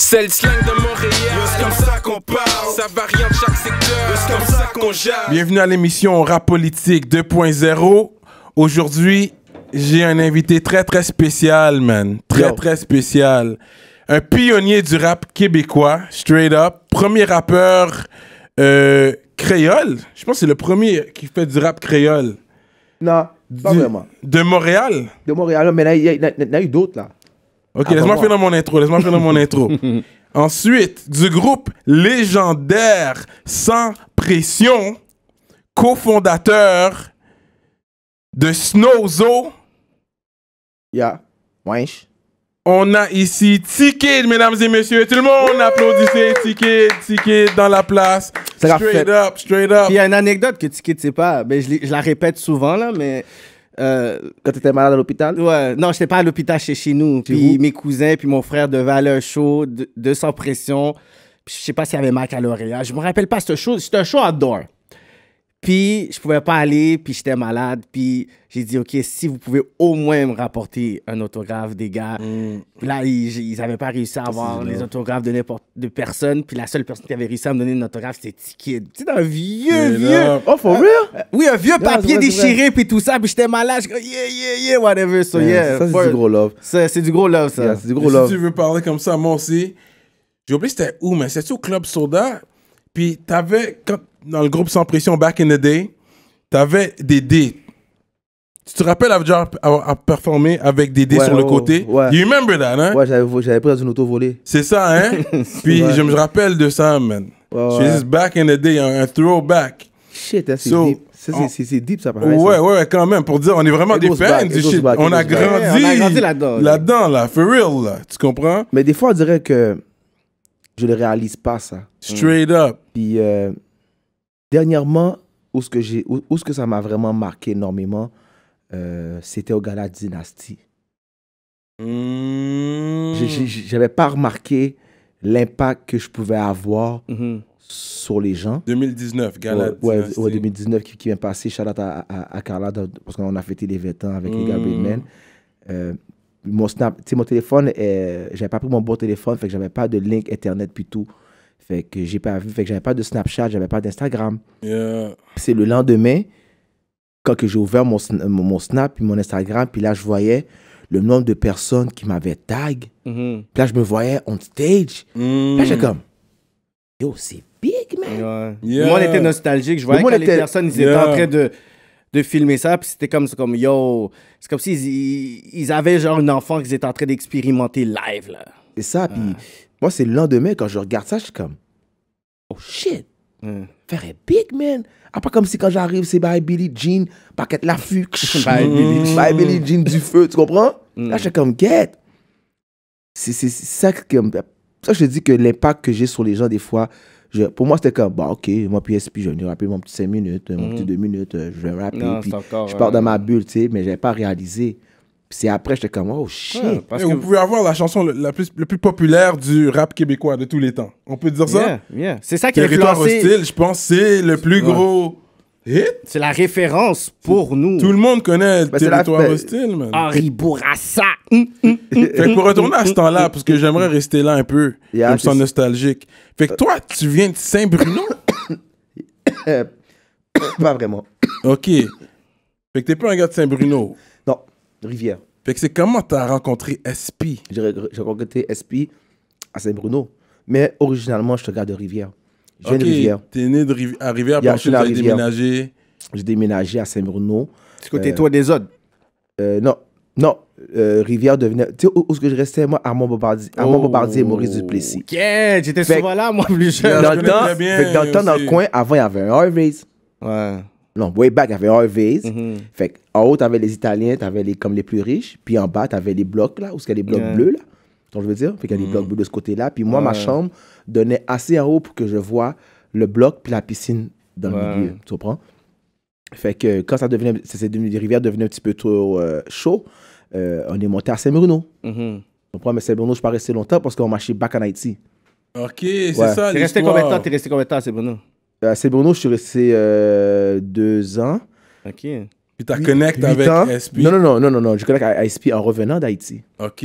C'est le slang de Montréal. C'est comme ça qu'on parle. Ça varie de chaque secteur. C'est comme ça qu'on jappe. Bienvenue à l'émission Rap Politique 2.0. Aujourd'hui, j'ai un invité très très spécial, man. Très très spécial. Un pionnier du rap québécois, straight up. Premier rappeur euh, créole. Je pense que c'est le premier qui fait du rap créole. Non, pas vraiment. De Montréal. De Montréal, mais il y, en a eu d'autres là. Ok, laisse-moi faire mon intro, laisse-moi mon intro. Ensuite, du groupe légendaire Sans Pression, cofondateur de Snowzo. Yeah, wesh. On a ici Ticket, mesdames et messieurs. Tout le monde applaudissez Ticket, Ticket dans la place. Straight up, straight up. Il y a une anecdote que Ticket ne sait pas. mais ben, je la répète souvent, là, mais euh, quand tu étais malade à l'hôpital? Ouais, non, j'étais pas à l'hôpital, chez chez nous. Puis mes cousins, puis mon frère devaient aller à un show de, sans pression. Puis je sais pas s'il y avait mal à l'oreille. Ah, je me rappelle pas, ce show, c'était un show outdoor. Puis, je pouvais pas aller, puis j'étais malade. Puis, j'ai dit, OK, si vous pouvez au moins me rapporter un autographe des gars. Mm. Puis là, ils avaient pas réussi à avoir les autographes de n'importe de personne. Puis la seule personne qui avait réussi à me donner un autographe, c'était Tikid. Tu sais, un vieux, vieux. Oh, for euh, real? oui, un vieux papier déchiré, puis tout ça. Puis j'étais malade. Je yeah, yeah, yeah, whatever. So, yeah. Ça, c'est du gros love. C'est du gros love, ça. c'est du gros love. Si tu veux parler comme ça, moi aussi. J'ai oublié c'était où, mais c'était au Club Soda. Puis t'avais, quand dans le groupe Sans Pression back in the day, t'avais des dés. Tu te rappelles avoir déjà à, performé avec des dés sur le oh, côté You remember that, hein Ouais, j'avais pris dans une auto volée. C'est ça, hein Puis je me rappelle de ça, man. C'est back in the day, un, throwback. Shit, hein, c'est deep. C'est deep, ça, exemple. Ouais, ouais, quand même. Pour dire, on est vraiment des fans du shit. on, a grandi, là-dedans. Là-dedans, là, for real, là. Tu comprends Mais des fois, on dirait que je ne réalise pas, ça. Straight up. Puis... Euh, Dernièrement, où ce que, j'ai, où, ce que ça m'a vraiment marqué énormément, euh, c'était au gala Dynastie. Mmh. J'avais pas remarqué l'impact que je pouvais avoir mmh. sur les gens. 2019, Gala ouais, 2019 qui, vient vient passer. Shout à, à, Carla parce qu'on a fêté les 20 ans avec les Gabriel mmh. euh, mon snap, mon téléphone, euh, j'avais pas pris mon bon téléphone, fait que j'avais pas de link internet puis tout. Fait que j'ai pas vu, que j'avais pas de Snapchat, j'avais pas d'Instagram. C'est le lendemain, quand j'ai ouvert mon, mon, Snap, puis mon Instagram, puis là, je voyais le nombre de personnes qui m'avaient tag. Mm-hmm. Puis là, je me voyais on stage. Mm. Là, j'étais comme, yo, c'est big, man. moi Yeah. était nostalgique. Je voyais que les personnes, ils étaient en train de, de filmer ça. Puis c'était comme, comme, yo, c'est comme s'ils ils, avaient genre un enfant qu'ils étaient en train d'expérimenter live, là. C'est ça. Puis moi, c'est le lendemain, quand je regarde ça, je comme, Oh shit! Mm. Faire big, man! Ah, pas comme si quand j'arrive, c'est by Billy Jean, paquette la fuque. Bye Billy, Jean du feu, tu comprends? Mm. Là, je suis comme, get! C'est ça que. Ça, je te dis que l'impact que j'ai sur les gens, des fois, je, pour moi, c'était comme, bah, ok, moi, puis je vais venir rapper mon petit 5 minutes, euh, mon mm. petit 2 minutes, euh, je vais rapper, puis je pars dans euh, ma bulle, tu sais, mais je pas réalisé c'est après, j'étais comme, oh shit. Vous pouvez avoir la chanson la plus, le plus populaire du rap québécois de tous les temps. On peut dire ça? Yeah, C'est ça qui est Territoire hostile, je pense, c'est le plus gros hit. C'est la référence pour nous. Tout le monde connaît ben, Territoire ben, hostile, man. Henri Bourassa. Mm, mm, mm, fait que pour retourner à ce temps-là, parce que j'aimerais rester là un peu, je me sens nostalgique. Fait que toi, tu viens de Saint-Bruno? Pas vraiment. OK. Fait que t'es pas un gars de Saint-Bruno. Rivière. Fait que c'est comment tu as rencontré SP J'ai rencontré SP à Saint-Bruno. Mais originalement, je te garde de Rivière. Je une okay, de Rivière. T'es né à Rivière, parce que j'ai déménagé. J'ai déménagé à Saint-Bruno. C'est côté euh, toi des autres euh, Non, non. Euh, rivière devenait. Tu sais où, est-ce que je restais, moi, Armand Bombardier, oh, et Maurice Duplessis. Ok, j'étais souvent là, moi, plus jeune. Dans, dans le temps, dans, le coin, avant, il y avait un Harvey's. Ouais non, way back, il y avait Harvey's. Mm Fait en haut, t'avais les Italiens, t'avais les, comme les plus riches. Puis en bas, t'avais les blocs, là, où il y a les blocs bleus, là. Donc, je veux dire, fait qu'il y a des mhm. blocs bleus de ce côté-là. Puis moi, ma chambre donnait assez en haut pour que je vois le bloc puis la piscine dans le milieu. Tu comprends? Fait que quand ça devenait, ça devenu, les rivières devenaient un petit peu trop euh, chaud, euh, on est monté à Saint-Bruno. Mhm. Tu comprends? Mais Saint-Bruno, je suis pas resté longtemps parce qu'on marchait back en Haïti. OK, c'est ça. T'es resté combien T'es resté combien de temps à Saint-Bruno? À bah, Saint Bruno, je suis resté euh, deux ans. OK. Puis tu as connecté avec ans. Non, non, non, non, Je connecte avec SP en revenant d'Haïti. OK.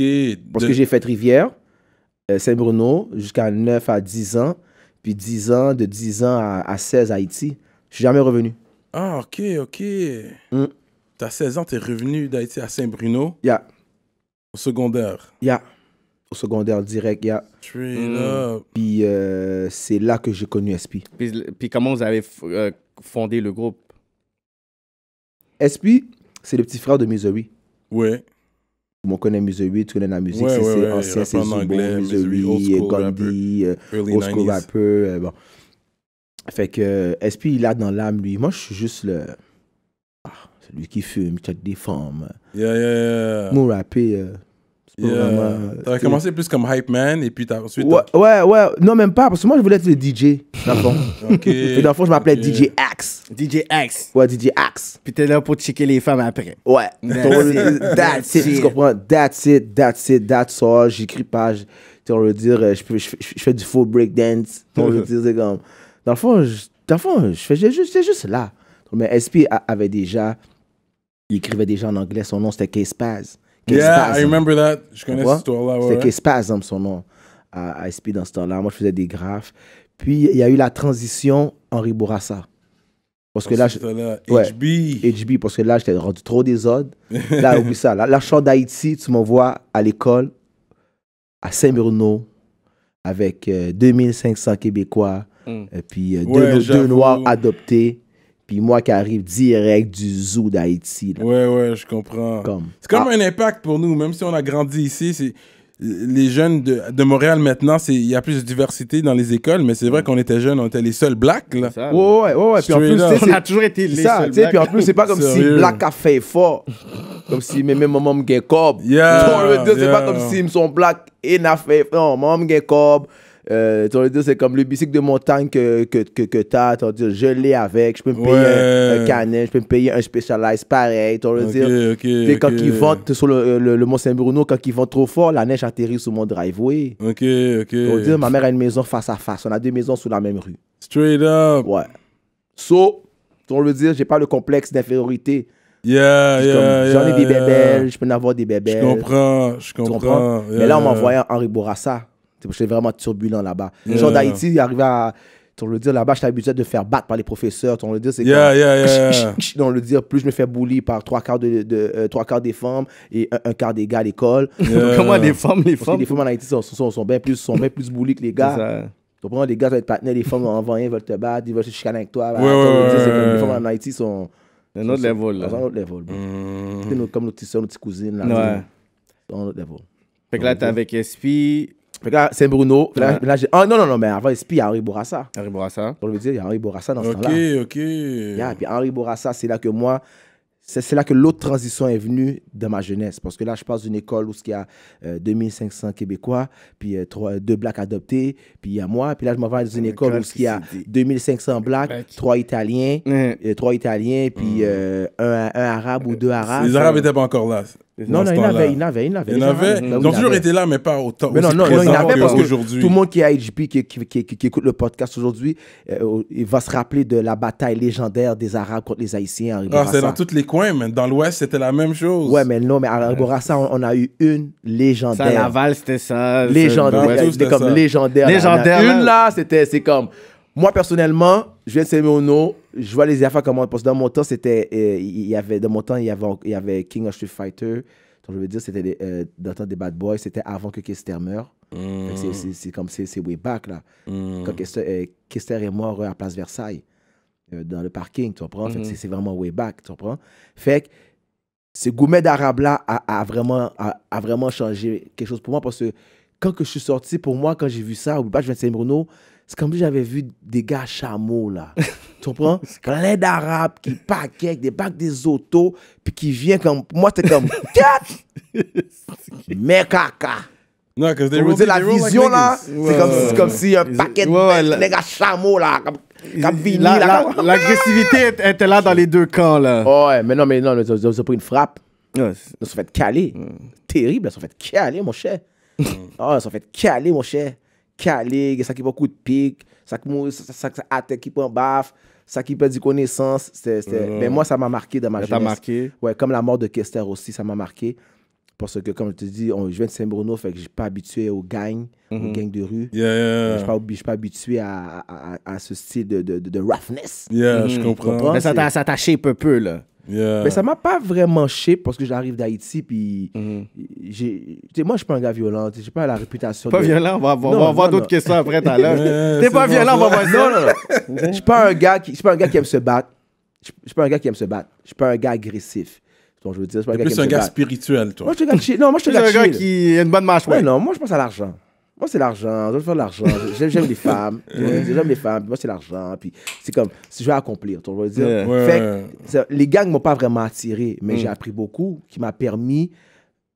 Parce que j'ai fait Rivière, euh, Saint Bruno, jusqu'à 9 à 10 ans. Puis 10 ans, de 10 ans à, 16 à Haïti. Je suis jamais revenu. Ah, OK, OK. Tu as 16 ans, tu es revenu d'Haïti à Saint Bruno. Yeah. Au secondaire. Yeah au secondaire direct, il y a... Puis euh, c'est là que j'ai connu SP. Puis, puis comment vous avez euh, fondé le groupe SP, c'est le petit frère de Missouri. Ouais. On connaît Missouri, tu connais la musique, c'est ancien, c'est Zumbo, anglais, Missouri, Gandhi, old school rapper. Euh, bon. Fait que euh, SP, il a dans l'âme, lui. Moi, je suis juste le. Ah, celui qui fume, qui a des formes. Yeah, yeah, yeah. Moi, rapper. Yeah. T'avais commencé plus comme hype man et puis t'as ensuite. Ouais, ouais, non, même pas, parce que moi je voulais être le DJ, d'abord. Et dans le fond, je m'appelais DJ Axe. DJ Axe. Ouais, DJ Axe. Puis t'es là pour checker les femmes après. Ouais. That's euh, it. Tu comprends? That's it, that's it, that's all. J'écris pas. On veut dire, euh, je, je, je, fais du faux breakdance. On dire, comme. Dans le fond, je, dans fais juste, juste là. Mais SP avait déjà. Il écrivait déjà en anglais. Son nom, c'était K-Spaz. Yeah, I remember that. Je connais ce histoire-là. Ouais, C'était Spasm, son nom, à, SP dans ce temps-là. Moi, je faisais des graphes. Puis, il y a eu la transition Henri Bourassa. Parce que là, je... HB. HB, parce que là, j'étais rendu trop des odds. Là, oublie ça. La là d'Haïti, tu m'envoies à l'école, à Saint-Bruno, avec 2500 euh, Québécois, mm. et puis euh, deux, deux, Noirs adoptés. Puis moi qui arrive direct du zoo d'Haïti. Ouais, ouais, je comprends. c'est comme ah. un impact pour nous, même si on a grandi ici. les jeunes de, Montréal maintenant, il y a plus de diversité dans les écoles, mais c'est vrai qu'on était jeunes, on était les seuls blacks. Là. ouais, ouais, ouais. Puis en plus, on a toujours été les ça, seuls blacks. Puis en plus, c'est pas comme si black a fait fort. comme si mes mamans me gagnent cob. c'est pas comme si ils sont black et n'a fait fort. Maman me gagne euh, tu dire, c'est comme le bicycle de montagne que, que, que, que tu as. Tu dire, je l'ai avec, je peux me payer un, un, je peux me payer un Specialized pareil. Tu dire, quand ils vendent sur euh, le, le, Mont-Saint-Bruno, quand ils vendent trop fort, la neige atterrit sur mon driveway. Ok, ok. dire, ma mère a une maison face à face. On a deux maisons sous la même rue. Straight up. Ouais. So, tu dire, j'ai pas le complexe d'infériorité. Yeah, yeah, J'en ai des bébelles, je peux en avoir des bébelles. Je comprends, je comprends. Mais là, on m'envoyait Henri Bourassa. J'étais vraiment turbulent là-bas. Yeah. Genre d'Haïti, il arrivait à. On le dire là-bas, j'étais habitué de faire battre par les professeurs. On le dire, c'est yeah, yeah, yeah. On le dire, plus je me fais bully par trois quarts, de, euh, trois quarts des femmes et un, quart des gars à l'école. Comment les femmes, les femmes Les femmes en Haïti sont, sont, bien plus, sont bien plus bully que les gars. Tu comprends Les gars, tu vas être patiné. les femmes en rien, elles veulent te battre, ils veulent se chicaner avec toi. Ouais, ouais, ouais, que les femmes en Haïti sont. Un autre level. Là. Un autre level. Mm. comme nos petites soeurs, nos petites cousines. Là, ouais. Un autre level. Fait que là, t'es avec SP. Fait Saint Bruno. là, là, j'ai- ah, non, non, non, mais avant SP, il y a Henri Bourassa. Henri Bourassa. Pour le dire, il y a Henri Bourassa dans ce Ok, temps-là. ok. Yeah, puis Henri Bourassa, c'est là que moi, c'est c'est là que l'autre transition est venue dans ma jeunesse. Parce que là, je passe d'une école où il y a 2500 euh, Québécois, puis euh, trois- deux Blacks adoptés, puis il y a moi. Puis là, je m'en vais dans une école où il y a 2500 Blacks, trois Italiens, mm. euh, trois Italiens, puis mm. un, un Arabe ou deux Arabes. Les Arabes n'étaient pas encore là. Non, non, il y avait, il avait, il avait. Il ont toujours été là, mais pas autant. Mais non, non, non, il avait parce que tout le monde qui est à qui, qui, qui, écoute le podcast aujourd'hui, euh, il va se rappeler de la bataille légendaire des Arabes contre les Haïtiens. Ah, c'est dans tous les coins, mais dans l'Ouest, c'était la même chose. Ouais, mais non, mais à Gorassa, on, on, a eu une légendaire. Ça, Laval, c'était ça. Légendaire. C'était comme légendaire. Légendaire. Une là, c'était, c'est comme moi, personnellement, je viens de nom. je vois les affaires comme... Parce que dans mon temps, c'était. Euh, il y avait, dans mon temps, il y avait, il y avait King of Street Fighter. Donc, je veux dire, c'était euh, dans le temps des Bad Boys, c'était avant que Kester meure. Mm. C'est comme c'est way back, là. Mm. Quand Kester, euh, est mort à Place Versailles, dans le parking, tu comprends? Mm-hmm. C'est vraiment way back, tu comprends? Fait que ce gourmet d'arabe-là a, vraiment, a, vraiment changé quelque chose pour moi parce que quand que je suis sorti, pour moi, quand j'ai vu ça, au je viens de Saint-Bruno, c'est comme si j'avais vu des gars chameaux, là. tu comprends? Plein d'Arabes qui paquaient, des bagues des autos, puis qui vient comme. Moi, c'était comme. Mais caca! Non, parce que la vision là, c'est comme, ouais, comme si un euh, paquet de gars chameaux là, comme, L'agressivité était là dans les deux camps là. Ouais, mais non, mais non, ils ont pris une frappe. Ils se sont fait caler. Mm. Terrible, ils se sont fait caler, mon cher. oh, ils se sont fait caler, mon cher calé, ça qui prend coup de pique, ça qui ça, ça, qui prend baffe, ça qui perd du connaissance. Mm. Mais moi, ça m'a marqué dans ma ça jeunesse. marqué? Ouais, comme la mort de Kester aussi, ça m'a marqué. Parce que, comme je te dis, on, je viens de Saint-Bruno, fait que je suis pas habitué au gangs, aux mm-hmm. de rue. Je suis pas habitué à, ce style de, roughness. je mm-hmm. comprends. Mais ça t'a attaché peu peu, là. Mais ça m'a pas vraiment shape parce que j'arrive d'Haïti, puis mm-hmm. moi, je suis pas un gars violent, je pas la réputation. Pas violent, on va, non, on va voir d'autres questions après tout à l'heure. T'es pas violent, on va voir Non, non, Je suis pas, un gars qui... pas un gars qui aime se battre. Je suis pas un gars qui aime se battre. Je suis pas un gars agressif. Donc, je veux dire, c'est un gars spirituel, toi. Moi, je suis un gars moi, je suis qui a une bonne mâchoire. Ouais, non, moi, je pense à l'argent moi c'est l'argent, je veux faire l'argent, j'aime les femmes, les femmes, moi c'est l'argent, puis c'est comme, si je vais accomplir, tu vois, dire. les gangs m'ont pas vraiment attiré, mais j'ai mm. appris beaucoup, qui m'a permis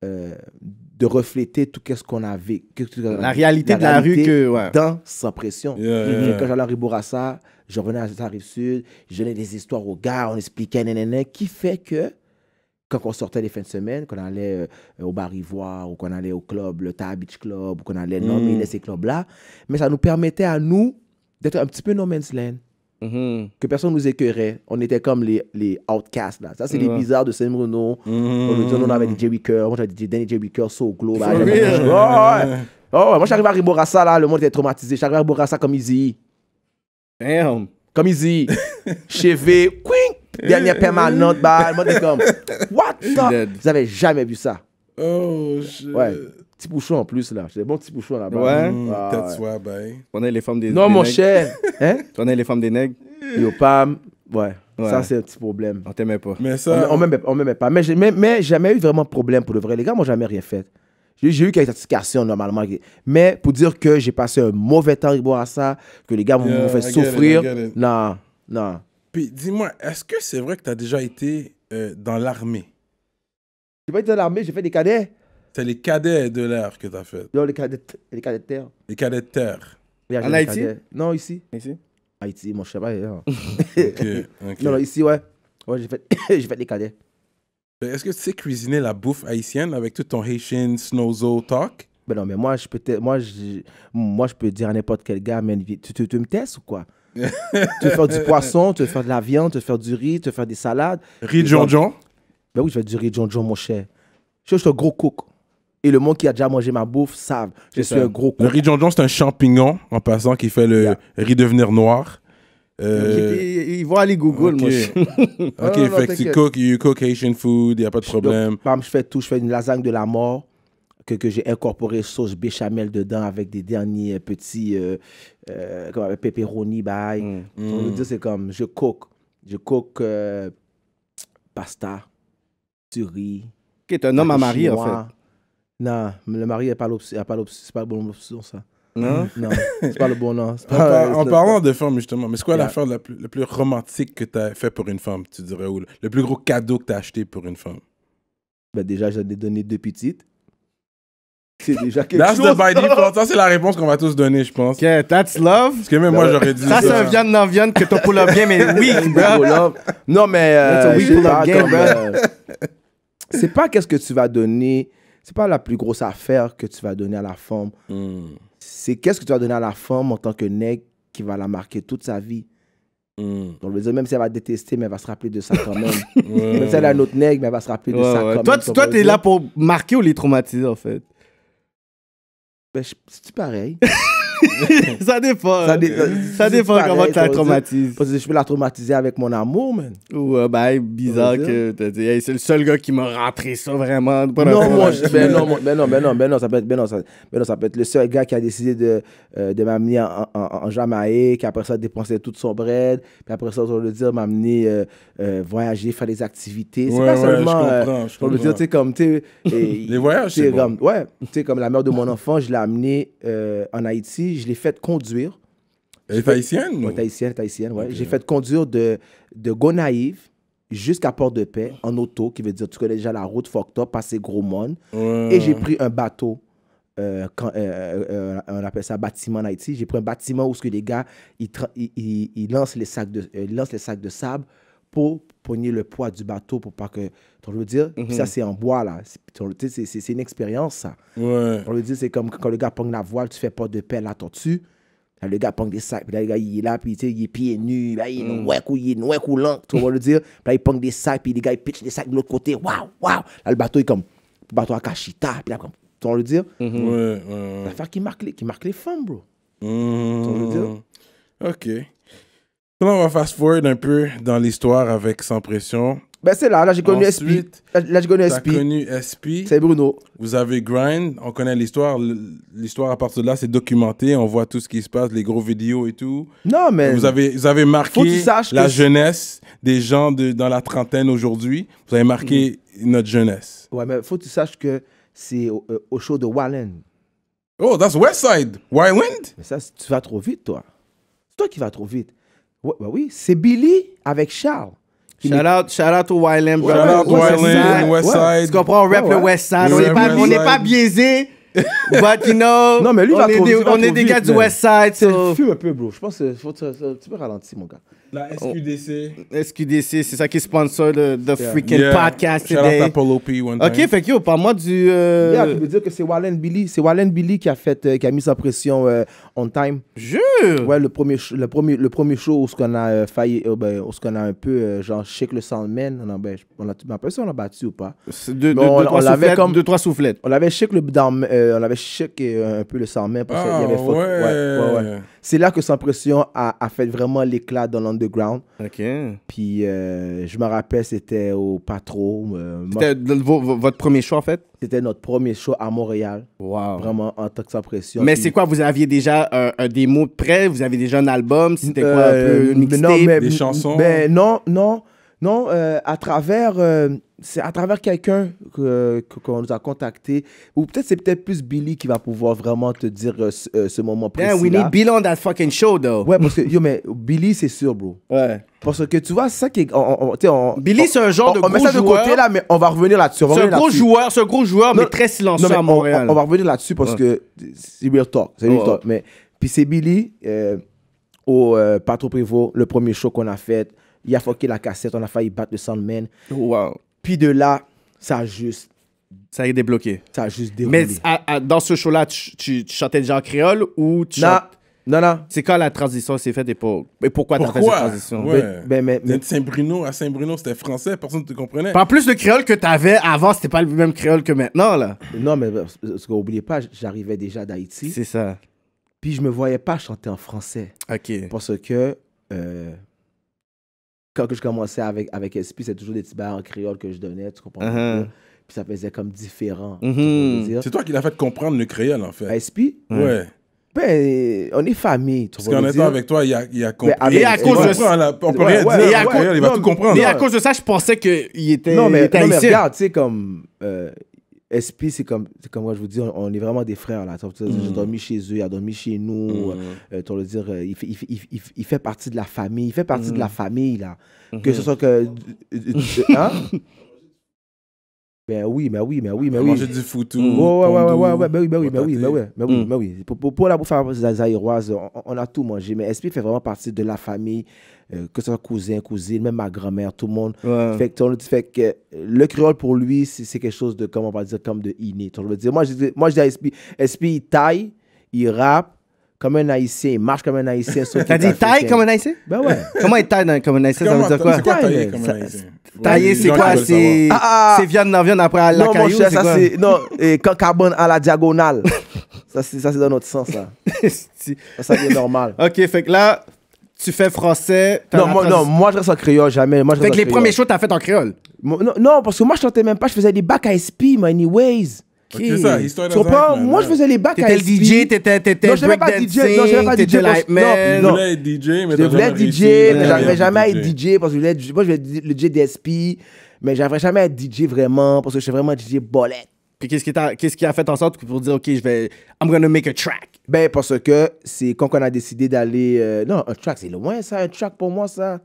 euh, de refléter tout quest ce qu'on avait. Que, la réalité de la rue que, Dans sa pression. Quand j'allais à Ribourassa, je revenais à la Rive-Sud, je donnais des histoires aux gars, on expliquait, qui fait que quand on sortait les fins de semaine, qu'on allait euh, au bar ivoire ou qu'on allait au club, le Tabitch Beach Club, ou qu'on allait hmm. nommer ces clubs-là. Mais ça nous permettait à nous d'être un petit peu no man's land. Hmm. Que personne ne nous écœurait. On était comme les, les outcasts. Là. Ça, c'est les bizarres de Saint Bruno. Hmm. On avait DJ Wicker. Moi, j'avais DJ Danny J. Wicker, au Globe. Oh, ouais. oh, moi, j'arrive à Riborassa, là, le monde était traumatisé. J'arrive à Riborassa comme Izzy. Damn. Comme Izzy. Chevé, quink. Dernière permanente, bah, moi, t'es comme, what the? Vous avez jamais vu ça. Oh, shit. Ouais. Petit bouchon en plus, là. J'ai des bons petits bouchons là-bas. Ouais. Ah, That's mm, ouais. ben. On est les femmes des Non, mon cher. Hein? On est les femmes des nègres. Yo, pam. Ouais. Ça, c'est un petit problème. On t'aimait pas. Mais ça... On, on m'aimait pas. Mais, mais, jamais eu vraiment de problème pour le vrai. Les gars, moi, jamais rien fait. J'ai eu quelques satisfactions normalement. Mais pour dire que j'ai passé un mauvais temps à ça, que les gars vont me faire souffrir, non, non. Puis dis-moi, est-ce que c'est vrai que tu as déjà été euh, dans l'armée J'ai pas été dans l'armée, j'ai fait des cadets. C'est les cadets de l'air que tu as fait. Non, les cadets, les cadets de terre. Les cadets de terre. En Haïti Non, ici. Ici Haïti, moi je sais pas. Hein. Non, ici, ouais. Ouais, j'ai fait, j'ai fait des cadets. Ben, est-ce que tu sais cuisiner la bouffe haïtienne avec tout ton Haitian snowzo talk Ben non, mais moi je peux, moi, je, moi, je peux dire à n'importe quel gars, tu, tu me testes ou quoi tu veux faire du poisson, tu veux faire de la viande, tu veux faire du riz, tu veux faire des salades. Riz John John Ben oui, je vais du riz John John, mon cher. Je suis un gros cook. Et le monde qui a déjà mangé ma bouffe savent. Je suis un gros cook. Le riz John John, c'est un champignon, en passant, qui fait le riz devenir noir. Euh... Ils, vont aller Google, okay. moi. ok, non, fait que tu cook, you cook Asian food, il n'y a pas de problème. je fais tout, je fais une lasagne de la mort que, j'ai incorporé sauce béchamel dedans avec des derniers euh, petits euh, euh, comme euh, pepperoni bye. Mm. On mm. dire c'est comme je coque, je coque pasta, euh, pasta, tuerie. Qui est un homme à marier en fait. Non, le mari n'est pas l'option, c'est pas le bon option ça. Non, non c'est pas le bon nom. en, parlant de femme justement, mais c'est quoi l'affaire la plus, la plus romantique que tu as fait pour une femme, tu dirais, ou le, plus gros cadeau que tu as acheté pour une femme? Ben, déjà, j'en ai donné deux petites. C'est déjà quelque chose. Ça, c'est la réponse qu'on va tous donner, je pense. that's love. Parce que même moi, j'aurais dit ça. Ça, c'est un viande non viande que ton pull up bien mais oui, bro. Non, mais. Euh, euh, c'est pas qu'est-ce que tu vas donner. C'est pas la plus grosse affaire que tu vas donner à la femme. Hmm. C'est qu'est-ce que tu vas donner à la femme en tant que nègre qui va la marquer toute sa vie. Hmm. Donc, même si elle va détester, mais elle va se rappeler de ça quand même. Même si elle a un autre nègre, mais elle va se rappeler de ça ouais. quand toi, même. Toi, t'es là pour marquer ou les traumatiser, en fait ben, c'est-tu pareil? ça dépend. Ça, hein. dépend comment tu la traumatises. Parce que je peux la traumatiser avec mon amour, man. Ou, bah, bizarre que tu dit, c'est le seul gars qui m'a rentré ça vraiment. Ben non, moi, ben, non, ben non, ben non, ben non, ça peut être, ben non, ça, ben ça peut le seul gars qui a décidé de, euh, de m'amener en, en, Jamaïque, après ça, dépenser tout son bread, puis après ça, on va le dire, m'amener euh, euh, voyager, faire des activités. C'est pas seulement. Je comprends, je le dire, tu sais, comme, Les voyages, c'est bon. Ouais, tu sais, comme la mère de mon enfant, je l'ai amenée en Haïti, je l'ai fait conduire. Elle est haïtienne? Oui, haïtienne, ouais. J'ai fait conduire de, de Gonaïve jusqu'à Port-de-Paix en auto, qui veut dire tu connais déjà la route fucked up, passer Gros Monde. Et j'ai pris un bateau. Euh, euh, euh, on appelle ça bâtiment en Haïti. J'ai pris un bâtiment où ce que les gars, ils, ils, lancent les sacs de, ils lancent les sacs de sable pour pogner le poids du bateau pour pas que. Tu vois veux dire? ça, mhm. c'est en bois, là. C'est une expérience, ça. Ouais. On veut dire, c'est comme quand le gars pogne la voile, tu fais pas de pelle là dessus. le gars pogne des sacs, puis là, le gars, il est là, puis il est pieds nus, là, il est mm. ouais, il est ouais, coulant, tu vois le dire. Puis là, il pogne des sacs, puis les gars, ils pitchent des sacs de l'autre côté, waouh, waouh. Là, le bateau est comme, le bateau à cachita, puis tu vois le dire. Mm -hmm. ouais, ouais, qui marque, les, qui marque les femmes, bro. Tu vois le dire? Mhm. OK on va fast-forward un peu dans l'histoire avec Sans Pression. Ben, c'est là, là, j'ai connu SP. Là, j'ai connu SP. C'est Bruno. Vous avez Grind, on connaît l'histoire. L'histoire, à partir de là, c'est documenté. On voit tout ce qui se passe, les gros vidéos et tout. Non, mais. Vous avez, vous avez marqué la jeunesse des gens de, dans la trentaine aujourd'hui. Vous avez marqué mhm. notre jeunesse. Ouais, mais faut que tu saches que c'est au, euh, show de Wallen. Oh, that's Westside. Wyland? Mais ça, tu vas trop vite, toi. C'est toi qui vas trop vite. Ouais, bah oui, c'est Billy avec Charles. Shout out, shout out to YLM Shout out to Westside. Tu comprends? On rap le Westside. On n'est pas biaisé But you know, non, mais lui, on, est, trop, des, on est des gars du West Side. Fume un peu, bro. Je pense que faut un petit peu ralentir, mon gars. La SQDC. Oh. SQDC, c'est ça qui sponsor le the freaking podcast Shout today. Out one ok, time. fait que yo, parle-moi du. Euh... Yeah, tu veux dire que c'est Wallen Billy, c'est Wallen Billy qui a fait, euh, qui a mis sa pression euh, on time. Jure. Ouais, le premier, le premier, le premier show où ce qu'on a euh, failli, ben, où ce qu'on a un peu genre shake le Sandman, on a, ben, on a, on a, on on a battu ou pas. Deux, deux, on, trois deux trois soufflettes. On l'avait shake le dans euh, on avait choqué un peu le sang mais parce qu'il y avait ah, faute. C'est là que Sans Pression a, fait vraiment l'éclat dans l'underground. OK. Puis euh, je me rappelle, c'était au Patro. Euh, c'était votre premier show en fait C'était notre premier show à Montréal. Wow. Vraiment en tant que Sans Pression. Mais c'est quoi Vous aviez déjà des mots prêt Vous aviez déjà un album C'était quoi un peu une mixtape Des chansons mais ben, Non, non, non. à travers c'est à travers quelqu'un qu'on nous a contacté, ou peut-être c'est peut-être plus Billy qui va pouvoir vraiment te dire euh, euh, ce, moment précis. là Yeah, we need Billy on that fucking show, though. Ouais, parce que, yo, mais Billy, c'est sûr, bro. Ouais. Parce que tu vois, ça qui est. Billy, c'est un genre de gros joueur. On met ça de côté là, mais on va revenir là-dessus. C'est un gros joueur, c'est un gros joueur, mais très silencieux non, à Montréal. On, va revenir là-dessus parce que c'est real talk. C'est real talk. Mais, puis c'est Billy, euh, au Patro Privo, le premier show qu'on a fait. Il a fucké la cassette, on a failli battre le Sandman. Wow. Puis de là, ça a juste. Ça a été débloqué. Ça a juste déroulé. Mais dans ce show-là, tu, chantais déjà en créole ou tu non. Non, non. C'est quand la transition s'est faite et, pourquoi, t'as fait cette transition? Ouais. Ben, ben Saint-Bruno, à Saint-Bruno, c'était français, personne ne te comprenait. En plus, le créole que t'avais avant, c'était pas le même créole que maintenant, là. Non, mais ce pas, j'arrivais déjà d'Haïti. C'est ça. Puis je me voyais pas chanter en français. OK. Parce que euh, quand je commençais avec, avec SP, c'est toujours des petits bars en créole que je donnais, tu comprends? Uh-huh. Puis ça faisait comme différent. Mm-hmm. C'est toi qui l'as fait comprendre le créole, en fait. Ben, SP? Ouais. Ben, on est famille. Tu Parce qu'en étant avec toi, il a, il a ben, compris. Et à cause de ça. On dire. Il va tout comprendre. à cause de ça, je pensais qu'il était. Non, mais, regarde, tu sais, comme. Euh, SP, c'est comme, comme moi, je vous dis, on, est vraiment des frères. là. J'ai mm. dormi chez eux, il a dormi chez nous. Mm. Euh, euh, dire, euh, il fait, il, fait, il, partie de la famille. Il fait partie de la mm. famille, là. Que mm-hmm. ce soit que. hein? Ben oui, mais oui, mais oui, mais oui. je du foutou. ouais, oui, ben oui, ben oui, ben oui, ben oui, Pour, pour, la bouffe zaïroise, on, on a tout mangé. Mais SP fait vraiment partie de la famille. Euh, que ce soit cousin, cousine, même ma grand-mère, tout le monde. Fait, que, euh, le créole pour lui, c'est quelque chose de, comment on va dire, comme de inné. moi, je, moi, je dis à SP, il taille, il rappe, comme un haïtien, il marche comme un haïtien. T'as dit taille comme un haïtien Ben ouais. Comment il taille comme un haïtien Ça veut dire quoi C'est quoi tailler comme un haïtien Tailler, c'est quoi C'est viande dans viande après la caillou Non, ça c'est. Non, carbone à la diagonale. ça, c'est dans notre sens, ça. ça, c'est normal. Ok, fait que là, tu fais français. Non, moi, non, moi je reste en créole, jamais. Moi, je fait que les créole. premiers shows, t'as fait en créole. non, non, parce que moi, je chantais même pas, je faisais des bacs à SP, anyways. Okay. C'est ça, histoire de moi, je faisais les bacs à SP. T'étais le DJ, t'étais, t'étais. Non, je pas DJ. Non, je pas DJ. non, non. voulais être DJ, mais je voulais être DJ, mais j'arrivais jamais à être DJ parce que moi, je voulais être le DJ d'SP, mais j'arrivais jamais à être DJ vraiment parce que je suis vraiment DJ bolette. Puis qu'est-ce qui, qui, a fait en sorte pour dire, OK, je vais. I'm gonna make a track? Ben, parce que c'est quand on a décidé d'aller. Euh, non, un track, c'est le loin, ça. Un track, pour moi, ça.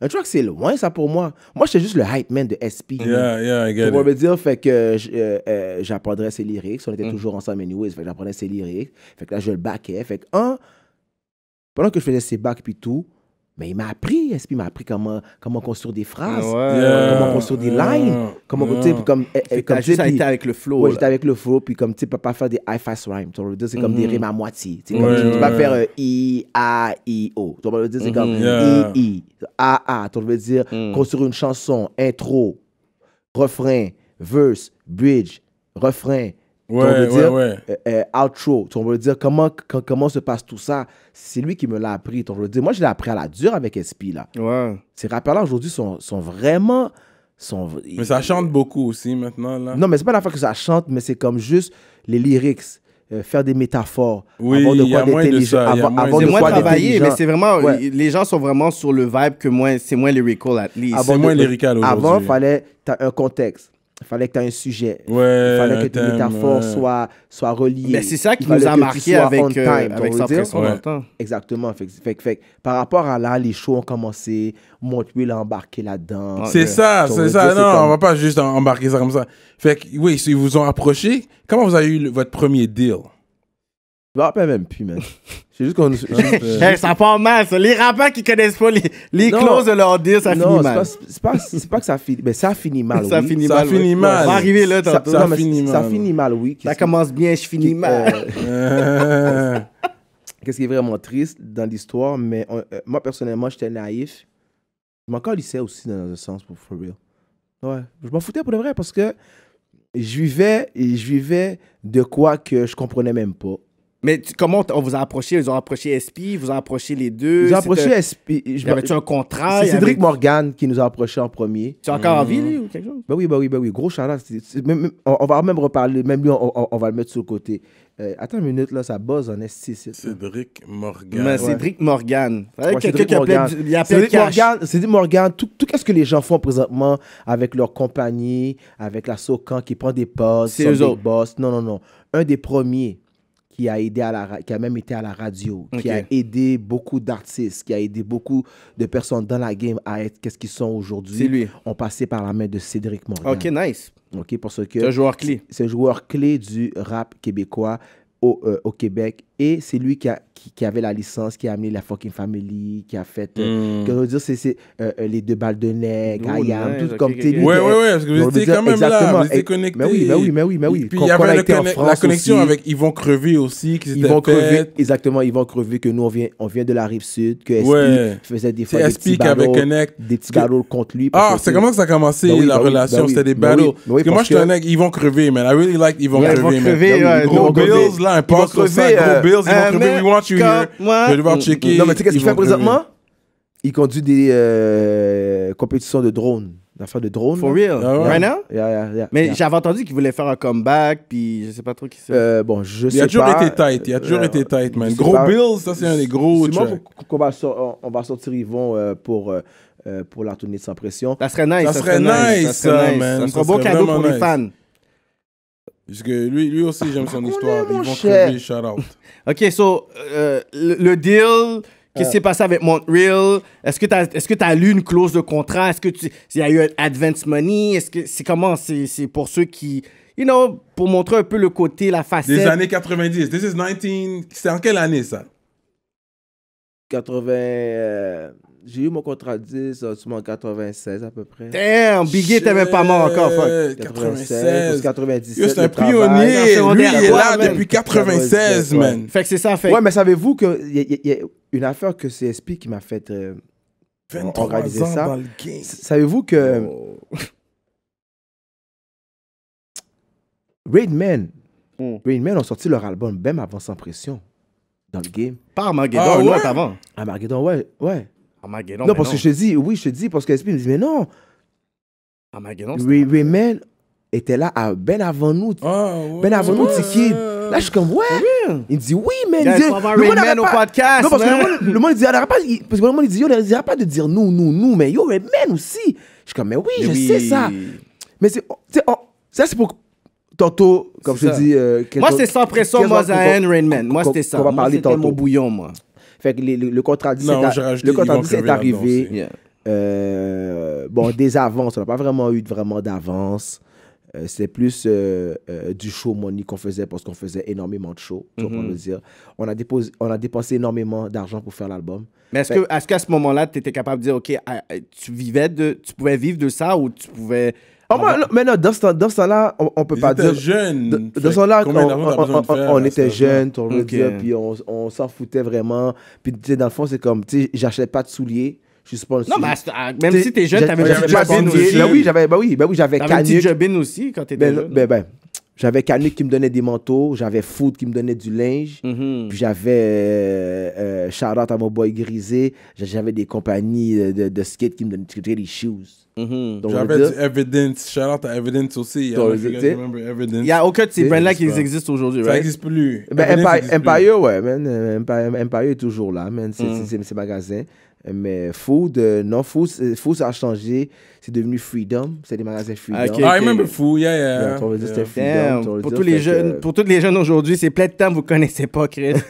Un track, c'est le loin, ça, pour moi. Moi, j'étais juste le hype man de SP. Yeah, yeah, I get Pour me dire, fait que euh, euh, j'apprendrais ses lyrics. On était mm. toujours ensemble, anyways. Fait que j'apprenais ses lyrics. Fait que là, je le backais. Fait que, un, pendant que je faisais ses bacs, puis tout, mais il m'a appris, qu'il m'a appris comment, comment construire des phrases, ah euh, comment construire des ah, lines, ah, comment, yeah. comme, eh, eh, comme juste avec le flow. Ouais, j'étais avec le flow, puis comme, tu sais, pas faire des high fast rhymes, tu vois, c'est comme des mm-hmm. rimes à moitié, tu sais, tu peux pas faire euh, I, A, I, O, tu le dire, c'est comme mm-hmm. I, I, A, A, tu veux dire, mm. construire une chanson, intro, refrain, verse, bridge, refrain, Ouais, ouais, ouais. Euh, euh, outro. On veut dire comment, comment se passe tout ça. C'est lui qui me l'a appris. On veut dire, moi, je l'ai appris à la dure avec SP. Là. Ouais. Ces rappeurs-là aujourd'hui sont, sont vraiment. Sont... Mais ça chante beaucoup aussi maintenant. Là. Non, mais c'est pas la fois que ça chante, mais c'est comme juste les lyrics. Euh, faire des métaphores, oui, avoir de quoi d'intelligent, Avant de moins quoi travailler, mais c'est vraiment les gens sont vraiment sur le vibe que moins c'est moins lyrical at least. c'est moins lyrical aujourd'hui. Avant, fallait t'as un contexte, il fallait que tu aies un sujet. il fallait que tes métaphores ouais. soient, reliées. Mais c'est ça qui nous a marqué avec, on euh, time, avec ça Exactement. Fait, fait, par rapport à là, les shows ont commencé. Montreux l'a embarqué là-dedans. C'est ça, c'est ça. non, on va pas juste embarquer ça comme ça. Fait oui, ils vous ont approché. Comment vous avez eu votre premier deal? Je me rappelle même plus, même. C'est juste qu'on. nous... ça part mal, Les rappeurs qui connaissent pas les, clauses de leur dire, ça finit mal. C'est pas, pas, pas, que ça finit. Mais ça finit mal. Oui. ça finit mal. Ça là, Ça, finit mal. Ça finit mal, oui. Ça commence bien, je finis mal. Qu'est-ce qui est vraiment triste dans l'histoire, mais euh, euh, moi, personnellement, j'étais naïf. Je m'en calissais aussi, dans un sens, pour for real. Ouais. Je m'en foutais pour de vrai parce que je vivais, je vivais de quoi que je comprenais même pas mais comment on vous a approché Ils ont approché SP, vous ont approché les deux. Ils ont approché SP. Je avait tu un contrat C'est Cédric Morgan qui nous a approché en premier. Tu es encore envie, hmm. lui, ou quelque chose Ben oui, ben oui, ben oui. Gros charlat. On, va même reparler. Même lui, on, va le mettre sur le côté. Euh, attends une minute, là, ça buzz en Espy. Cédric Morgan. Mais Cédric Morgan. Ouais, Cédric, Morgan. Cédric Morgan. Cédric Morgan, tout, ce que les gens font présentement avec leur compagnie, avec la Socan qui prend des pauses, c'est eux des boss. Non, non, non. Un des premiers qui a aidé la qui a même été à la radio, qui a aidé beaucoup d'artistes, qui a aidé beaucoup de personnes dans la game à être qu'est-ce qu'ils sont aujourd'hui. C'est lui. On passait par la main de Cédric Morgan. OK, nice. OK, parce que c'est un joueur clé. C'est un joueur clé du rap québécois au euh, Québec et c'est lui qui, qui, qui, avait la licence, qui a amené la fucking family, qui a fait. Euh, hmm. que dire, c'est euh, euh, les deux balles de nez, tout comme. Okay, Ouais, ouais, ouais, parce que vous étiez quand même exactement. là, vous étiez connecté Mais oui, mais oui, mais oui. Mais oui. Puis il y avait la connexion avec Yvon Crevé aussi, qui Crevé exactement, Yvon Crevé que nous, on vient, on vient de la rive sud, que SP faisait des fois des petits, battles, Connect. des petits contre lui. Ah, c'est comment que ça a commencé ben la ben ben relation, c'était des battles. Parce que moi, je suis un mec, Yvon crever, man. I really like Yvon vont crever, man. Gros Bills, là, un pense gros euh, Bills, ils vont clubber, we want you here. Je vais devoir mm, mm. checker. Non, mais tu sais qu'est-ce qu'il fait présentement? Il conduit des euh, compétitions de drones d'affaires de drone. For real? Ah right now? Yeah, yeah, yeah. Mais j'avais entendu qu'il voulait faire un comeback, puis je sais pas trop qui c'est. Euh, bon, je sais pas. Il a toujours été tight, il a toujours euh, été tight, man. Gros Bills, ça c'est un des gros. On va, sortir, on va sortir Yvon euh, pour. Euh, pour la tournée sans pression. Ça serait nice. Ça, serait, nice, nice, ça, serait nice. man. Ça serait un beau cadeau pour les fans. Parce que lui, lui aussi, j'aime son histoire. Ils vont shout out. OK, so, euh, le, deal, qu'est-ce qui ah. s'est passé avec Montreal? Est-ce que tu as, est as, lu une clause de contrat? Est-ce que tu y a eu un advance money? Est-ce que c'est comment? C'est pour ceux qui, you know, pour montrer un peu le côté, la facette. Des années 90. This is 19... C'est en quelle année, ça? 80 j'ai eu mon contrat de 10 euh, en 96 à peu près. Damn, Biggie t'avais même pas mort encore. Fuck. 96, 97. C'est un pionnier. Lui, il est là depuis 96, man. Fait que c'est ça, fait. Ouais, mais savez-vous qu'il y, y, a une affaire que CSP qui m'a fait euh, 23 dans le game Savez-vous que oh. Raidman, hmm. Raidman ont sorti leur album même avant Sans Pression dans le game. Par Armageddon, ah, ouais? non, à avant. ouais, ouais. Ah, non, parce que je te dis, oui, je te dis, parce que l'esprit me dit, mais non. Oui, Ray Rayman était là bien avant nous. bien ah, ben avant nous, c'est qui Là, je suis comme, ouais. Il dit, oui, mais il dit, le monde Rayman au podcast. Non, parce que le hein. monde, dit, pas, parce que le monde, il dit, il pas de dire nous, nous, nous, mais yo, Rayman aussi. Je suis comme, mais oui, je sais ça. Mais c'est, oh, oh, ça, c'est pour tantôt, comme je te dis. Euh, moi, c'est sans pression, Zahen, Rainman. Moi, c'était ça. On va parler tantôt. mon bouillon, moi. Fait que le, le, contrat de' est arrivé. Euh, bon, des avances. On n'a pas vraiment eu vraiment d'avance. Euh, c'est plus euh, du show money qu'on faisait parce qu'on faisait énormément de show. Mm -hmm. dire. On, a déposé, on a dépensé énormément d'argent pour faire l'album. Mais est-ce, qu'à ce, ce moment-là, tu étais capable de dire, OK, ah, tu, vivais de, tu pouvais vivre de ça ou tu pouvais ah, mais non, dans ce, temps, là on, ne peut pas dire. jeunes. dans ce là on, on, on était jeunes, on veut dire, puis on, s'en foutait vraiment. Puis, dans le fond, c'est comme, tu sais, j'achetais pas de souliers. Je suis pas Non, mais même si tu es jeune, t'avais déjà jobin aussi. Ben oui, j'avais, bah oui, bah oui, j'avais Canuck. aussi quand tu étais jeune. j'avais Canuck qui me donnait des manteaux, j'avais Food qui me donnait du linge, mhm. puis j'avais Charlotte euh, euh, à mon boy grisé, j'avais des compagnies de, de skate qui me donnaient des shoes. Mm -hmm. J'avais dit Evidence. Shout out à Evidence aussi. Il n'y a aucun de ces brands-là qui existent aujourd'hui, Ça n'existe plus. Ben, Empire, existe Empire ouais, man. Euh, Empire, Empire, est toujours là, man. C'est mm. ces magasins. Mais Food, euh, non, Food, Food, ça a changé. C'est devenu Freedom. C'est des magasins Freedom. Ah, I remember Food, yeah, yeah. pour, tous les jeunes, pour tous les jeunes aujourd'hui, c'est plein de temps que vous ne connaissez pas, Chris.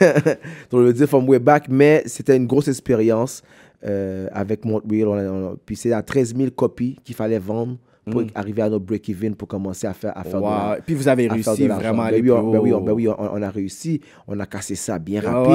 on le dire, from way back, mais c'était une grosse expérience euh, avec Montreal puis c'est à 13 000 copies qu'il fallait vendre pour mm. arriver à notre break-even pour commencer à faire, à de la, Puis vous avez réussi vraiment à ben oui, on, ben oui, ben on, oui on, a réussi. On a cassé ça bien oh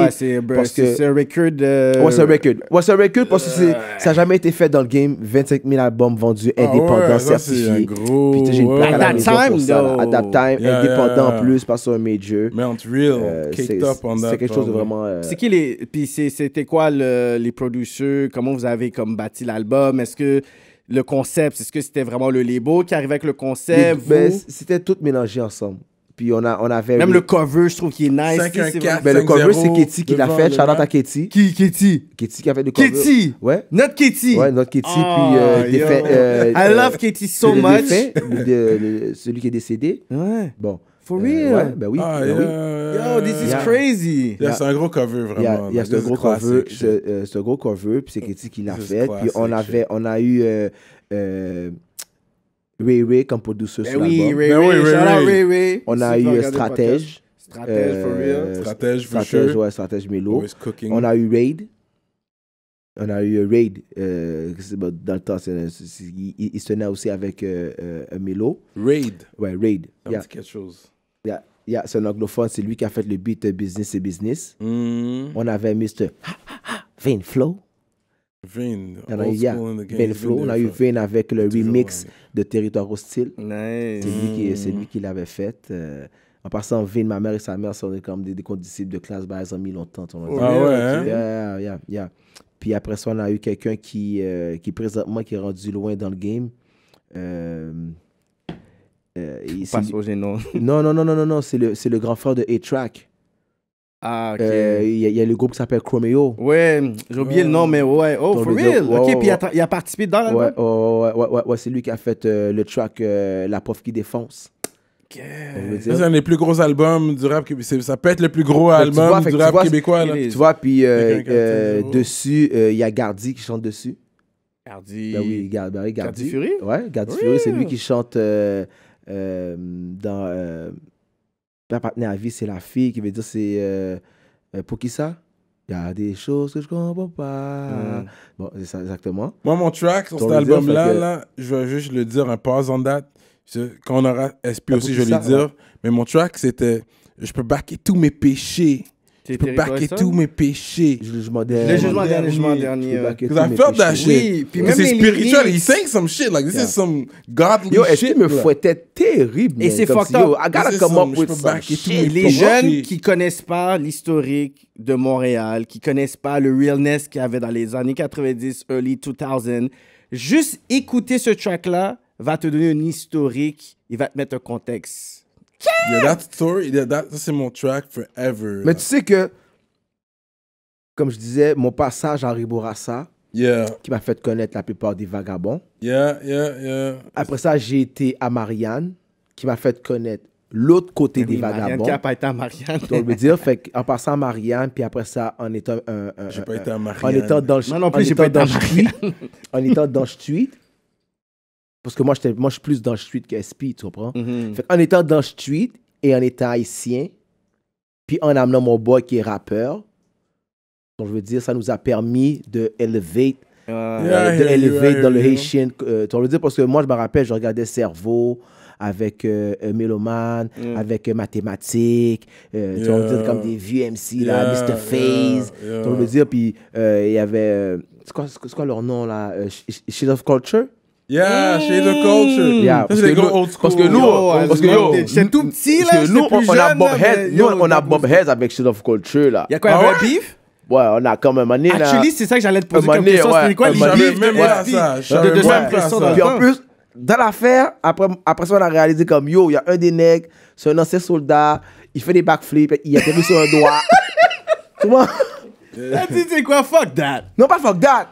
parce que c'est un record. Euh, ouais, c'est un record. Ouais, c'est un record parce que ça n'a jamais été fait dans le game. 25 000 albums vendus ah indépendants, ah certifiés. Gros... Puis j'ai à time, time, indépendant en plus, pas sur un major. mount real, euh, c'est quelque chose de vraiment... Euh, c'est qui les... Puis c'était quoi le, les producteurs? Comment vous avez comme bâti l'album? Est-ce que le concept? Est-ce que c'était vraiment le label qui arrivait avec le concept? Ben, c'était tout mélangé ensemble. Puis on, a, on avait. Même le cover, je trouve qu'il est nice. 5, 4, ben, le cover, c'est Katie qui l'a fait. Shout à Katie. Qui, Katie Katie qui a fait le cover. Katie Ouais. Notre Katie Ouais, notre Katie. puis ah, euh, il fait euh, I euh, love Katie so much. celui qui est décédé. Ouais. Bon. For euh, real? Ouais, ben oui. Ah, ben yeah. oui. Yo, this is yeah. crazy. Yeah, c'est un gros cover, vraiment. c'est un gros cover. C'est un euh, gros cover, puis c'est Katie qui l'a fait. Puis on, avait, on a eu euh, euh, Ray Ray comme producer ben sur oui, l'album. Ray ben Ray, oui, Ray, Ray, Ray, Ray. On a eu euh, Stratège. Stratège, for real. Stratège, Stratège, sure. ouais, Stratège Melo. On a eu Raid. On a eu Raid. dans le temps, il, se tenait aussi avec Melo. Raid. Ouais, Raid. Ça me dit quelque chose c'est un anglophone, c'est lui qui a fait le beat euh, Business et Business. Mm. On avait Mr. Vin Flow. Vin, on a, yeah, Vin Flow. On a eu Vin avec le remix de Territoire Hostile. C'est lui qui, l'avait fait. Euh. en passant, Vin, ma mère et sa mère sont comme des, des condisciples de classe ils en mis longtemps. ah ouais, hein? Puis après ça, on a eu quelqu'un qui, euh, présentement qui est rendu loin dans le game. Euh, il, Passe au génome. Non, non, non, non, non, non c'est le, le, grand frère de A-Track. Ah, ok. Euh, il y, a le groupe qui s'appelle Chromeo. Ouais, j'ai oublié le nom, mais ouais. Oh, for real. ok, puis il, a, participé dans l'album. Ouais, ouais, ouais, ouais, c'est lui qui a fait euh, le track euh, La prof qui défonce. OK. C'est un des plus gros albums du rap Ça peut être le plus gros ben, album du rap québécois. Tu vois, puis dessus, il y a Gardi qui chante dessus. Gardi. Ben oui, ben Gardi. Gardi, Fury? Ouais, Gardi Fury, c'est lui qui chante euh, dans la euh, partenaire à vie, c'est la fille qui veut dire c'est pour qui ça Il y a des choses que je comprends pas. Mm. Bon, c'est ça exactement. Moi, mon track sur cet album-là, là, je vais juste le dire un pause en date. Quand on aura SP aussi, je vais le dire. Mais mon track, c'était je peux baquer tous mes péchés je peux baquer tous mes péchés. Le jugement dernier. Le jugement dernier. Le jugement dernier. Because I felt that shit. C'est spirituel. Il sait some shit. Like, this is some godly yo, shit. me fouettait terrible. Et c'est fucked up. Yo, I gotta come up with some shit. Les jeunes qui connaissent pas l'historique de Montréal, qui connaissent pas le realness qu'il y avait dans les années 90, early 2000, juste écouter ce track-là va te donner un historique. Il va te mettre un contexte. Yeah, that story, yeah, that, ça c'est mon track forever. Mais tu sais que, comme je disais, mon passage à Riborassa, yeah. qui m'a fait connaître la plupart des vagabonds. Yeah, yeah, yeah. Après ça, j'ai été à Marianne, qui m'a fait connaître l'autre côté des Marianne vagabonds. Qui n'a pas été à Marianne. Donc, me dire, fait en passant à Marianne, puis après ça, en étant. Euh, euh, pas euh, été à Marianne. En étant dans le. Non, non plus, j'ai pas été à Marianne. en étant dans Street. Parce que moi, je suis plus dans le street que tu comprends? Mm-hmm. en étant dans le street et en étant haïtien, puis en amenant mon boy qui est rappeur, donc je veux dire, ça nous a permis de elevate, euh, dans le Haïtien. Euh, tu veux dire, parce que moi, je me rappelle, je regardais Cerveau avec euh, Méloman, mm. avec Mathématiques, tu vois, dire, comme des vieux MC, là, Mr. Phase, tu veux dire, puis il y avait, c'est quoi, leur nom, là, Child of Culture Yeah, chez of culture. Mm. parce, que nous, parce que c'est tout petit nous, on, a bob nous, on a avec shit of culture là. Y a quoi, un ah beef? Ouais, on a quand même année ah, là. Actually, c'est ça que j'allais te poser comme question. c'est quoi les beefs de de ça Puis en plus, dans l'affaire, après, après ça, on a réalisé comme yo, il y a un des nègres, c'est un ancien soldat, il fait des backflips, il a perdu sur un doigt. tu vois? Tu quoi, fuck that. Non, pas fuck that.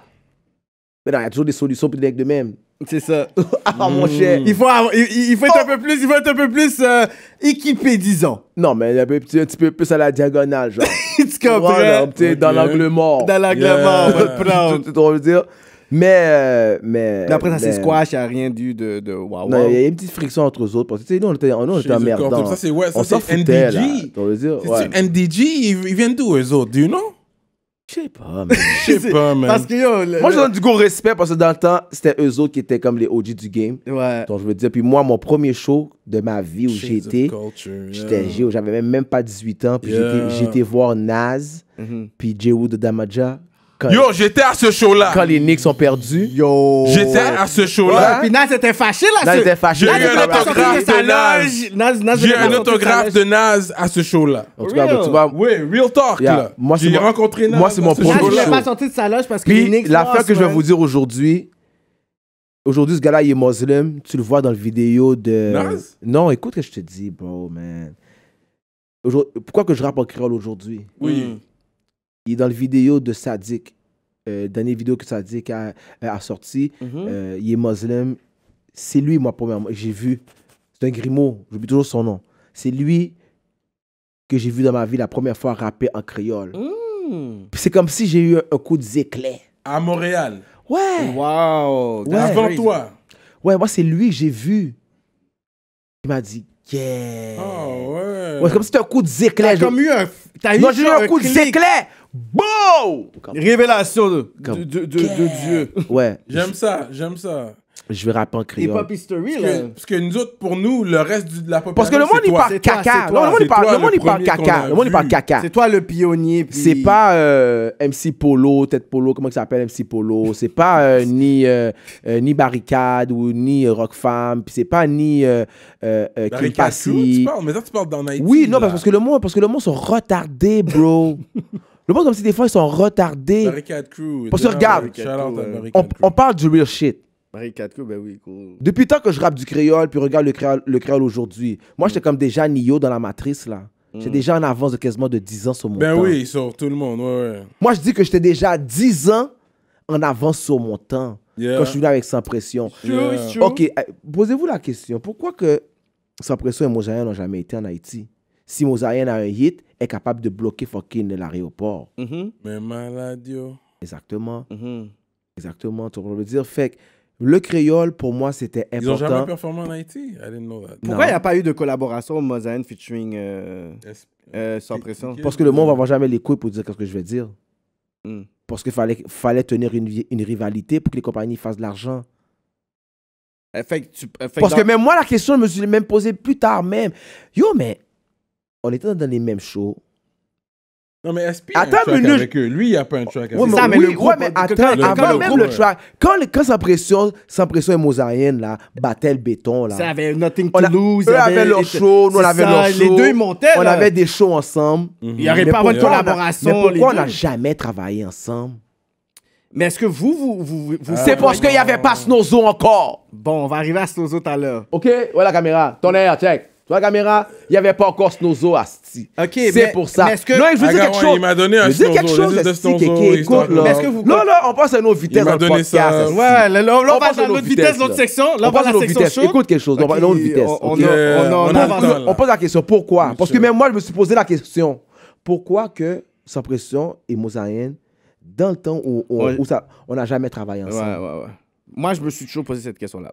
Mais non, il y a toujours des solutions pour les nègres de même. C'est ça. Ah, mon hmm. cher. Il faut, avoir- il, il- faut être un peu plus, il faut être un peu plus euh, équipé, disons. Non, mais un, peu, petit- un petit peu plus à la diagonale, genre. tu comprends? Voilà, tu Dans l'angle mort. Dans la Yeah. glamour, on va te prendre. Tu dire? Mais, euh, mais. Mais Après, ça s'est squash, il n'y a rien dû de, de wow, Non, il y a une petite friction entre eux autres. Parce que, tu sais, nous, on était, nous, on était Chez emmerdants. comme ça, c'est- ouais, ça, c'est foutait, là. NDG. Tu veux dire? cest Ouais. NDG, ils, ils viennent d'où eux autres, do you know? Je sais pas, man. Je sais pas, man. Parce que moi, je donne du gros respect parce que dans le temps, c'était eux autres qui étaient comme les OG du game. Ouais. Donc, je veux dire, puis moi, mon premier show de ma vie où j'étais, j'étais où j'avais même, pas 18 ans, puis j'étais voir Naz, mm-hmm. puis de Damaja, Yo, j'étais à ce show-là. Quand les Knicks ont perdu. Yo. J'étais à ce show-là. puis Naz était fâché là. Naz était fâché. J'ai eu un autographe de Naz. J'ai eu un autographe de Naz à ce show-là. En tout cas, tu vois. Oui, real talk là. Moi, j'ai rencontré Naz. Moi, c'est mon premier show. Je pas sorti de sa loge parce que les Knicks. L'affaire que je vais vous dire aujourd'hui. Aujourd'hui, ce gars-là, il est musulman. Tu le vois dans le vidéo de. Naz? Non, écoute ce que je te dis, bro, man. Pourquoi que je rappe en créole aujourd'hui? Oui. Hmm il est dans le vidéo de Sadik. Euh, dernière vidéo que Sadik a, euh, a sorti. Mhm. Euh, il est musulman. C'est lui, moi, premièrement, j'ai vu. C'est un grimaud, j'oublie toujours son nom. C'est lui que j'ai vu dans ma vie la première fois rapper en créole. Mm. C'est comme si j'ai eu un, coup de zéclé. À Montréal. Ouais. Waouh. Avant toi. Ouais, moi, c'est lui que j'ai vu. Il m'a dit, yeah. Ah, ouais. c'est comme si c'était un coup de zéclé. T'as eu un. As non, j'ai eu un, coup d'éclair. de Wow! Révélation de, de, de, Dieu. Ouais. J'aime ça, j'aime ça. Je vais rapper en créole. Et hop history, parce là. Que, parce que nous autres, pour nous, le reste de la population. Parce que le monde, il parle caca. Non, le monde, il parle caca. Le monde, il parle caca. C'est toi le pionnier. Puis... C'est pas euh, MC Polo, Tête Polo, comment ça s'appelle MC Polo. C'est pas euh, ni, euh, ni Barricade ou ni Rock Femme. Puis c'est pas ni euh, euh, mais ça, tu parles dans Haïti. Oui, non, parce que le monde, parce que le monde sont retardés, bro. Le monde, comme si des fois, ils sont retardés. Barricade Crew. Parce que regarde, on, parle du real shit. Crew, ben oui, cool. Depuis tant que je rappe du créole, puis regarde le créole, le créole aujourd'hui. Moi, j'étais comme déjà Nio dans la matrice, là. J'étais mm. déjà en avance de quasiment de 10 ans sur mon ben temps. Ben oui, sur tout le monde, ouais, ouais. Moi, je dis que j'étais déjà 10 ans en avance sur mon temps. Quand je suis venu avec Sans Pression. Ok, eh, posez-vous la question. Pourquoi que Sans Pression et Mojaïen n'ont jamais été en Haïti? si Mozarien a un hit, est capable de bloquer fucking l'aéroport. Mm-hmm. Mais malade, yo. Exactement. Mm-hmm. Exactement, tu le dire. Fait que le créole, pour moi, c'était important. Ils n'ont jamais performé en Haïti. I didn't know that. Pourquoi il n'y a pas eu de collaboration Mozarien featuring euh, euh Sans Pression Parce que le monde va avoir jamais les couilles pour dire ce que je vais dire. Mm. Parce qu'il fallait, fallait tenir une, une rivalité pour que les compagnies fassent de l'argent. Euh, fait que tu, euh, Parce que même moi, la question, je me suis même posée plus tard même. Yo, mais on était dans les mêmes shows. Non, mais SP a un track avec eux. Lui, il n'y a pas un track avec eux. mais oui, le groupe, mais attends, le avant même le track, quand, quand sa pression, sa pression Mozarienne, là, battait le béton, là. Ça avait nothing to lose. Eux avaient leur show, nous, on avait leur show. Les deux, ils montaient, On avait des shows ensemble. Mhm. Il n'y aurait mais pas de collaboration. mais pourquoi on n'a jamais travaillé ensemble? Mais est-ce que vous, vous, vous, vous C'est parce qu'il n'y avait pas Snozo encore. Bon, on va arriver à Snozo tout à l'heure. OK, voilà la caméra. Ton air, check. Toi la caméra, il n'y avait pas encore Snozo Asti. Ok, C'est pour ça. Que... Non, je veux dire quelque chose. Il m'a donné un Snozo. Je veux quelque chose, Asti, écoute, là. non, on passe à une autre vitesse dans le podcast. Ouais, on passe à une autre vitesse, notre section. on passe à autre vitesse. Écoute quelque chose, on passe à une autre vitesse. On pose la question, pourquoi? Parce que même moi, je me suis posé la question. Pourquoi que Sans Pression et mosaïenne, dans le temps où, on n'a jamais travaillé ensemble. Moi, je me suis toujours posé cette question-là,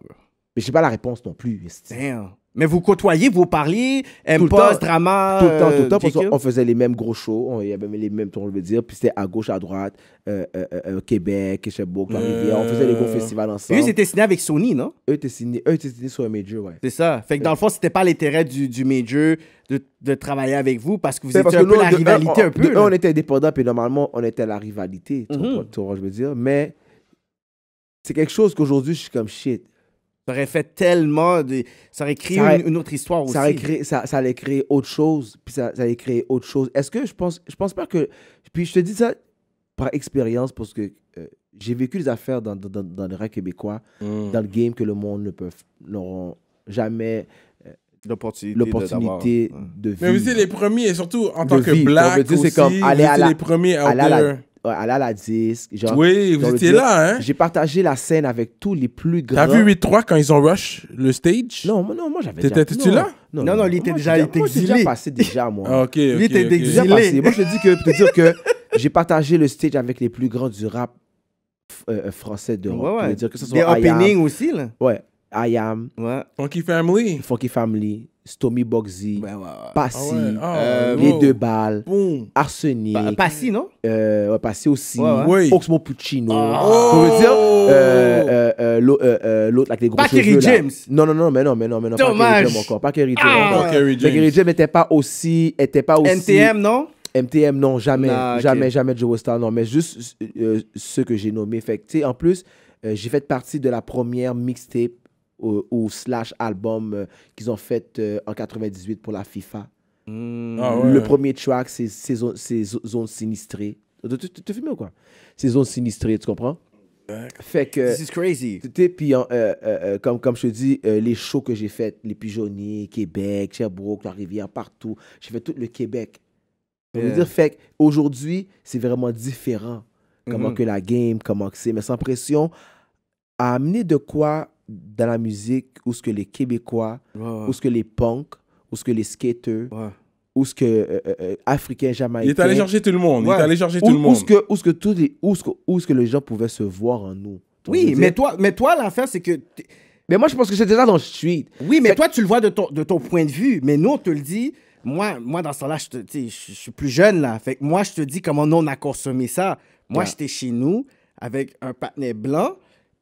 Mais je n'ai pas la réponse non plus. Damn. Mais vous côtoyez, vous parliez, impose, Drama. Tout le temps, tout le temps. Parce euh, on faisait les mêmes gros shows, on, il y avait les mêmes tours, je veux dire. Puis c'était à gauche, à droite, euh, euh, euh, euh Québec, Québec, On faisait les gros euh, festivals ensemble. Eux, ils étaient signés avec Sony, non Eux étaient signés, eux, étaient signés sur un major, ouais. C'est ça. Fait que dans le fond, c'était pas l'intérêt du, du major de, travailler avec vous parce que vous étiez un peu la rivalité, un peu. on était indépendants, puis normalement, on était la rivalité, tu mhm. vois, je veux dire. Mais c'est quelque chose qu'aujourd'hui, je suis comme shit. Ça aurait fait tellement. De... Ça aurait créé Une, autre histoire aussi. Ça, aurait créé, ça, allait créer autre chose, puis ça, ça allait créer autre chose. Est-ce que je pense. Je pense pas que. Puis je te dis ça par expérience parce que euh, j'ai vécu des affaires dans, dans, dans le rap québécois, mm. dans le game que le monde ne peuvent n'auront jamais. Euh, l'opportunité de, vivre. Mais vous êtes les premiers, et surtout en tant que black, c'est comme aller à la, les premiers à euh, aller à la disque. oui, vous étiez là, hein? J'ai partagé la scène avec tous les plus grands. T'as vu 8-3 quand ils ont rush le stage? Non, moi, non, moi j'avais T'étais-tu là? Non, non, il était déjà exilé. était déjà passé déjà, moi. Ok, ah, ok, Lui était déjà Passé. Moi, je te dis que, te dire que j'ai partagé le stage avec les plus grands du rap euh, euh, français d'Europe. Ouais, ouais. Dire que ce soit Des openings aussi, là. Ouais. I Am. Funky Family. Funky Family. Stomy Boxy, ouais, ah Passy, ah euh, Les Deux Balles, Arsenic. Passy, non euh, Passy aussi. Oxmo Puccino. Oh. Pour dire, euh, euh, euh, l'autre avec les gros pas Kerry James. Non, non, non, mais non, mais non, mais non. Dommage. Pas Kerry James encore. Pas Kerry James. James. n'était pas aussi, était pas aussi. NTM, non MTM, non, jamais, nah, jamais, jamais Joe Star, non, mais juste ceux que j'ai nommés. Fait en plus, j'ai fait partie de la première mixtape ou, slash album euh, qu'ils ont fait euh, en 98 pour la FIFA. Hmm. Ah le premier track, c'est zone, Zones Sinistrées. Tu filmes ou quoi? C'est Zones Sinistrées, tu comprends? Fait que. This is crazy. Puis, euh, comme, comme je te dis, les shows que j'ai fait, les Pigeonniers, Québec, Sherbrooke, La-Rivière, partout. J'ai fait tout le Québec. dire, fait aujourd'hui, c'est vraiment différent. Comment mm-hmm. que la game, comment que c'est. Mais sans pression, a amené de quoi dans la musique où ce que les Québécois, ou ce que les punks, où ce que les skateurs ou ce que euh, euh, euh, Africains, Jamaïcains. Il est allé chercher tout le monde. Il est allé chercher tout le monde. Où ce que, ce que, les, ce que, ce que les gens pouvaient se voir en nous. Oui, mais toi, mais toi l'affaire, c'est que. Mais moi, je pense que c'est déjà dans le suis. Oui, mais toi, tu le vois de ton, de ton point de vue. Mais nous, on te le dit. Moi, moi dans ce là je, je suis plus jeune. là. Fait moi, je te dis comment on a consommé ça. Moi, j'étais chez nous avec un patinet blanc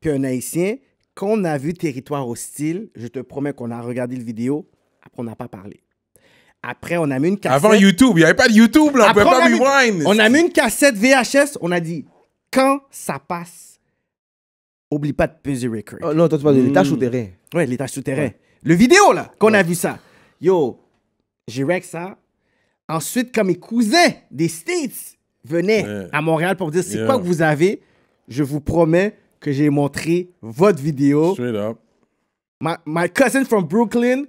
puis un haïtien quand on a vu Territoire hostile, je te promets qu'on a regardé le vidéo, après on n'a pas parlé. Après, on a mis une cassette. Avant YouTube, il n'y avait pas de YouTube, là, on pouvait pas rewind. On a mis une cassette VHS, on a dit, quand ça passe, oublie pas de peser record. Oh, non, tu parles de l'étage hmm. souterrain. Ouais, l'étage souterrain. Le vidéo, là, qu'on a vu ça. Yo, j'ai rec ça. Ensuite, quand mes cousins des States venaient à Montréal pour dire, c'est quoi que vous avez, je vous promets, que j'ai montré votre vidéo. Straight up. My, my cousin from Brooklyn,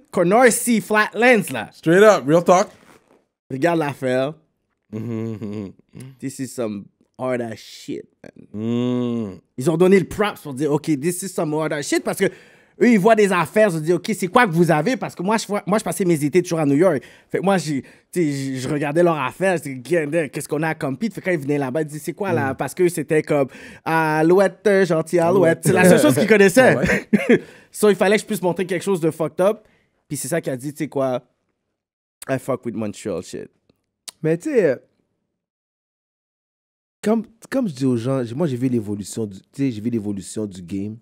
C. Flatlands, là. Straight up, real talk. Regarde l'affaire. Mm-hmm. this is some hard ass shit, man. Mm. Ils ont donné le props pour dire, OK, this is some hard ass shit parce que eux, ils voient des affaires, se disent « OK, c'est quoi que vous avez? Parce que moi, je, moi, je passais mes étés toujours à New York. Fait que moi, je, je regardais leurs affaires, qu'est-ce qu'on a à pit? Fait quand ils venaient là-bas, ils disaient, c'est quoi là? Mm. Parce que c'était comme Alouette, euh, gentil Alouette. C'est la seule chose qu'ils connaissaient. Ça ah il fallait que je puisse montrer quelque chose de fucked up. Puis c'est ça qui a dit, tu sais quoi, I fuck with Montreal shit. Mais tu sais, euh, comme, comme je dis aux gens, moi j'ai vu l'évolution sais, j'ai vu l'évolution du game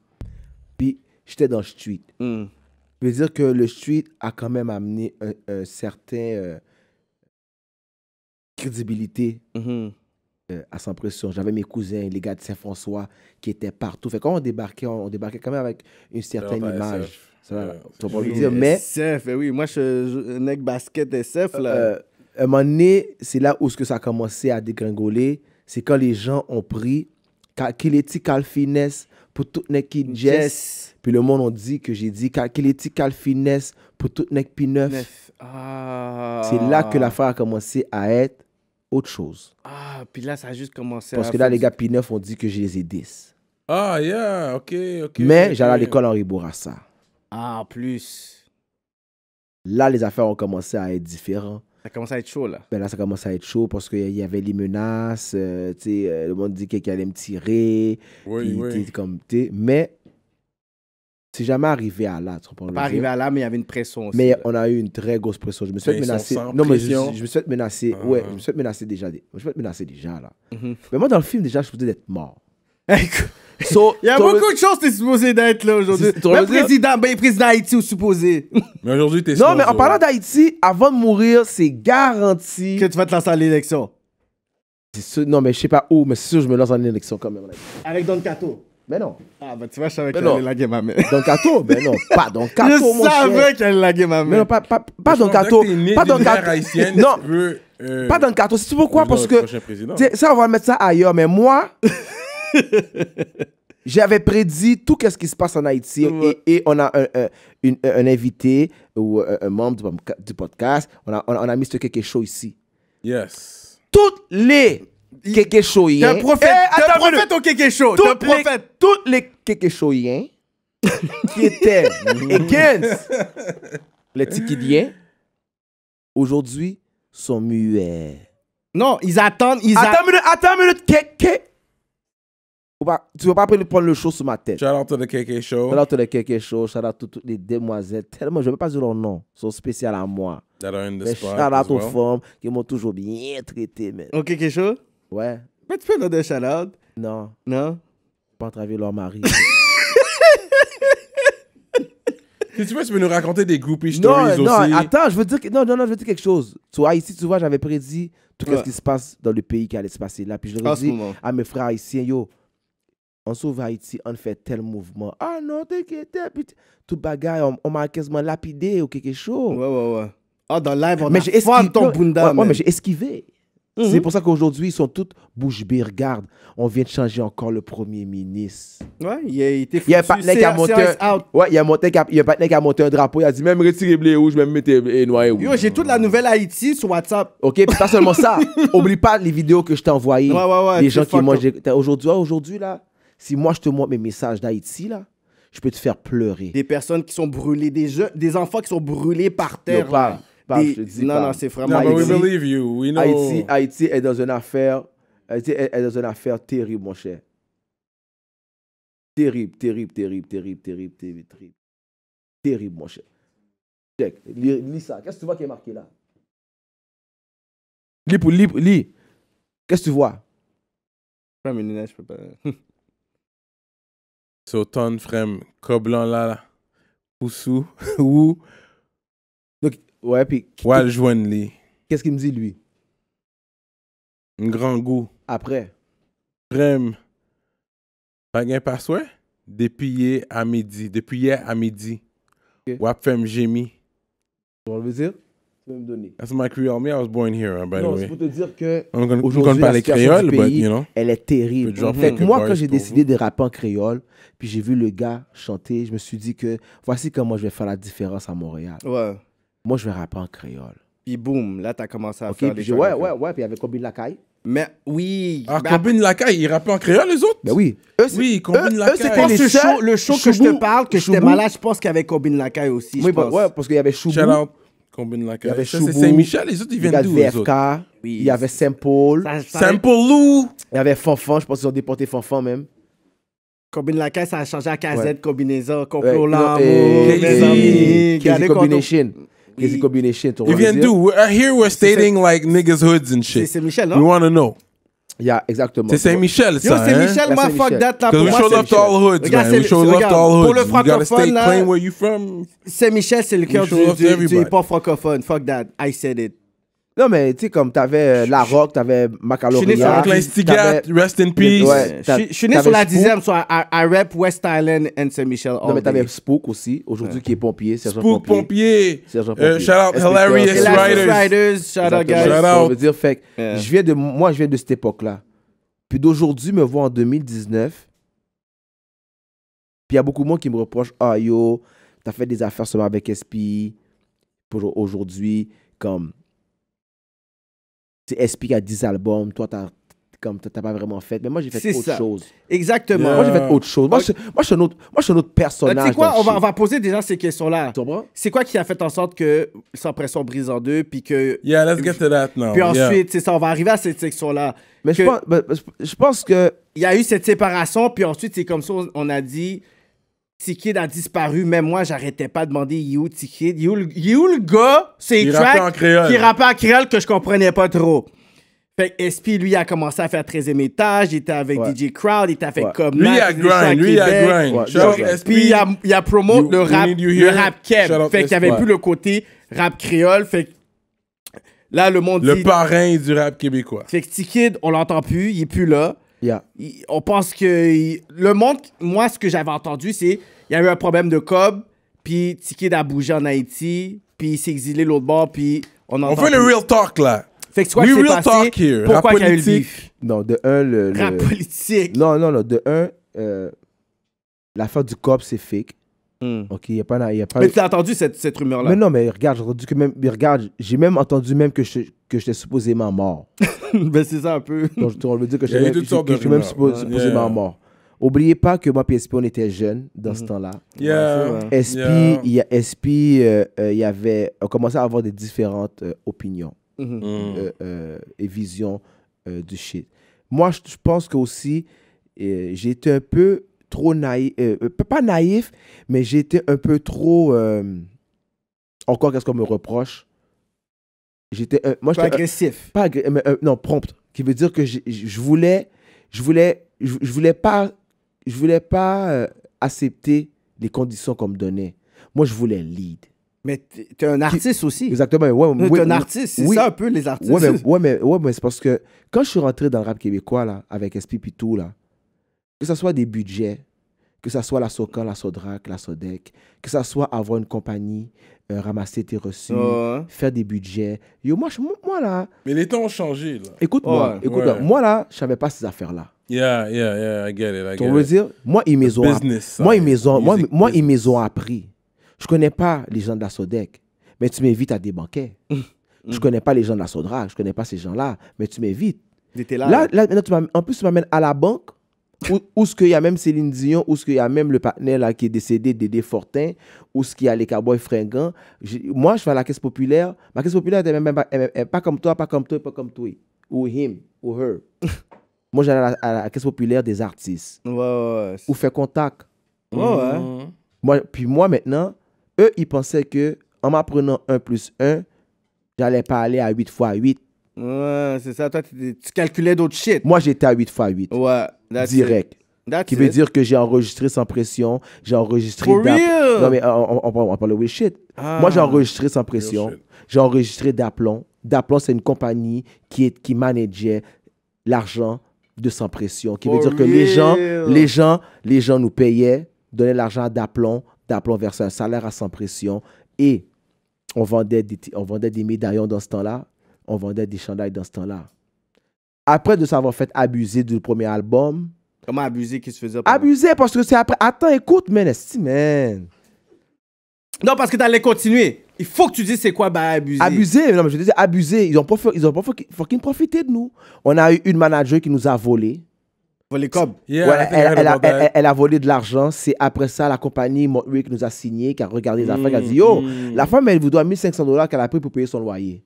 j'étais dans le street. Hmm. Je veux dire que le street a quand même amené un, certaine certain euh, crédibilité mm-hmm. euh, à son Pression. J'avais mes cousins, les gars de Saint-François, qui étaient partout. Fait quand on débarquait, on, débarquait quand même avec une certaine image. Ça, euh, pas dire, mais... SF, eh oui. Moi, je suis un basket SF, là. à euh, un moment donné, c'est là où ce que ça a commencé à dégringoler. C'est quand les gens ont pris Kiletti Calfines, pour tout nèg qui jess. Puis le monde a dit que j'ai dit qu'il était cal finesse pour tout qui p neuf. Ah. C'est là que l'affaire a commencé à être autre chose. Ah, puis là ça a juste commencé Parce que là les gars P9 ont dit que j'ai les ai 10. Ah yeah, OK, OK. Mais j'allais à l'école Henri Bourassa. Ah, plus. Là les affaires ont commencé à être différentes ça commence à être chaud, là. Ben là, ça commence à être chaud parce qu'il y avait les menaces. Euh, tu euh, le monde dit qu'il allait me tirer. Oui, oui. comme, Mais c'est jamais arrivé à là, tu Pas arrivé à là, mais il y avait une pression aussi. Mais on a eu une très grosse pression. Je me suis fait menacer. Non, mais je, me suis fait menacer. Ouais, je me suis fait menacer déjà. Je me suis fait menacer déjà, là. Mhm. Mais moi, dans le film, déjà, je voulais d'être mort. il y a beaucoup de choses, t'es supposé d'être là aujourd'hui. Le président, ben, président d'Haïti, ou supposé. Mais aujourd'hui, tu t'es Non, mais en parlant d'Haïti, avant de mourir, c'est garanti. Que tu vas te lancer à l'élection. Non, mais je sais pas où, mais c'est sûr, je me lance en l'élection quand même. Avec Don Cato. Mais non. Ah, ben tu vois, je savais qu'elle laguait ma mère. Don Cato Mais non, pas Don Cato, mon Je savais qu'elle laguait ma mère. Mais non, pas, pas, pas Don Cato. Euh, pas Don Cato. Non. Pas Don Cato. C'est pourquoi Parce que. Ça, on va mettre ça ailleurs, mais moi. J'avais prédit tout ce qui se passe en Haïti et, et, on a un, un, un invité ou un, membre du, podcast. On a, on, a mis ce quelque chose ici. Yes. Toutes les quelque chose. un prophète, t'es un prophète au quelque chose. T'es un prophète. Toutes les quelque qui étaient against les Tikidiens, aujourd'hui sont muets. Non, ils attendent. Ils attends une minute, attends une minute tu ne veux pas prendre le show sur ma tête. Shout out to the KK Show. Shout out to the KK Show. Shout out toutes les demoiselles. Tellement, je ne veux pas dire leur nom. Ils sont spéciales à moi. That are in the shout out aux femmes qui m'ont toujours bien traité. Man. Au KK Show Ouais. Mais tu peux leur donner shout out Non. Non Pas entraver leur mari. si tu veux, tu peux nous raconter des groupies stories non, non, aussi. Non, attends, je veux dire, non, non, non, je veux dire quelque chose. Tu vois, ici, tu vois, j'avais prédit tout ce qui se passe dans le pays qui allait se passer là. Puis je leur dis à mes frères haïtiens, yo, on sauve Haïti, on fait tel mouvement. Ah non, t'inquiète, putain. tout bagay, on m'a quasiment lapidé ou quelque chose. Ouais, ouais, ouais. Ah, dans live, on mais a un ton bunda. Ouais, mais j'ai esquivé. Mhm. C'est pour ça qu'aujourd'hui, ils sont tous bouche bée. Regarde, on vient de changer encore le premier ministre. Ouais, il a été Il y a un partenaire qui a monté un, ouais, il a y a un qui a monté un drapeau. Il a dit même retirer les rouges, même mettre les noirs Yo, j'ai toute la nouvelle Haïti sur WhatsApp. OK, pas seulement ça. Oublie pas les vidéos que je t'ai envoyées. Ouais, ouais, ouais. Les gens qui mangent. Aujourd'hui, aujourd'hui, là. Si moi, je te montre mes messages d'Haïti, là, je peux te faire pleurer. Des personnes qui sont brûlées, des, des enfants qui sont brûlés par terre. pas, non, non, c'est vraiment... Haïti, Haïti, Haïti est dans une affaire... Haïti est, dans une affaire terrible, mon cher. Terrible, terrible, terrible, terrible, terrible, terrible, terrible. mon cher. Check, lis, ça. Qu'est-ce que tu vois qui est marqué là? Lis lis, lis. Qu'est-ce que tu vois? Je peux pas. So ton frem, ko blan la la, pou sou, wou, wal jwen li. Kè s ki m zi lwi? N gran gou. Apre? Frem, fagyen pa swen, depi ye a midi, depi ye a midi, wap fèm jemi. Dwa l vè zil? me donner. That's my Creole me. I was born here, uh, by the way. c'est pour te dire que aujourd'hui, la situation du pays, you know, elle est terrible. moi, quand j'ai décidé de rapper en créole, puis j'ai vu le gars chanter, je me suis dit que voici comment je vais faire la différence à Montréal. Ouais. Moi, je vais rapper en créole. Puis boum, là, t'as commencé à faire Ouais, ouais, ouais. Puis il y avait Lacaille. Mais oui. Ah, Kobin Lacaille, ils rappe en créole, les autres? Ben oui. Eux, oui, Combine Lacaille. le show, le show que je te parle, que j'étais malade. Je pense qu'il y avait Combine Lacaille aussi. Oui, je ben ouais, parce qu'il y avait Choubou. Il y avait Saint-Michel, Il y il y avait saint Lou! il y avait je pense qu'ils ont déporté Fanfan même. Combine la caisse, a changé à amis. Ils viennent d'où? We're- stating like niggas' hoods and shit. C'est- Michel, non? We want to know. Yeah, exactement. C'est Saint-Michel, ça. Yo, hein? Saint-Michel, hein? my Saint fuck that. Là, pour we show love to all hoods, man. We show love to all hoods. Pour le francophone, Saint-Michel, c'est le cœur du, du, du, du hip-hop francophone. Fuck that. I said it. Non, mais tu sais, comme t'avais euh, La Rock, t'avais Macaloria. Je suis Rest in Peace. je suis né sur la dixième, sur I rap West Island and Saint-Michel. Non, mais t'avais Spook aussi, aujourd'hui, qui est pompier. Spook, pompier. Sergent euh, pompier. shout out Hilarious Riders. Shout out, guys. Shout out. veut dire, fait je viens de, moi, je viens de cette époque-là. Puis d'aujourd'hui, me voir en 2019. Puis il y a beaucoup de monde qui me reproche Ah, yo, t'as fait des affaires seulement avec SP. Aujourd'hui, comme SP qui a 10 albums, toi, t'as comme t'as pas vraiment fait mais moi j'ai fait autre chose exactement moi j'ai fait autre chose moi, je, suis un autre moi je suis autre personnage c'est quoi on va, on va, poser déjà ces questions là c'est quoi qui a fait en sorte que sans pression brise en deux puis que yeah let's get to that now puis ensuite c'est ça on va arriver à cette section là mais je pense, je pense que il y a eu cette séparation puis ensuite c'est comme ça on a dit t a disparu, même moi, j'arrêtais pas de demander il est où t il, est où le gars, c'est track qui rappe en créole que je comprenais pas trop. Fait que SP, lui, a commencé à faire 13e étage, il était avec DJ Crowd, il était avec Comme Lui, il a grind, lui, il a grind. Puis, il a, il promote le rap, le rap keb. Fait qu'il n'y avait plus le côté rap créole. Fait que là, le monde Le parrain du rap québécois. Fait que t on l'entend plus, il est plus là on pense que le monde, moi, ce que j'avais entendu, c'est il y a eu un problème de Cobb, puis Tiki a bougé en Haïti, puis il s'est exilé l'autre bord, puis on entend. On fait le real talk là. Fait que quoi, We real talk here. Pourquoi il politique. Non, de un, le. politique. Non, non, non. De un, euh, l'affaire du Cobb, c'est fake mais mm. Ok, il y a pas, y a pas. Mais entendu cette, cette rumeur là. Mais non, mais regarde, j'ai que même, regarde, j'ai même entendu même que que j'étais supposément mort. ben c'est ça un peu. Donc on veut dire que j'étais même, supposément mort. Oubliez pas que moi et SP, on était jeunes dans ce mm. temps-là. Yeah. il y a SP, euh, euh, y avait, on commençait à avoir des différentes euh, opinions mm-hmm. mm. et visions du shit. Moi, je pense que aussi, un peu trop naïf, euh, euh, pas naïf, mais j'étais un peu trop. Euh, encore, qu'est-ce qu'on me reproche J'étais. moi, pas agressif. pas non, prompt. Qui veut dire que je voulais. Je voulais. Je voulais pas. Je voulais pas accepter les conditions qu'on me donnait. Moi, je voulais lead. Mais t'es un artiste aussi. Exactement. Ouais, mais un artiste, c'est ça un peu les artistes. Ouais, mais, ouais, mais, mais c'est parce que quand je suis rentré dans le rap québécois, là, avec SP là, que ce soit des budgets, que ce soit la SOCAN, la SODRAC, la SODEC, que ce soit avoir une compagnie, euh, ramasser tes reçus, faire des budgets. moi, moi là. Mais les temps ont changé Écoute-moi, écoute moi là, je savais pas ces affaires-là. Yeah, yeah, yeah, I get it. I get tu veux dire, moi, ils me moi, ils moi, moi, ils me ont appris. Je connais pas les gens de la SODEC, mais tu m'invites à des banquets. Mm. je connais pas les gens de la SODRAC, je connais pas ces gens-là, mais tu m'invites. Tu là. là, là en plus, tu m'amènes à la banque ou, ce qu'il y a même Céline Dion, ou ce qu'il y a même le partenaire là qui est décédé, Dédé Fortin, ou ce qu'il y a les cowboys fringants. moi, je fais la caisse populaire. Ma caisse populaire n'est même pas, comme toi, pas comme toi, pas comme toi. Ou him, ou her. moi, j'allais à, la caisse populaire des artistes. Ou faire contact. Mm-hmm. puis moi, maintenant, eux, ils pensaient que en m'apprenant 1 plus 1, j'allais pas aller à 8 fois 8 c'est ça. Toi, tu calculais d'autres shit. Moi, j'étais à 8 x 8. direct. qui veut dire que j'ai enregistré sans pression, j'ai enregistré. For Non, mais euh, on, parle de shit. Ah. Moi, j'ai enregistré sans pression, j'ai enregistré d'aplomb. D'aplomb, c'est une compagnie qui, est, qui manageait l'argent de sans pression, qui veut dire que les gens, les gens, les gens nous payaient, donnaient l'argent à d'aplomb, d'aplomb versait un salaire à sans pression et on vendait on vendait des médaillons dans ce temps-là on vendait des chandails dans ce temps-là. Après de s'avoir fait abuser du premier album. Comment abuser qui se faisait pas Abuser parce que c'est après. Attends, écoute, man, esti, man. Non, parce que t'allais continuer. Il faut que tu dises c'est quoi, bah, abuser. Abuser, non, mais je disais abuser. Ils ont pas, ils ont pas fucking profité de nous. On a eu une manager qui nous a volé. Volé comme ouais, elle, a, volé de l'argent. C'est après ça, la compagnie qui nous a signé, qui a regardé les affaires, qui a dit mm. Yo, la femme, elle vous doit 1500 dollars qu'elle a pris pour payer son loyer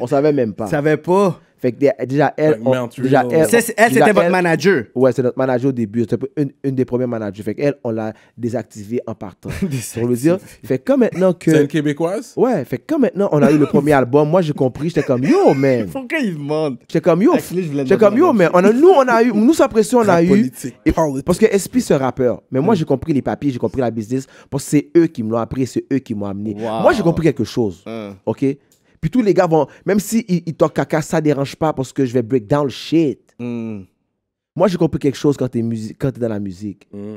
on savait même pas. savait pas. Fait que déjà, elle. elle, c'était votre manager. Ouais, c'est notre manager au début. C'était une, des premières managers. Fait qu'elle, on l'a désactivée en partant. pour le dire. Fait comme maintenant que. C'est une Québécoise? Ouais, fait comme maintenant on a eu le premier album, moi j'ai compris, j'étais comme yo, man. Pourquoi ils demandent? J'étais comme yo. J'étais comme yo, man. nous, on a eu. Nous, sa pression, on a eu. parce que SP, c'est rappeur. Mais moi, mm. j'ai compris les papiers, j'ai compris la business. Parce que c'est eux qui me l'ont appris, c'est eux qui m'ont amené. Moi, j'ai compris quelque chose. Mm. OK? Puis tous les gars vont, même s'ils si ils, toquent caca, ça dérange pas parce que je vais break down le shit. Mm. Moi, j'ai compris quelque chose quand tu quand es dans la musique. Tu mm.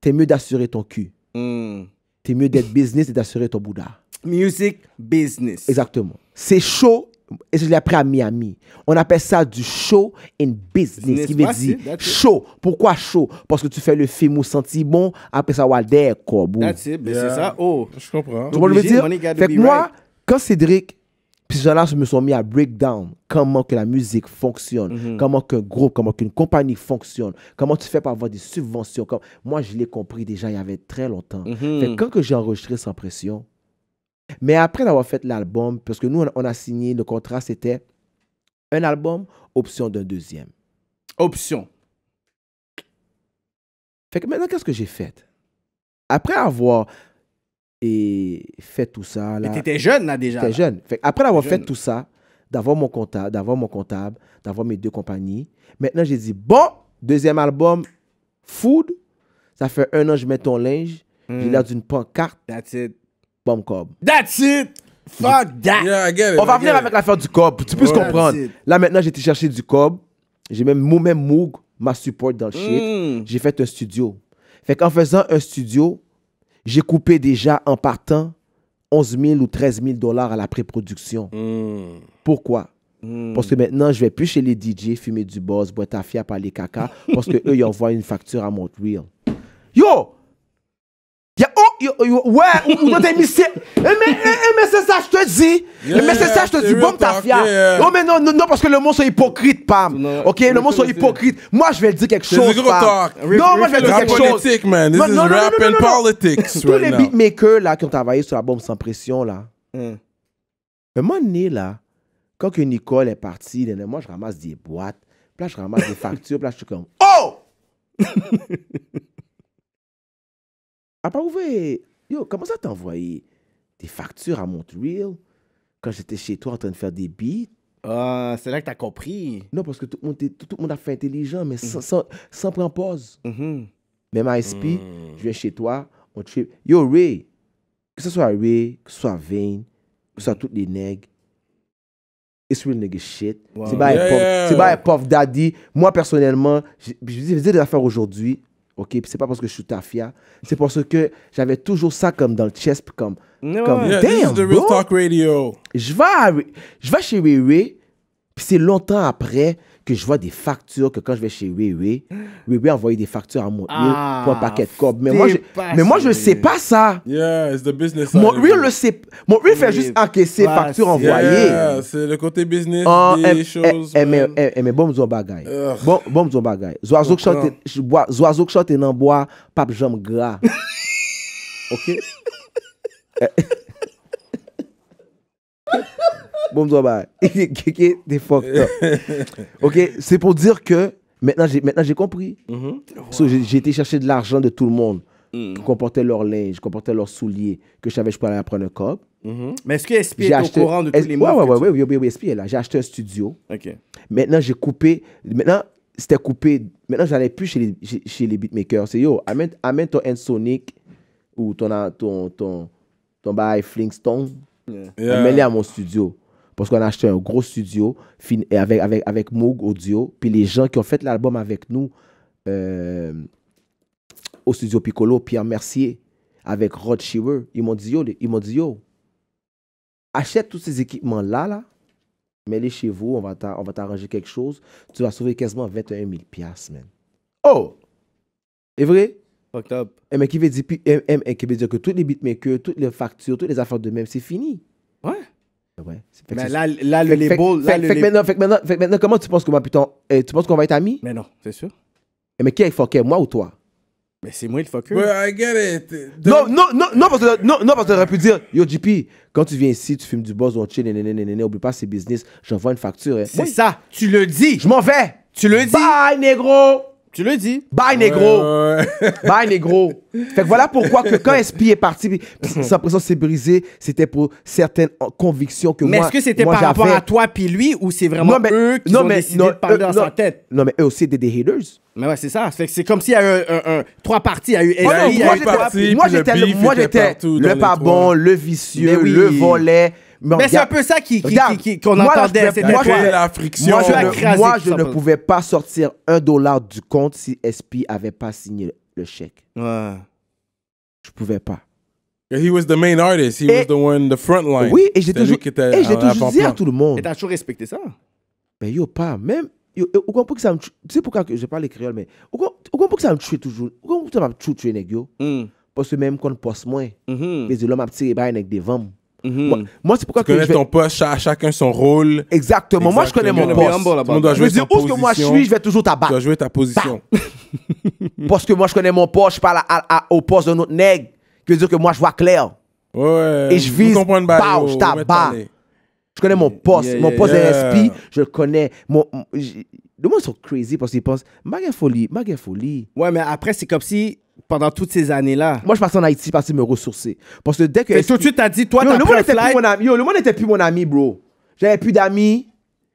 T'es mieux d'assurer ton cul. Tu mm. T'es mieux d'être business et d'assurer ton Bouddha. Music business. Exactement. C'est chaud et je l'ai appris à Miami. On appelle ça du show in business, Ce qui veut dire show. Pourquoi show? Parce que tu fais le film où senti bon, après ça, Walder, quoi. Ben, c'est ça. Oh, je comprends. Tu vois, je veux dire, fait moi, quand Cédric puis ceux-là me sont mis à breakdown comment que la musique fonctionne, mhm. comment qu'un groupe, comment qu'une compagnie fonctionne, comment tu fais pour avoir des subventions. Comme... Moi, je l'ai compris déjà il y avait très longtemps. Mhm. quand que j'ai enregistré Sans Pression, mais après d'avoir fait l'album, parce que nous, on a signé, le contrat, c'était un album, option d'un deuxième. Option. Fait que maintenant, qu'est-ce que j'ai fait? Après avoir et fait tout ça. Là. Mais t'étais jeune là déjà. J'étais jeune. Fait, après avoir fait tout ça, d'avoir mon comptable, d'avoir mon comptable, d'avoir mes deux compagnies, maintenant j'ai dit bon, deuxième album, Food. Ça fait un an je mets ton linge. J'ai hmm. l'air d'une pancarte. That's it. Bomb cob. That's it. Fuck that. On va venir avec l'affaire du cob. Tu puisses comprendre. Là maintenant j'ai été chercher du cob. J'ai même moi-même ma support dans le shit. Hmm. J'ai fait un studio. Fait qu'en faisant un studio, j'ai coupé déjà en partant 11 000 ou 13 000 dollars à la pré-production. Hmm. Pourquoi? Hmm. Parce que maintenant, je ne vais plus chez les DJ fumer du boss, boire ta par parler caca, parce qu'eux, ils envoient une facture à mon Yo, ouais, on eh, eh, eh, Mais c'est ça, je te dis. Mais c'est ça, je te dis. Bon, ta fière oh, Non, mais non, non, parce que le monde sont hypocrite, Pam. Ok, le monde sont hypocrite. Moi, je vais dire quelque chose. Non, moi, je vais dire quelque chose. Politique, man. This is rap and politics. Tous les beatmakers là qui ont travaillé sur la bombe sans pression là. Mm. Un moment donné là, quand que Nicole est partie, moi, je ramasse des boîtes. Puis là, je ramasse des factures. Puis là, je suis comme, oh! A pas ouvert. Yo, comment ça envoyé des factures à Montreal quand j'étais chez toi en train de faire des beats? Ah, c'est là que t'as compris. Non, parce que tout le monde, tout, monde a fait intelligent, mais mhm. sans, sans, prendre pause. Mm Même à SP, mhm. je viens chez toi, on trip. Yo, Ray, que ce soit Ray, que ce soit Vane, que ce soit toutes les nègres, it's real nigga shit. C'est pas, yeah, pauvre Daddy. Moi, personnellement, je faisais des affaires aujourd'hui. OK? C'est pas parce que je suis tafia. Hein. C'est parce que j'avais toujours ça comme dans le chest, comme. comme Damn, Je vais, je vais chez Wewe. puis c'est longtemps après que je vois des factures que quand je vais chez Wewe, Wewe envoyait des factures à mon ah, pour un paquet de cob. Mais moi, je, mais moi, je sais pas ça. Yeah, it's the business Mon Will le sait. Mon fait juste encaisser factures envoyées. c'est le côté business ah, des eh, choses. Eh, eh, mais bon, zo bagay. Bon, bon, bon, bon, bon, chante, zoazouk chante nan bois, pape jambe gras. OK? Bon, Kéké, t'es fucked up. OK, c'est pour dire que maintenant, j'ai, maintenant, j'ai compris. j'ai, été chercher de l'argent de tout le monde. Mm. Qui comportait leur linge, qui comportait leurs souliers, que je savais que je pouvais aller prendre un cop. Mais est-ce que SP est au courant de tous les mois? Oui, oui, oui, ouais. SP est là. J'ai acheté un studio. OK. Maintenant, j'ai coupé. Maintenant, c'était coupé. Maintenant, j'allais plus chez les, chez, les beatmakers. C'est yo, amène, amène ton N Sonic ou ton, ton, ton, ton, Amène-les à mon studio parce qu'on a acheté un gros studio avec, avec, Moog Audio. Puis les gens qui ont fait l'album avec nous euh, au studio Piccolo, Pierre Mercier, avec Rod Shearer, ils m'ont dit, yo, achète tous ces équipements-là, là, mets-les chez vous, on va t'arranger quelque chose. Tu vas sauver quasiment 21 000 Oh! Est vrai? Fucked Et mais qui veut dire, que tous les beatmakers, toutes les factures, toutes les affaires de même, c'est fini. Ouais. Ouais. Fait mais là, là, le label. là, le fait, maintenant, fait, maintenant, fait maintenant, comment tu penses qu'on va, putain, eh, tu penses qu'on va être amis? Mais non, c'est sûr. Eh, mais qui est fucké, moi ou toi? Mais c'est moi le fucker. Well, I Non, non, non, non, parce que, non, parce que pu dire, yo, JP, quand tu viens ici, tu fumes du boss on chill, nénéné, nénéné, oublie pas ses business, j'envoie une facture. Hein. C'est ça, tu le dis. Je m'en vais. Tu le dis. Bye, négro. Tu le dis. Bye, négro. Bye, négro. Fait que voilà pourquoi que quand SP est parti, sa présence s'est brisée, c'était pour certaines convictions que mais moi. Mais est-ce que c'était par rapport à toi puis lui ou c'est vraiment non, mais, eux qui non, ont mais, de parler euh, dans sa tête? Non, mais eux aussi des haters. Mais ouais, c'est ça. Fait c'est comme s'il y a eu trois parties. Il a eu oh moi, j'étais le, moi, j'étais le pas bon, le vicieux, le volet. Mais, c'est un peu ça qui, qu'on qui, qui, entendait. c'est moi, la friction. Moi, je, ne pouvais pas sortir un dollar du compte si SP avait pas signé le, chèque. Ouais. Je pouvais pas. He was the main artist. He et, was the one, the front line. Oui, et j'ai toujours, et j'ai toujours dit à tout le monde. Et t'as toujours respecté ça? mais ben, yo, pas. Même, yo, ça Tu sais pourquoi que je parle créole, mais pourquoi pourquoi que ça me tue toujours. pourquoi ça me tue, tuer, Parce que même quand on passe moins, hmm. mais de l'homme a tiré bail avec des ventes. Mhm. Moi, c'est pourquoi tu que connais je ton poste, chacun son rôle. Exactement. Moi, je connais mon poste. On doit jouer je bah, bah, bah, où que moi je suis, je vais toujours t'abattre. Tu dois jouer ta position. Parce que moi, je connais mon poste, je parle au poste d'un autre nègre. qui veut dire que moi, je vois clair. Ouais. Et je vise. Bah, je t'abats. Je connais mon poste. mon poste est yeah. je connais. Mon, les gens sont crazy parce qu'ils pensent, ma folie, ma folie. Ouais, mais après, c'est comme si pendant toutes ces années-là. Moi, je passais en Haïti parce que me ressourcer. Parce que dès que. Et tout de suite, t'as dit, toi, yo, le monde n'était plus mon ami. Yo, le monde n'était plus mon ami, bro. J'avais plus d'amis.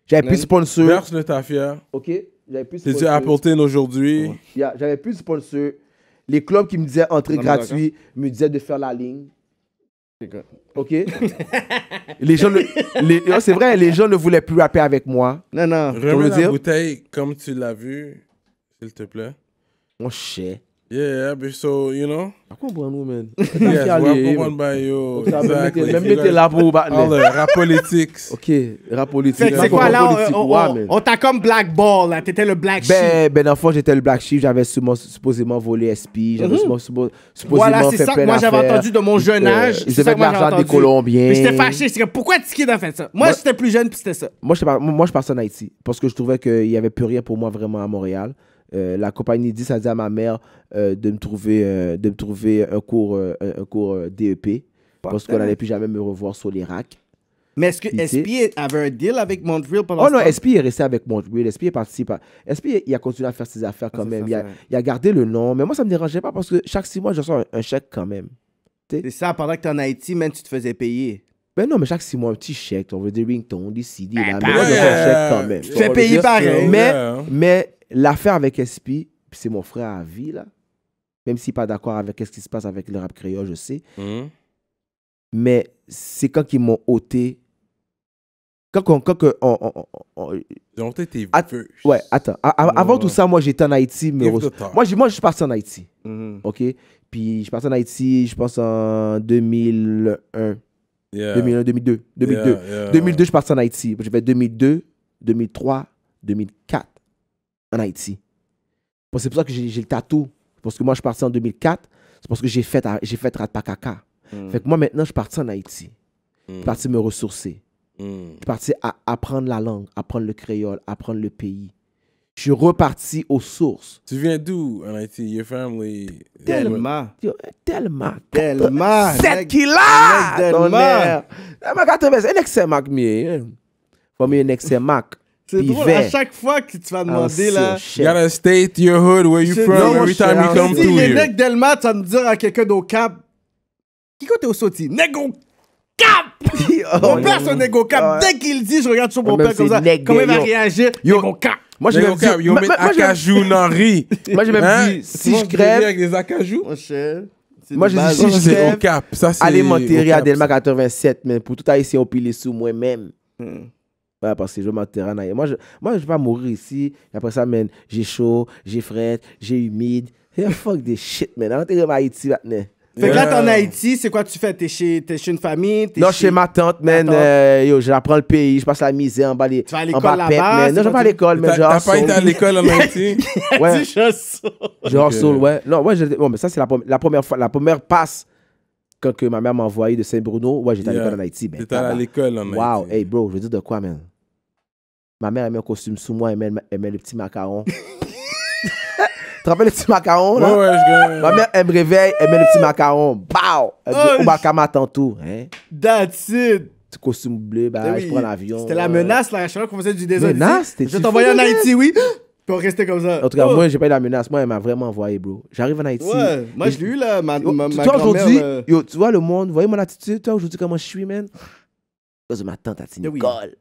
J'avais plus de sponsors. Merci de ta fière. OK? J'avais plus de sponsors. T'es du Appleton aujourd'hui. Ouais. J'avais plus de sponsors. Les clubs qui me disaient entrer gratuit me disaient de faire la ligne. OK? les gens, le, oh, c'est vrai, les gens ne voulaient plus rapper avec moi. Non, non. Remets la bouteille comme tu l'as vu, s'il te plaît. Mon chien. Yeah, so, you know. Akon bran ou men? Yes, wakon bran bay Exactement. Même t'es là pou bat men. Rap politics. Ok, rap politics. Se kwa là on ta comme black ball la, le black sheep. Ben, ben anfon, j'étais le black sheep, J'avais supposément volé SP, J'avais mhm. supposément fait plein d'affaires. Voilà, c'est ça que moi j'avais entendu de mon euh, jeune âge. Je devais l'argent des Colombiens. Mais j'étais fâché, j'étais pourquoi Tiki a fait ça? Moi, j'étais plus jeune, puis c'était ça. Moi, je partais en Haïti, parce que je trouvais qu'il n'y avait plus rien pour moi vraiment à Montréal. Euh, la compagnie dit, ça dit à ma mère euh, de, me trouver, euh, de me trouver un cours, un cours DEP parce qu'on n'allait plus jamais me revoir sur l'Irak. Mais est-ce que SP avait un deal avec Montreal pendant Oh non, SP est resté avec Montreal. SP participe. il a continué à faire ses affaires ah, quand même. il, a, a, gardé le nom. Mais moi, ça ne me dérangeait pas parce que chaque six mois, je reçois un, chèque quand même. C'est ça, pendant que tu es en Haïti, même tu te faisais payer. Ben non, mais chaque six mois, un petit chèque. On veut des ringtones, des CD. mais ben un chèque quand même. Tu fais payer pareil. Mais, hein. mais l'affaire avec SP, c'est mon frère à vie, là. Même s'il n'est pas d'accord avec ce qui se passe avec le rap créole, je sais. Mhm. Mais c'est quand ils m'ont ôté. Quand, on, on, on, on Ils ont Ouais, attends. avant tout ça, moi, j'étais en Haïti. Mais moi, je suis parti en Haïti. Mhm. OK? Puis, je suis parti en Haïti, je pense, en 2001. 2001, 2002. 2002. 2002, je suis en Haïti. Je vais 2002, 2003, 2004 en Haïti. c'est pour ça que j'ai le tatou. Parce que moi, je suis parti en 2004. C'est parce que j'ai fait, j'ai fait Ratpakaka. Mm. Fait que moi, maintenant, je suis parti en Haïti. Je suis hmm. parti me ressourcer. Hmm. Je suis parti apprendre la langue, apprendre le créole, apprendre le pays. Je suis reparti aux sources. Tu viens d'où en Haïti? Your family? Tellement. Delma. Delma. 7 kilos! Tellement. Eh, un excès mac mien. Tellement. Tellement. un excès mac. C'est drôle, à chaque fois que tu vas demander oh, là. You gotta state your hood where you from every time you ah, come through. Si les d'Elma d'Elmat, ça me dire à quelqu'un d'au Cap. Qui côté au sauti? Nego au Cap! mon oh, père, c'est un cap. Dès qu'il dit, je regarde sur mon père comme ça. Comment il va réagir? au cap. Moi, je même Yo, mais acajou, Nori. Moi, j'ai même dit, si je crève... avec des acajou? Moi, j'ai dit, si je crève... Allez m'enterrer à Delmat 87, mais pour tout haïtien, on pile sous moi-même. Hmm. Ouais, parce que je vais ma Moi, je, moi, je vais pas mourir ici. Et après ça, man, j'ai chaud, j'ai frais j'ai humide. fuck des shit, man. On est en Haïti maintenant. Fait que là, t'es en Haïti, c'est quoi tu fais? T'es chez, chez une famille? Es non, chez... ma tante, man. Euh, yo, j'apprends le pays, je passe la misère en bas les. Tu vas à l'école Non, je vais pas à l'école, mais j'ai pas été à l'école en Haïti? ouais. genre soul, ouais. Non, ouais, bon, mais ça, c'est la, première fois, la première passe quand que ma mère m'a envoyé de Saint-Bruno. Ouais, j'étais yeah. à l'école en Haïti, man. T'étais à l'école en Haïti. Wow, hey, bro, je veux dire de quoi, man? Ma mère met un costume sous moi, elle met le petit macaron. Tu te rappelles le petit macaron là? Ouais, ouais, je Ma mère, elle me réveille, elle met le petit macaron. Bow! Elle dit, Obakama tantôt. Hein? That's it! Petit costume bleu, bah, eh je prends l'avion. C'était la euh. menace, là. Je savais qu'on faisait du désordre. Menace? Je t'envoyais en Haïti, oui? Puis on restait comme ça. En tout cas, oh. moi, j'ai pas eu la menace. Moi, elle m'a vraiment envoyé, bro. J'arrive en Haïti. Ouais, moi, je l'ai eu, là. Ma, ma, toi, aujourd'hui, tu vois le monde, voyez mon attitude. Toi, aujourd'hui, comment je suis, man? Parce que ma tante a dit Nicole.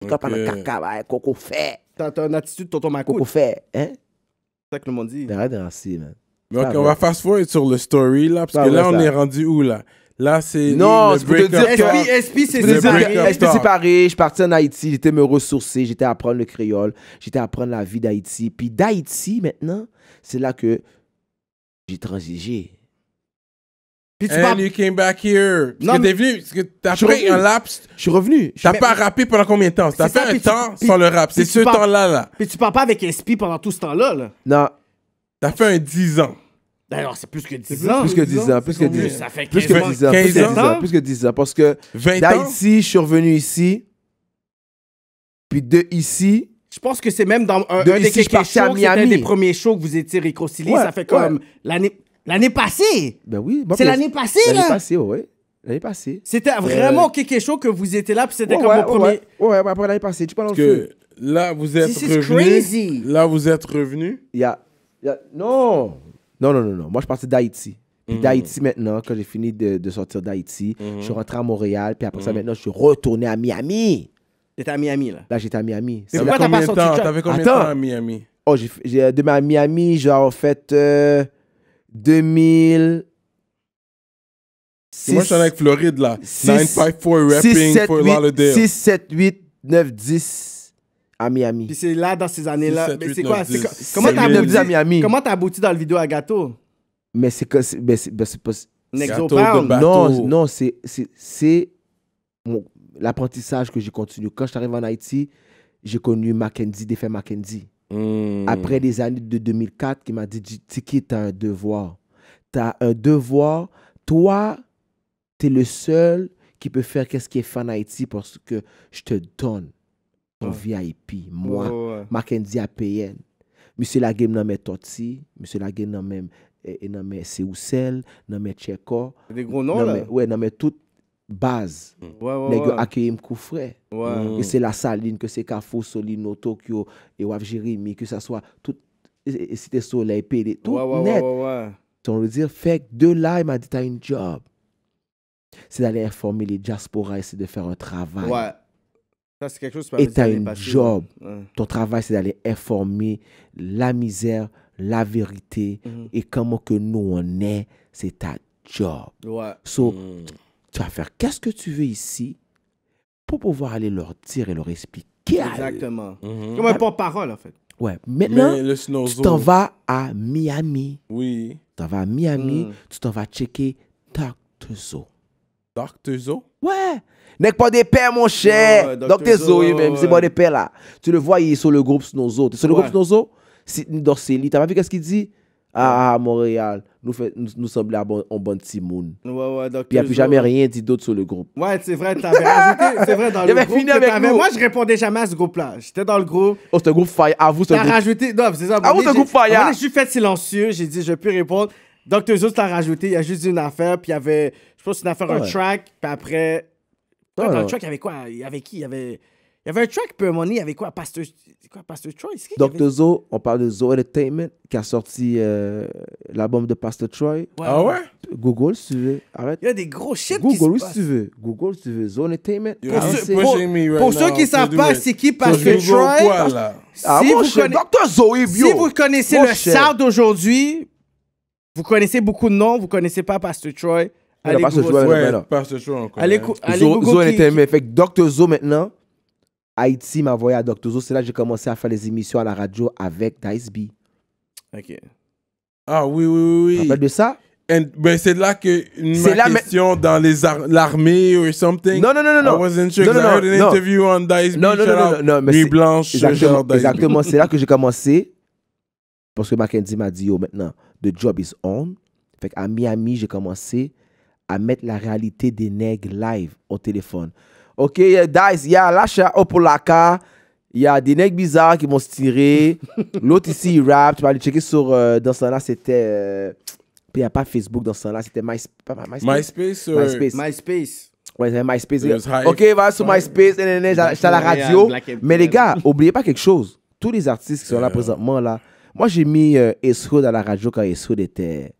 Tu euh, as T'as une attitude tonton Macoute. Koko fait hein? C'est ça que le monde dit. Arrête de rasser, man. Mais on va fast forward sur le story là, parce que là, on est rendu où là? Là, c'est. Non, je peux te dire que. SP, c'est séparé. SP, séparé. Je partais en Haïti, j'étais me ressourcer, j'étais apprendre le créole, j'étais apprendre la vie d'Haïti. Puis d'Haïti, maintenant, c'est là que j'ai transigé. Puis tu And parles- you came back here. Non, que t'es venu, parce que t'as pris un laps. Je suis revenu. Tu T'as pas rappé pendant combien de temps? T'as fait ça, un temps sans le rap. C'est ce temps-là, là. Puis tu parles pas avec SP pendant tout ce temps-là, là. Non, T'as fait un 10 ans. D'ailleurs, c'est plus que 10 ans. plus que 10 ans, plus que 10 ans. Plus que 15 10 ans, plus que 15 10 ans, plus que 10 ans. Parce que 20 d'Haïti, je suis revenu ici. Puis de ici, Je pense que c'est même dans un, des je quelques à shows un des premiers shows que vous étiez réconciliés. ça fait ouais. comme l'année... L'année passée. Ben oui. c'est l'année passée, là. L'année passée, oui. L'année passée. C'était euh, vraiment quelque chose que vous étiez là, puis c'était comme le premier. Ouais, ouais, après l'année passée, tu parles en que Là, vous êtes This revenu. Crazy. Là, vous êtes revenu. Il y a, non. Non, non, non, non. Moi, je suis parti d'Haïti. Puis mhm. d'Haïti maintenant, quand j'ai fini de, de sortir d'Haïti, mhm. je suis rentré à Montréal. Puis après ça, mhm. maintenant, je suis retourné à Miami. T'étais à Miami, là? Là, j'étais à Miami. Mais pourquoi t'as pas combien de temps à Miami? Oh, j'ai, de Miami, genre en fait... Euh, 2000. Moi, je suis avec Floride, là. 954 rapping pour for 6, 7, 8, 9, 10 à Miami. Puis c'est là, dans ces années-là. Mais c'est quoi? comment t'as abouti, à Miami. Comment t'as abouti dans le vidéo à gâteau? Mais c'est que... Mais c'est pas... Nexo Non, non, c'est... C'est l'apprentissage que j'ai continué. Quand je suis arrivé en Haïti, j'ai connu Mackenzie, défait Mackenzie. Après des hmm. années de 2004, qui m'a dit Tiki, t'as un devoir. T'as un devoir. Toi, T'es le seul qui peut faire qu'est-ce qui est fan Haïti parce que je te donne ton ah. VIP. Moi, oh, ouais. Mackenzie Monsieur Lagame nan men Toti, Monsieur Lagame nan même Seoussel nan Tcheko. Des gros noms là? Ouais, nan tout base Mais mm. que accueillir coup frère et c'est la saline que c'est Cafou Solino Tokyo et Waf Jérémy que ça soit tout c'était soleil PD tout net on le dire fait de là il m'a dit t'as une job c'est d'aller informer les diasporas c'est de faire un travail ouais. Ça, c'est quelque chose et tu as un job ton travail c'est d'aller informer la misère la vérité mm-hmm. et comment que nous on est c'est ta job ouais. Mm tu vas faire qu'est-ce que tu veux ici pour pouvoir aller leur dire et leur expliquer. Exactement. Mhm. Comme un ah. porte-parole, en fait. Ouais. Maintenant, tu t'en vas à Miami. Oui. Tu t'en vas à Miami, hmm. tu t'en vas checker Dr. Zo. Dr. Zo? Ouais. N'est pas des pères, mon cher. Oh, Dr. Zo, même, c'est pas des pères, là. Tu le vois, il est sur le groupe Snozo. Tu sur le groupe Snozo? Sidney Dorcelli. T'as pas vu qu'est-ce qu'il dit? Ah, ah, Montréal, nous, fait, nous, nous bonne un bon, petit monde. Ouais, Puis il n'y a plus jamais rien dit d'autre sur le groupe. Ouais, c'est vrai, t'avais rajouté. C'est vrai, dans le groupe. Fini avec nous. Moi, je répondais jamais à ce groupe-là. J'étais dans le groupe. Oh, c'est un groupe fire. À vous, ce groupe. rajouté. Non, c'est ça. À vous, groupe fire. Je suis fait silencieux. J'ai dit, je peux répondre. Donc, Zeus l'a t'as rajouté. Il y a juste une affaire. Puis il y avait, je pense, une affaire, un track. Puis après. dans ah, le track, il y avait quoi Il y avait qui Il y avait. Il y avait un track, peu money. un il y avait quoi Pasteur. C'est quoi, Pastor Troy? Qui Dr. Zo, on parle de Zo Entertainment qui a sorti euh, l'album de Pastor Troy. Ah ouais? Google, suivez. Arrête. Il y a des gros shit Google, qui se Google, suivez. Google, suivez. Zo Entertainment. Ah, pour, ceux, pour ceux qui ne savent pas, c'est qui Pastor Troy? Si, ah, vous Dr. Zoe, si vous connaissez le sound d'aujourd'hui, vous connaissez beaucoup de noms, vous ne connaissez pas Pastor Troy. Allez, Pastor Troy, ouais, Pastor Troy, encore. Zo, Entertainment. Fait que Dr. Zo maintenant. Haïti m'a envoyé à Dr. Zo. C'est là que j'ai commencé à faire les émissions à la radio avec Dice B. Ok. Ah oui, oui, oui. Tu de ça? ben c'est là que c'est ma question dans les ar- l'armée or something. Non non non non I wasn't sure non. non, non, I heard an interview on Dice non, non, non, non, mais c'est... Blanche. Exactement, exactement. c'est là que j'ai commencé parce que Mackenzie m'a dit oh maintenant the job is on. Fait qu'à Miami j'ai commencé à mettre la réalité des nègres live au téléphone. OK, Dice, il y a Lacha Opolaka. Oh, il y a des nègres bizarres qui vont se tirer. L'autre ici, il rap. Tu vas aller checker sur. Euh, dans ce là c'était. Puis euh, il n'y a pas Facebook dans ce là C'était MySpace. MySpace. MySpace. MySpace. Ouais, c'est MySpace. Ok, va sur MySpace. J'étais à la radio. Mais les gars, n'oubliez pas quelque chose. Tous les artistes qui sont là présentement, là. Moi, j'ai mis euh, à la radio quand Esrod était.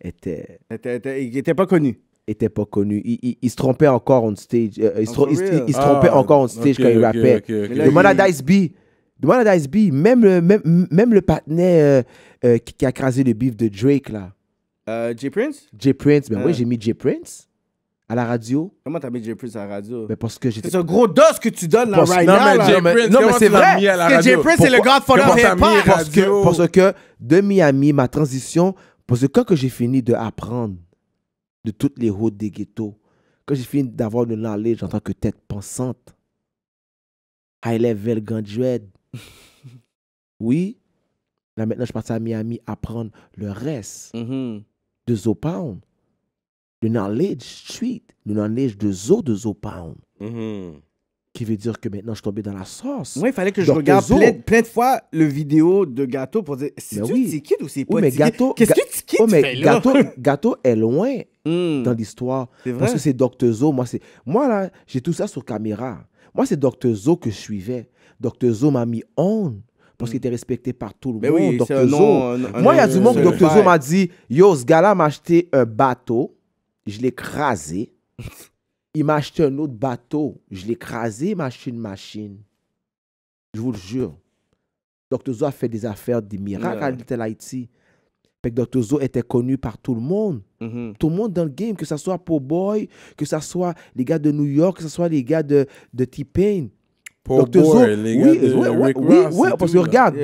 était, était il n'était pas connu était pas connu. Il, se trompait encore on stage. Euh, il, se, trompait ah, encore on stage quand il rappait. Le okay, à Dice B. Demande à Dice B. Même le, même, même le partenaire euh, euh, qui, a crasé le bif de Drake, là. Euh, J Prince J Prince. Ben oui, j'ai mis J Prince. À la radio. Comment t'as mis J Prince à la radio Mais ben, parce que j'étais. C'est un gros dos que tu donnes là, right right non, Mais non, mais c'est vrai. Parce que J Prince, c'est le godfather hip hop. Parce que, parce que de Miami, ma transition, parce que quand j'ai fini de apprendre de toutes les routes des ghettos. Quand j'ai fini d'avoir knowledge en tant que tête pensante. I level graduate. oui. Là maintenant, je suis à Miami apprendre le reste mm-hmm. de Zopound. Le knowledge street, le knowledge de Zo de Zopound. Mm-hmm. Qui veut dire que maintenant je suis tombé dans la sauce. Moi, il fallait que je regarde plein, de fois le vidéo de Gâteau pour dire ben c'est tu oui. ou c'est pas oui, mais Gâteau, Qu'est-ce que tu, oh, mais fais là? Gâteau, Gâteau est loin. Mm. dans l'histoire. Parce que c'est Dr. Zo. Moi, moi là, j'ai tout ça sur caméra. Moi, c'est Dr. Zo que je suivais. Dr. Zo m'a mis on parce qu'il mm. était respecté par tout le monde. Zo. Moi, il y a du monde que Dr. Zo m'a dit Yo, ce gars-là m'a acheté un bateau, je l'ai crasé. il m'a acheté un autre bateau, je l'ai crasé, machine, machine. Je vous le jure. Dr. Zo a fait des affaires, des miracles à Little Zo était connu par tout le monde. Mm-hmm. Tout le monde dans le game, que ce soit pour Boy, que ce soit les gars de New York, que ce soit les gars de, de T-Pain. Po' Boy, oui, de parce que regarde,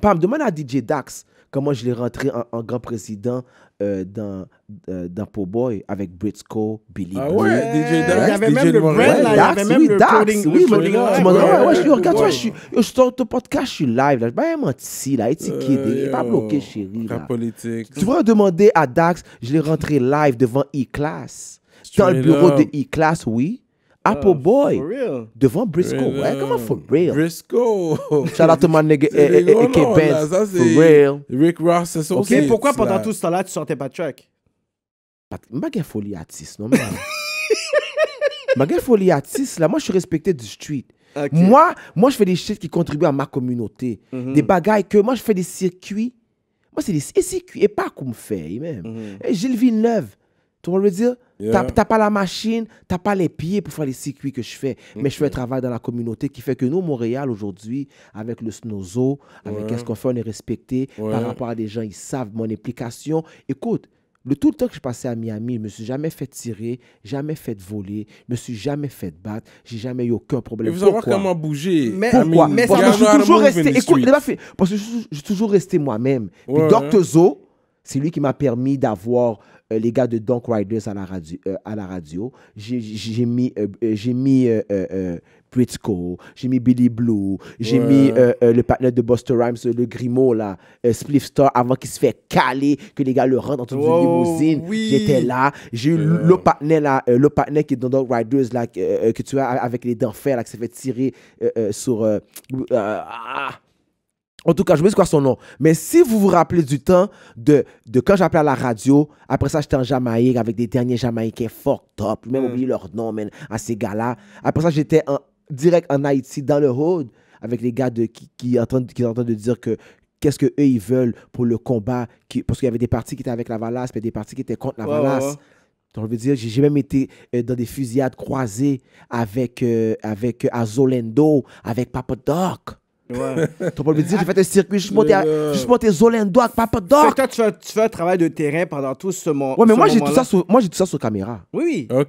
Pam, demande à DJ Dax comment je l'ai rentré en, grand président euh, dans, euh, d'Apple Boy avec Britsco, Billy ah ouais, DJ Dax, Il y avait même le brand, là, il même le coding. Oui, tu m'as ouais, je regarde, je suis, je sors ton podcast, je suis live, là, je ben menti, là, est pas bloqué, oh, chérie, là. politique. Tu vas demander à Dax, je l'ai rentré live devant E-Class, dans le bureau de E-Class, oui. Apple ah, Boy devant Briscoe. Ouais, comment for real? Briscoe. Shout out to my nigga AK Benz. For real. Rick Ross, c'est Ok, pourquoi pendant tout ce temps-là, tu sortais pas de track? Mba folie à non mais Mba folie artiste, là moi je suis respecté du street. Moi, moi je fais des chiffres qui contribuent à ma communauté. Mm-hmm. Des bagailles que moi je fais des circuits. Moi c'est des circuits, et pas qu'on me fait, eh, même. Mm -hmm. Et eh, Gilles Villeneuve, tu vois le dire? tu T'as pas la machine, t'as pas les pieds pour faire les circuits que je fais. Mais je fais un travail dans la communauté qui fait que nous, Montréal, aujourd'hui, avec le snozo, avec qu'est-ce qu'on fait, on est respecté. Par rapport à des gens, ils savent mon implication. Écoute, le tout le temps que je passais à Miami, je ne me suis jamais fait tirer, jamais fait voler, je me suis jamais fait battre, j'ai jamais eu aucun problème. vous Pourquoi? comment bouger. Mais, Pourquoi? Mais parce je suis toujours resté. parce que je suis toujours resté moi-même. Ouais, Dr. Zo, c'est lui qui m'a permis d'avoir euh, les gars de Donk Riders à la radio. Euh, j'ai mis, euh, j'ai mis Pritzko, j'ai mis Billy Blue, j'ai mis euh, euh, le partenaire de Buster Rhymes, le Grimaud, là, euh, avant qu'il se fait caler, que les gars le rentrent dans toute oh, une limousine. J'étais là. J'ai eu le partenaire, là, le partenaire qui est dans Dog Riders, là, que, tu as avec les dents fer, là, qui s'est fait tirer sur. Ah. En tout cas, je me dis quoi son nom. Mais si vous vous rappelez du temps de, de quand j'appelais à la radio, après ça, j'étais en Jamaïque avec des derniers Jamaïcains fucked up. même oublier leur nom, à ces gars-là. Après ça, j'étais en, direct en Haïti, dans le hood, avec les gars de, qui, qui, sont en train de dire que qu'est-ce que ils veulent pour le combat qui, parce qu'il y avait des partis qui étaient avec la Valas, puis des partis qui étaient contre la Valas. Donc, je veux dire, j'ai même été euh, dans des fusillades croisées avec, euh, avec euh, Azolendo, avec Papa Doc. Ouais. T'as pas le dire, j'ai fait un circuit, je suis monté, à, euh, Papa Doc. tu fais, tu fais un travail de terrain pendant tout ce moment. Ouais, mais moi, j'ai tout, ça sur, tout ça sur caméra. Oui, oui. OK.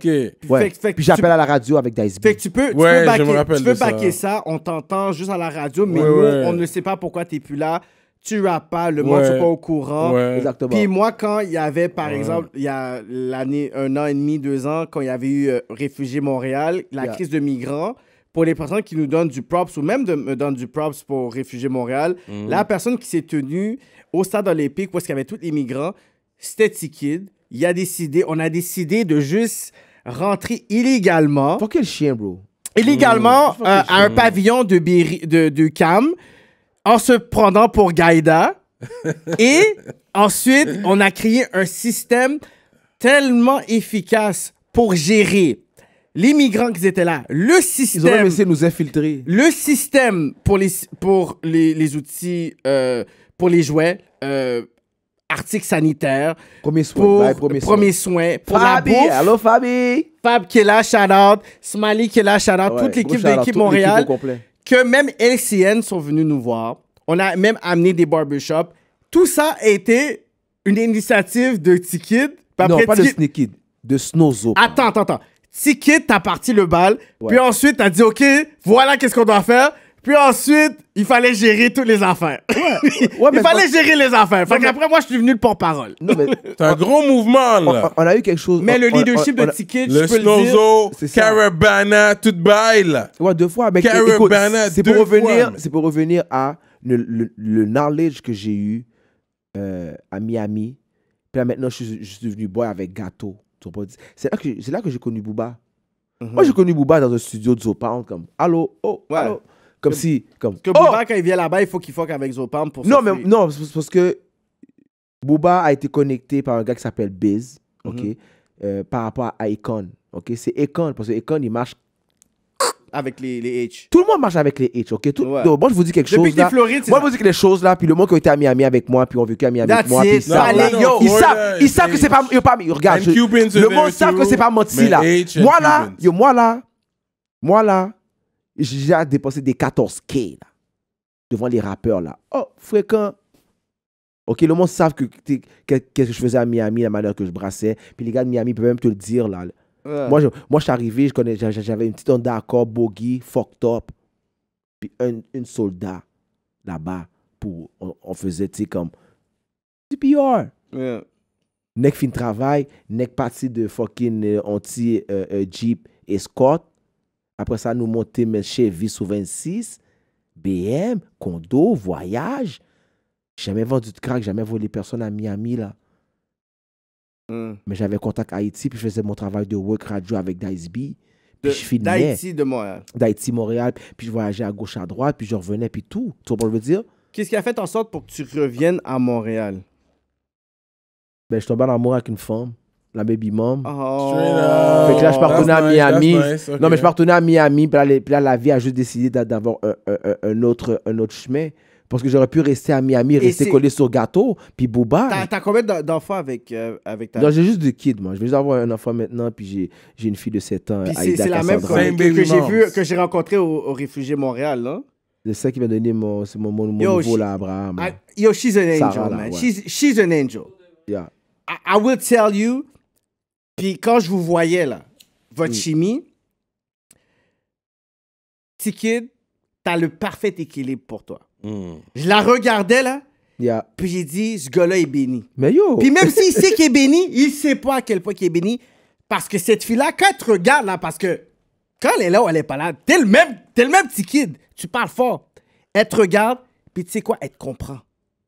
Puis j'appelle à la radio avec Dice Fait tu peux, tu peux ça. on t'entend juste à la radio, mais nous, on ne sait pas pourquoi t'es plus là. Tu rappes pas, le monde n'est pas au courant. Exactement. Puis moi, quand il y avait, par exemple, il y a l'année, un an et demi, deux ans, quand il y avait eu réfugié euh, Réfugiés Montréal, la crise de migrants, pour les personnes qui nous donnent du props ou même de, me donnent du props pour Réfugiés Montréal, mhm. la personne qui s'est tenue au stade olympique où parce qu'il y avait tous les migrants, c'était Tikid. Il a décidé, on a décidé de juste rentrer illégalement. Pour quel chien, bro? Illégalement euh, à un pavillon de, de Cam en se prenant pour Gaïda. Et ensuite, on a créé un système tellement efficace pour gérer les migrants qui étaient là, le système. Ils ont même essayé de nous infiltrer. Le système pour les, pour les, outils, euh, pour les jouets, euh, articles sanitaires. premiers soins, Pour, bye, premier, pour Fabi, la Allô, Fabi. Fab qui est là, shout out. Smiley qui est là, shout out. toute l'équipe de l'équipe Montréal. Que même LCN sont venus nous voir. On a même amené des barbershops. Tout ça a été une initiative de t Non, pas de Sneak De Snozo. Attends, attends, attends ticket, t'as parti le bal. Puis ensuite, t'as dit, OK, voilà qu'est-ce qu'on doit faire. Puis ensuite, il fallait gérer toutes les affaires. Ouais. il fallait gérer les affaires. après moi, je suis venu le porte-parole. C'est un gros mouvement, là. On, a eu quelque chose. Mais le leadership de Ticket, je peux le Carabana, tout bail, Ouais, deux fois. C'est pour, revenir, C'est pour revenir à le, knowledge que j'ai eu euh, à Miami. Puis là, maintenant, je suis, je suis devenu boy avec Gâteau. C'est là que, c'est là que j'ai connu Booba. Mhm. Moi, j'ai connu Booba dans un studio de Zopound comme Allô, oh, allô. Comme si. Comme, que Booba, oh. quand il vient là-bas, il faut qu'il fuck avec Zopound pour Non, mais non, parce que Booba a été connecté par un gars qui s'appelle Biz, OK, mhm. euh, par rapport à Icon. OK, c'est Icon, parce que Icon, il marche avec les, les H. Tout le monde marche avec les H, ok? Tout, moi, je vous dis quelque chose. là, moi, je vous dis que les choses là, puis le monde qui a été à Miami avec moi, puis ont vécu à Miami avec moi, puis ça. ils savent, ils savent que c'est pas. Yo, pas regarde, le monde savent que c'est pas menti là. Moi là, yo, moi là, moi là, j'ai déjà dépensé des 14K là, devant les rappeurs là. Oh, fréquent. Ok, le monde savent que, qu'est-ce que, que je faisais à Miami, la manière que je brassais. Puis les gars de Miami peuvent même te le dire là. Moi, je, moi, je suis arrivé, je connais, j'avais une petite Honda d'accord, Bogey, fucked up, puis une, soldat là-bas pour, on, faisait, tu sais, comme DPR. PR. fin travail, nek parti de fucking euh, anti euh, euh, Jeep Escort. Après ça, nous monter chez Vissou sous 26, BM, condo, voyage. Jamais vendu de crack, jamais volé personne à Miami là. Hmm. Mais j'avais contact Haïti, puis je faisais mon travail de work radio avec Dice B. D'Haïti, de, de Montréal. D'Haïti, Montréal. Puis je voyageais à gauche, à droite, puis je revenais, puis tout. Tu vois, je dire. Qu'est-ce qui a fait en sorte pour que tu reviennes à Montréal? Ben, je tombais en amour avec une femme, la baby mom. Oh. Fait que là, je partais à Miami. Non, mais je partenais à Miami, puis là, la vie a juste décidé d'avoir un, autre, un autre chemin. Parce que j'aurais pu rester à Miami, rester collé sur gâteau, puis Booba. T'as combien d'enfants avec, euh, avec ta. j'ai juste deux kids, moi. Je vais juste avoir un enfant maintenant, puis j'ai une fille de 7 ans. C'est la même que, que j'ai vu, que j'ai rencontré au, Réfugié Montréal, là. C'est ça qui m'a donné mon, mon, mon, yo, nouveau là, Abraham. Ah, yo, she's an angel, man. she's, an angel. Yeah. I, will tell you, puis quand je vous voyais, là, votre mm. chimie, kid, t'as le parfait équilibre pour toi. Mm. Je la regardais, là. Puis j'ai dit, ce gars-là est béni. Puis même s'il sait qu'il est béni, il sait pas à quel point il est béni. Parce que cette fille-là, quand elle te regarde, là, parce que quand elle est là ou elle est pas là, t'es même, t'es le même petit kid. Tu parles fort. Elle te regarde, puis tu sais quoi? Elle te comprend.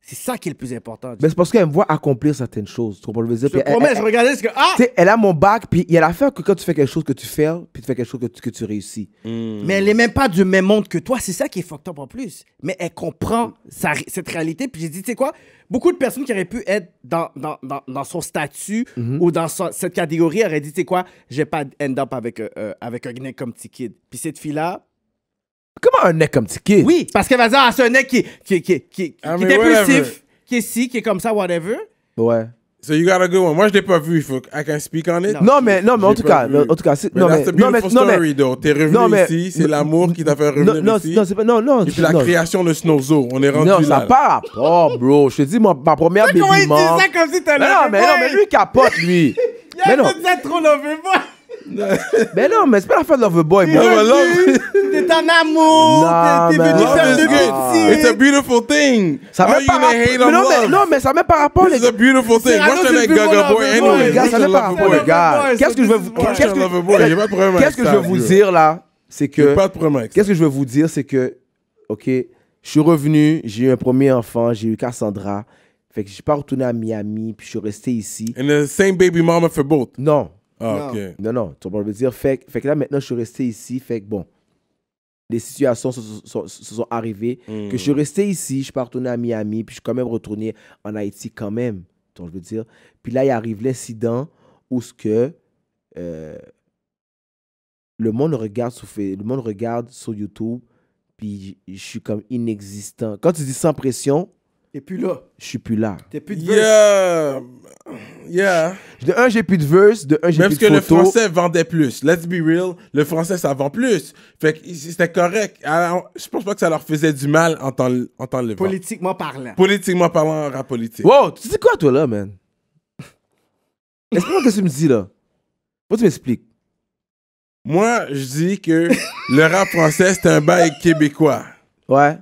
C'est ça qui est le plus important. Mais c'est parce qu'elle me voit accomplir certaines choses. Tu le Je te elle, promets, je regardais ce que. Ah! elle a mon bac, puis il y a l'affaire que quand tu fais quelque chose que tu fais, puis tu fais quelque chose que tu, que tu réussis. Hmm. Mais elle n'est même pas du même monde que toi. C'est ça qui est fucked up en plus. Mais elle comprend cette réalité. Puis j'ai dit, tu sais quoi? Beaucoup de personnes qui auraient pu être dans, dans, dans, son statut mhm. ou dans cette catégorie auraient dit, tu sais quoi? J'ai pas end up avec, euh, euh, avec un gnec comme petit kid. Puis cette fille-là, Comment un nec comme petit Oui, parce qu'elle va dire, ah, c'est un nec qui, qui, qui, qui, qui ah, est plus impulsif, qui est si, qui est comme ça, whatever. Ouais. So you got a good one. Moi, je l'ai pas vu. Faut, I can speak on it. Non, mais, non, mais en tout cas, en tout cas, non, mais, non, mais, non, mais, T'es revenu ici, c'est l'amour qui t'a fait revenir non, ici. Non, c'est pas, non, non. Et puis la création de Snowzo, on est rendu non, là. Non, ça part. Oh, bro, je te dis, ma, ma première baby dit ça comme si t'allais. Non, mais non, mais lui capote, lui. mais non. trop mais non, mais c'est pas la fin de Love Boy, moi. T'es en amour, t'es venu faire de It's a beautiful thing. Ça How pas hate non, mais, non, mais ça même pas rapport, les gars. It's a beautiful thing. Moi, je suis Gaga Boy anyway. Les gars, ça même pas rapport, gars. Qu'est-ce que je veux vous dire? Qu'est-ce que je veux vous dire, là? C'est que. pas de problème Qu'est-ce que je veux vous dire, c'est que. OK, je suis revenu, j'ai eu un premier enfant, j'ai eu Cassandra. Fait que je suis pas retourné à Miami, puis je suis resté ici. And the same baby mama for both. Non. Ah, non, non, tu je veux dire, fait, que là, maintenant, je suis resté ici, fait que bon, des situations se sont, arrivées, que je suis mm. resté ici, je suis retourné à Miami, puis je suis quand même retourné en Haïti quand même, donc je veux dire. Puis là, il arrive l'incident où ce que euh, le monde regarde sur le monde regarde sur YouTube, puis je suis comme inexistant. Quand tu dis sans pression, et puis là, je suis plus là. T'es plus Yeah. De un, j'ai plus de verse. De un, j'ai plus de photos. Même que le français vendait plus. Let's be real. Le français, ça vend plus. Fait que c'était correct. Alors, je pense pas que ça leur faisait du mal en tant en tant le Politiquement parlant. Politiquement parlant, rap politique. Wow, tu dis quoi, toi, là, man? Explique-moi ce que tu me dis, là. Faut tu m'expliques. Moi, je dis que le rap français, c'est un bail québécois. Ouais.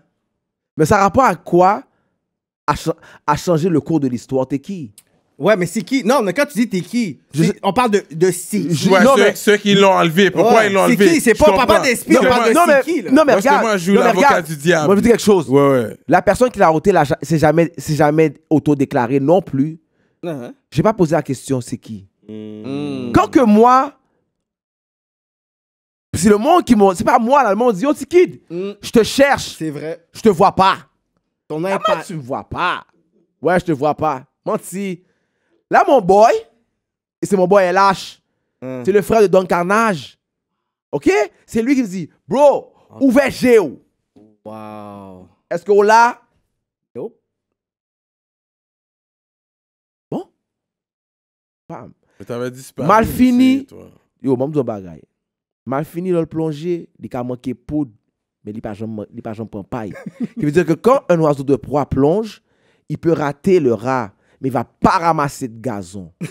Mais ça rapporte rapport à quoi? À, à changer le cours de l'histoire. T'es qui? Ouais, mais c'est qui? Non, mais quand tu dis t'es qui, on parle de, de non, ceux, mais... ceux qui l'ont enlevé, pourquoi ils l'ont enlevé? C'est qui? C'est pas papa d'esprit, on parle de non, mais, qui, Non, mais regarde. moi, je joue l'avocat veux dire quelque chose. Ouais, ouais. La personne qui l'a ôté, c'est jamais, jamais autodéclaré non plus. Uh-huh. J'ai pas posé la question, c'est qui? Hmm. Quand que moi, c'est le monde qui m'a. C'est pas moi, là, le monde dit, oh, c'est qui? Hmm. Je te cherche. C'est vrai. Je te vois pas. Ton Comment tu me vois pas? Ouais, je te vois pas. Menti. Là, mon boy, et c'est mon boy LH, hmm. c'est le frère de Don Carnage. OK? C'est lui qui me dit, bro, okay. ouvert Géo. Wow. Est-ce que là? Nope. Bon? Bam. Mais t'avais disparu. Mal fini. Yo, même de bagaille. Mal fini dans le plongée, il a manqué poudre, mais il n'a pas jamais paille. Ce qui veut dire que quand un oiseau de proie plonge, il peut rater le rat mais il va pas ramasser de gazon.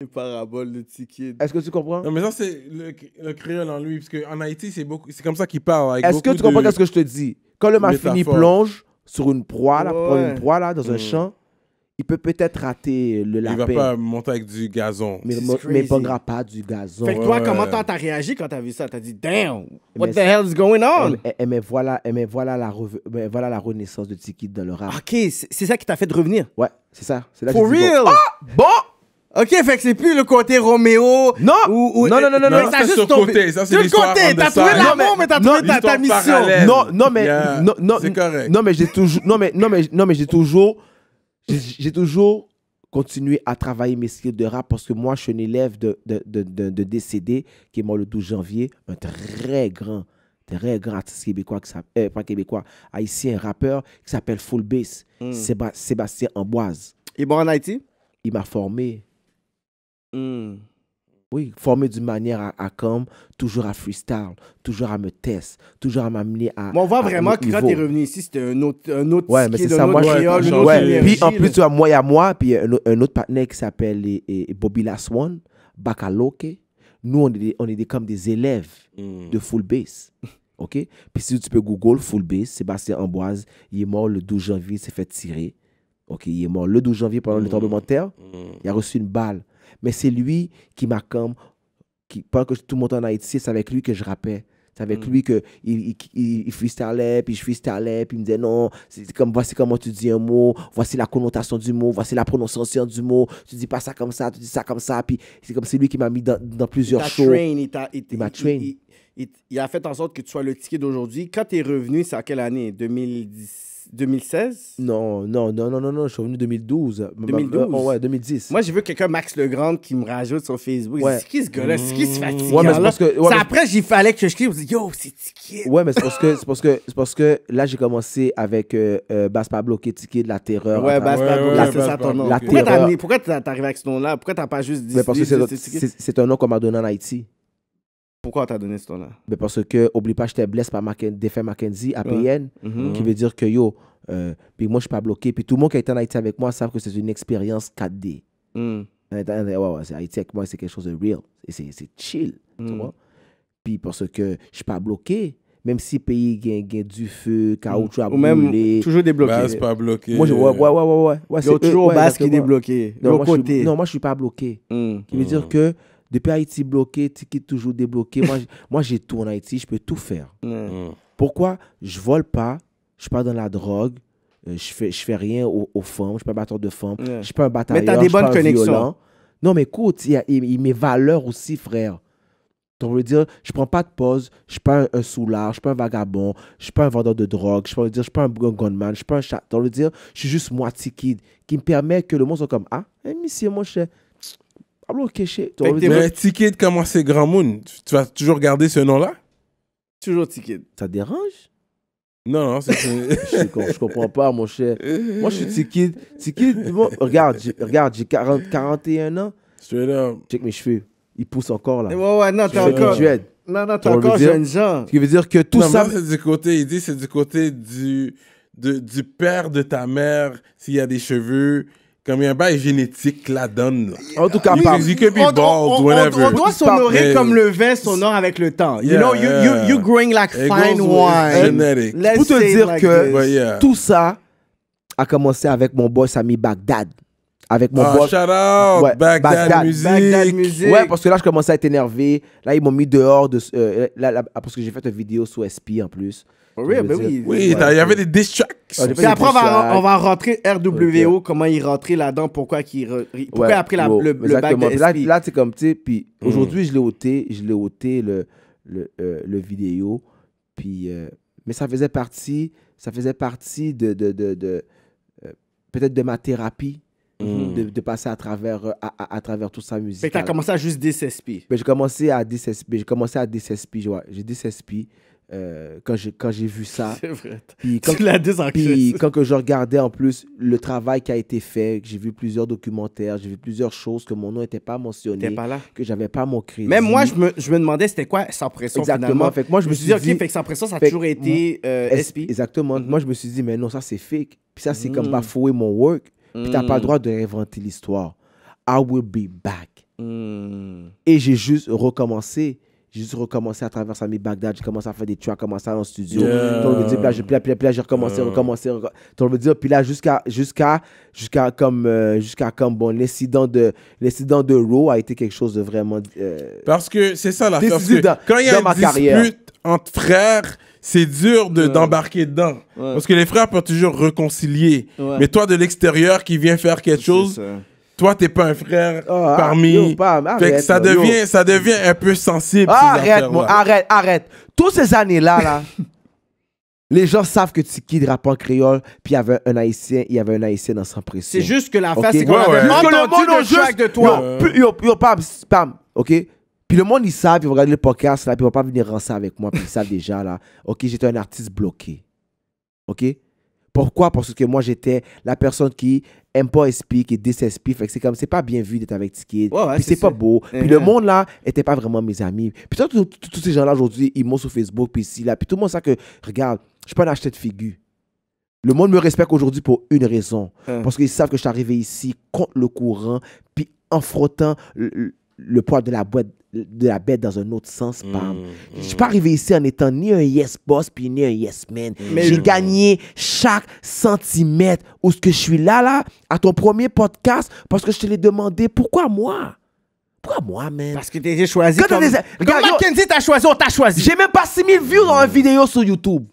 Une parabole de ticket. Est-ce que tu comprends? Non, mais ça, c'est le, créole en lui, parce qu'en Haïti, c'est, beaucoup, c'est comme ça qu'il parle. Est-ce que tu comprends ce que je te dis? Quand le machini plonge sur une proie, là, dans un mm. champ, il peut peut-être rater le lapin. Il va pas monter avec du gazon. Mais mais il bongera pas du gazon. Fait que toi, comment t'as réagi quand t'as vu ça T'as dit damn, what the hell is going on eh, eh, mais voilà, eh, mais voilà la renaissance de Tiki dans le rap. Ok, c'est ça qui t'a fait revenir. Ouais, c'est ça. Là For real. Bon. Ah! bon. Ok, fait que c'est plus le côté Roméo. Non. non, non, non, non, non. Ça, juste ton côté. Ça, c'est l'histoire. côté. T'as trouvé l'amour, mais t'as trouvé ta, mission. Non, non, mais non, c'est correct. Non, mais j'ai toujours, non, mais non, mais non, mais j'ai toujours j'ai toujours continué à travailler mes skills de rap parce que moi, je suis un élève de, de, de, décédé qui est mort le 12 janvier, un très grand, très grand artiste québécois, qui s'appelle euh, pas québécois, haïtien, rappeur qui s'appelle Full Bass, hmm. Sébastien Amboise. Il est mort en Haïti? Il m'a formé. Hmm. Oui, formé d'une manière à, comme, toujours à freestyle, toujours à me test, toujours à m'amener à. Mais on voit vraiment que quand es revenu ici, c'était un autre, un autre Ouais, mais c'est ça, moi, Puis en plus, tu moi, il y a moi, puis un, un autre partenaire qui s'appelle Bobby Laswan, Bakaloke. Nous, on est, on est des, comme des élèves mm. de full bass. OK? Puis si tu peux Google full bass, Sébastien Amboise, il est mort le 12 janvier, s'est fait tirer. OK? Il est mort le 12 janvier pendant le mm. tremblement de terre. Mm. Il a reçu une balle mais c'est lui qui m'a comme. Qui, pendant que tout le monde en Haïti, c'est avec lui que je rappais. C'est avec mm. lui que il, il, il, puis je freestylais, puis il me disait non, c'est comme voici comment tu dis un mot, voici la connotation du mot, voici la prononciation du mot, tu dis pas ça comme ça, tu dis ça comme ça, puis c'est comme c'est lui qui m'a mis dans, plusieurs choses. il m'a train. Il, a fait en sorte que tu sois le ticket d'aujourd'hui. Quand tu es revenu, c'est à quelle année 2017? 2016 Non, non, non, non, non, je suis revenu 2012. 2012 Ouais, 2010. Moi, j'ai vu quelqu'un, Max Legrand, qui me rajoute sur Facebook. Ouais. C'est qui ce gars-là C'est qui ce mm. fatigue. ouais, mais parce que, Après, j'y fallait que je crie. Yo, c'est Tiki. Ouais, mais c'est parce, que, parce, que, parce que là, j'ai commencé avec euh, euh, Pablo qui est Tiki de la terreur. Ouais, Basse Pablo, ouais, c'est ça ton nom. La pourquoi t'es arrivé avec ce nom-là Pourquoi t'as pas juste dit mais Parce que c'est un nom qu'on m'a donné en Haïti. Pourquoi t'as donné ce temps là ben, Parce que, oublie pas, j'étais blessé par Macken, défait Mackenzie à PN, mm-hmm. qui veut dire que yo, euh, puis moi je suis pas bloqué, puis tout le monde qui a en Haïti avec moi savent que c'est une expérience 4D. Mm. ouais, c'est Haïti avec moi, c'est quelque chose de real, et c'est chill, tu mm. vois. Puis parce que je suis pas bloqué, même si le pays gagne, du feu, caoutchouc mm. à Ou as même toujours débloqué. Basse pas bloqué. Moi, je, ouais, ouais, ouais, ouais. c'est toujours eux, qui est débloqué. Non, moi, Je, ne suis pas bloqué. Mm. Qui veut dire que depuis Haïti bloqué, ticket toujours débloqué. moi, moi j'ai tout en Haïti, je peux tout faire. Mm. Pourquoi je vole pas, je suis pas dans la drogue, euh, je fais je fais rien aux, femmes, je suis pas un batteur de femmes, je suis pas un batailleur, Mais tu as des bonnes connexions. Non, mais écoute, il y a, mes valeurs aussi, frère. Donc, veut dire, je prends pas de pause, je suis pas un, soulard, je suis pas un vagabond, je suis pas un vendeur de drogue, je ne suis pas un gunman, je suis pas un chat. Donc, veux dire, je suis juste moi, Tiki, qui me permet que le monde soit comme, ah, eh, monsieur, mon cher, ah I'm Mais Ticket, comment c'est grand monde Tu vas toujours garder ce nom-là Toujours Ticket. Ça dérange non, non, c'est. je, je comprends pas, mon cher. Moi, je suis Ticket. Ticket, regarde, regarde j'ai 41 ans. Straight up. Check mes cheveux. Ils poussent encore, là. Ouais, ouais, non, t'es encore. Non, encore jeune genre. Ce qui veut dire que tout non, ça. c'est du côté, il dit, c'est du côté du, de, du père de ta mère, s'il y a des cheveux comme il y a un bail génétique la donne. En tout cas, pas. on, doit s'honorer comme le vin s'honore avec le temps. You know, you, you, you growing like fine wine. Pour te dire que tout ça a commencé avec mon boy ami Bagdad. Avec mon ah, boss. Shout out, Bagdad, Music. Ouais, parce que là, je commençais à être énervé. Là, ils m'ont mis dehors. De, euh, parce que j'ai fait une vidéo sous SP en plus. Oui, mais ben oui. Oui, il y avait ah, des après, on va, on va rentrer RWO, comment il rentrait là-dedans, pourquoi, il pourquoi après la, le, le bac Là, là c'est comme, tu sais, puis mm. aujourd'hui, je l'ai ôté, je l'ai ôté le, le, euh, le vidéo, puis... Euh, mais ça faisait partie, ça faisait partie de, de, de, euh, peut-être de ma thérapie, mm. de, de, passer à travers, à, à, travers toute sa musique. mais t'as commencé à juste DSSP. mais ben, j'ai commencé à DSSP, j'ai commencé à DSSP, j'ai DSSP, euh, quand j'ai quand j'ai vu ça c'est vrai puis quand, quand que je regardais en plus le travail qui a été fait j'ai vu plusieurs documentaires j'ai vu plusieurs choses que mon nom n'était pas mentionné là. que j'avais pas mon crédit même moi je me, je me demandais c'était quoi sans pression exactement fait moi je, me suis dit, fait que sans ça a toujours été euh, SP exactement mm-hmm. moi je me suis dit mais non ça c'est fake puis ça c'est mm. comme bafouer mon work puis t'as pas le mm. droit de réinventer l'histoire I will be back mm. et j'ai juste recommencé j'ai juste recommencé à travers Sami Bagdad. J'ai commencé à faire des tracks, commencé en studio. Yeah. en studio. puis là, j'ai recommencé, recommencé, puis là, jusqu'à, jusqu'à, jusqu'à comme, euh, jusqu'à comme, bon, l'incident de, l'incident de Raw a été quelque chose de vraiment. Euh, Parce que c'est ça l'affaire. Quand il y a une dispute entre frères, c'est dur de, d'embarquer dedans. Parce que les frères peuvent toujours réconcilier. Mais toi, de l'extérieur, qui vient faire quelque chose toi t'es pas un frère ah, ah, parmi fait que ça devient ça devient un peu sensible arrête arrête arrête toutes ces années là là les gens savent que Tiki rap en créole puis il y avait un haïtien il y avait un haïtien dans son pression. c'est juste que la face c'est qu'on ouais, ouais. le monde de toi yo, yo, pam, pam ok puis le monde ils savent ils vont regarder le podcast là puis ils vont pas venir rentrer avec moi puis ils savent déjà là ok j'étais un artiste bloqué ok pourquoi? Parce que moi, j'étais la personne qui aime pas SP, qui Fait que c'est comme, c'est pas bien vu d'être avec ticket, puis c'est pas beau. Puis le uh-huh. monde là, était pas vraiment mes amis. Puis tous ces gens là aujourd'hui, ils m'ont sur Facebook, puis ici, là. Puis tout le monde sait que, regarde, je suis pas un de figure. Le monde me respecte aujourd'hui pour une raison. Uh-huh. Parce qu'ils savent que je suis arrivé ici contre le courant, puis en frottant le poids de la boîte de la bête dans un autre sens, mm, pam. Mm. Je suis pas arrivé ici en étant ni un yes boss ni un yes man. Mm. J'ai gagné chaque centimètre où ce que je suis là, là, à ton premier podcast, parce que je te l'ai demandé, pourquoi moi? Pourquoi moi, man? Parce que t'es choisi Quand comme... Regarde, comme Mackenzie t'as choisi, on t'a choisi. J'ai même pas 6000 vues dans une vidéo sur YouTube.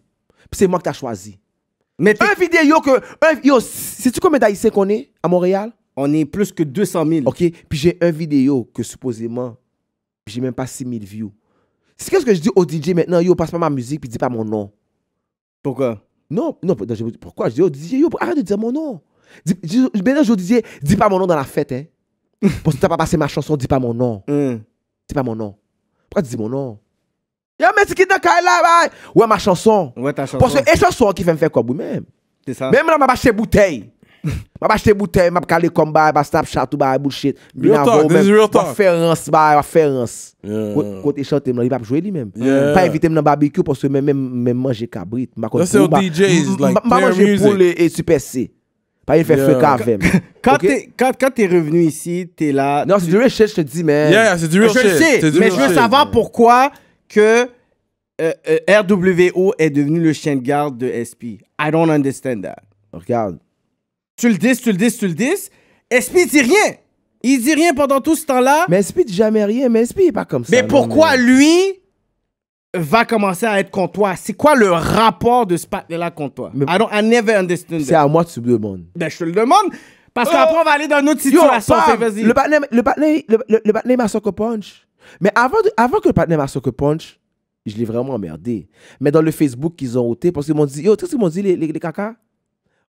c'est moi que t'as choisi. Mais un vidéo que... Un... tu combien d'Haïtiens qu'on est à Montréal? On est plus que 200 000. OK, puis j'ai un vidéo que supposément j'ai même pas 6000 views. C'est qu'est-ce que je dis au DJ maintenant, yo, passe pas ma musique puis dis pas mon nom. Pourquoi Non, non, pourquoi Je dis au DJ, yo, arrête de dire mon nom. Dis, dis, au je disais, dis pas mon nom dans la fête, hein. Parce que t'as pas passé ma chanson, dis pas mon nom. Mm. Dis pas mon nom. Pourquoi tu dis mon nom Yo, mais c'est qui dans là, Ouais, ma chanson. Ouais, ta chanson. Parce que les chanson qui fait me faire quoi vous-même. C'est ça. Même là, ma bouteille. Mwen achete bouteille, ma kale kom bay, mwen Snapchat ou bah bullshit. Real talk, this is real talk. Mwen ferans bay, mwen ferans. Kote chante jouer lui-même. jwe li men. barbecue, parce que même même kabrit. That's how DJs, like, player music. Mwen manje poule et super C. Pas une fait feu avec. Quand t'es revenu ici, t'es là. Non, c'est du shit, je te dis, man. Yeah, c'est du Je sais, mais je veux savoir pourquoi que euh, euh, RWO est devenu le chien de garde de SP. I don't understand that. Regarde. Tu le dis, tu le dis, tu le dis. SP dit rien. Il dit rien pendant tout ce temps-là. Mais SP dit jamais rien. Mais SP est pas comme ça. Mais pourquoi lui va commencer à être contre toi? C'est quoi le rapport de ce partenaire-là contre toi? I, don't, I never understand C'est à moi que tu me demandes. Ben, je te le demande. Parce euh, qu'après, on va aller dans une autre situation. le partenaire le partner, le, m'a soccer punch. Mais avant, avant que le partenaire m'a soccer punch, je l'ai vraiment emmerdé. Mais dans le Facebook qu'ils ont ôté, parce qu'ils m'ont dit, yo, tu sais ce qu'ils m'ont dit, les, les, les caca?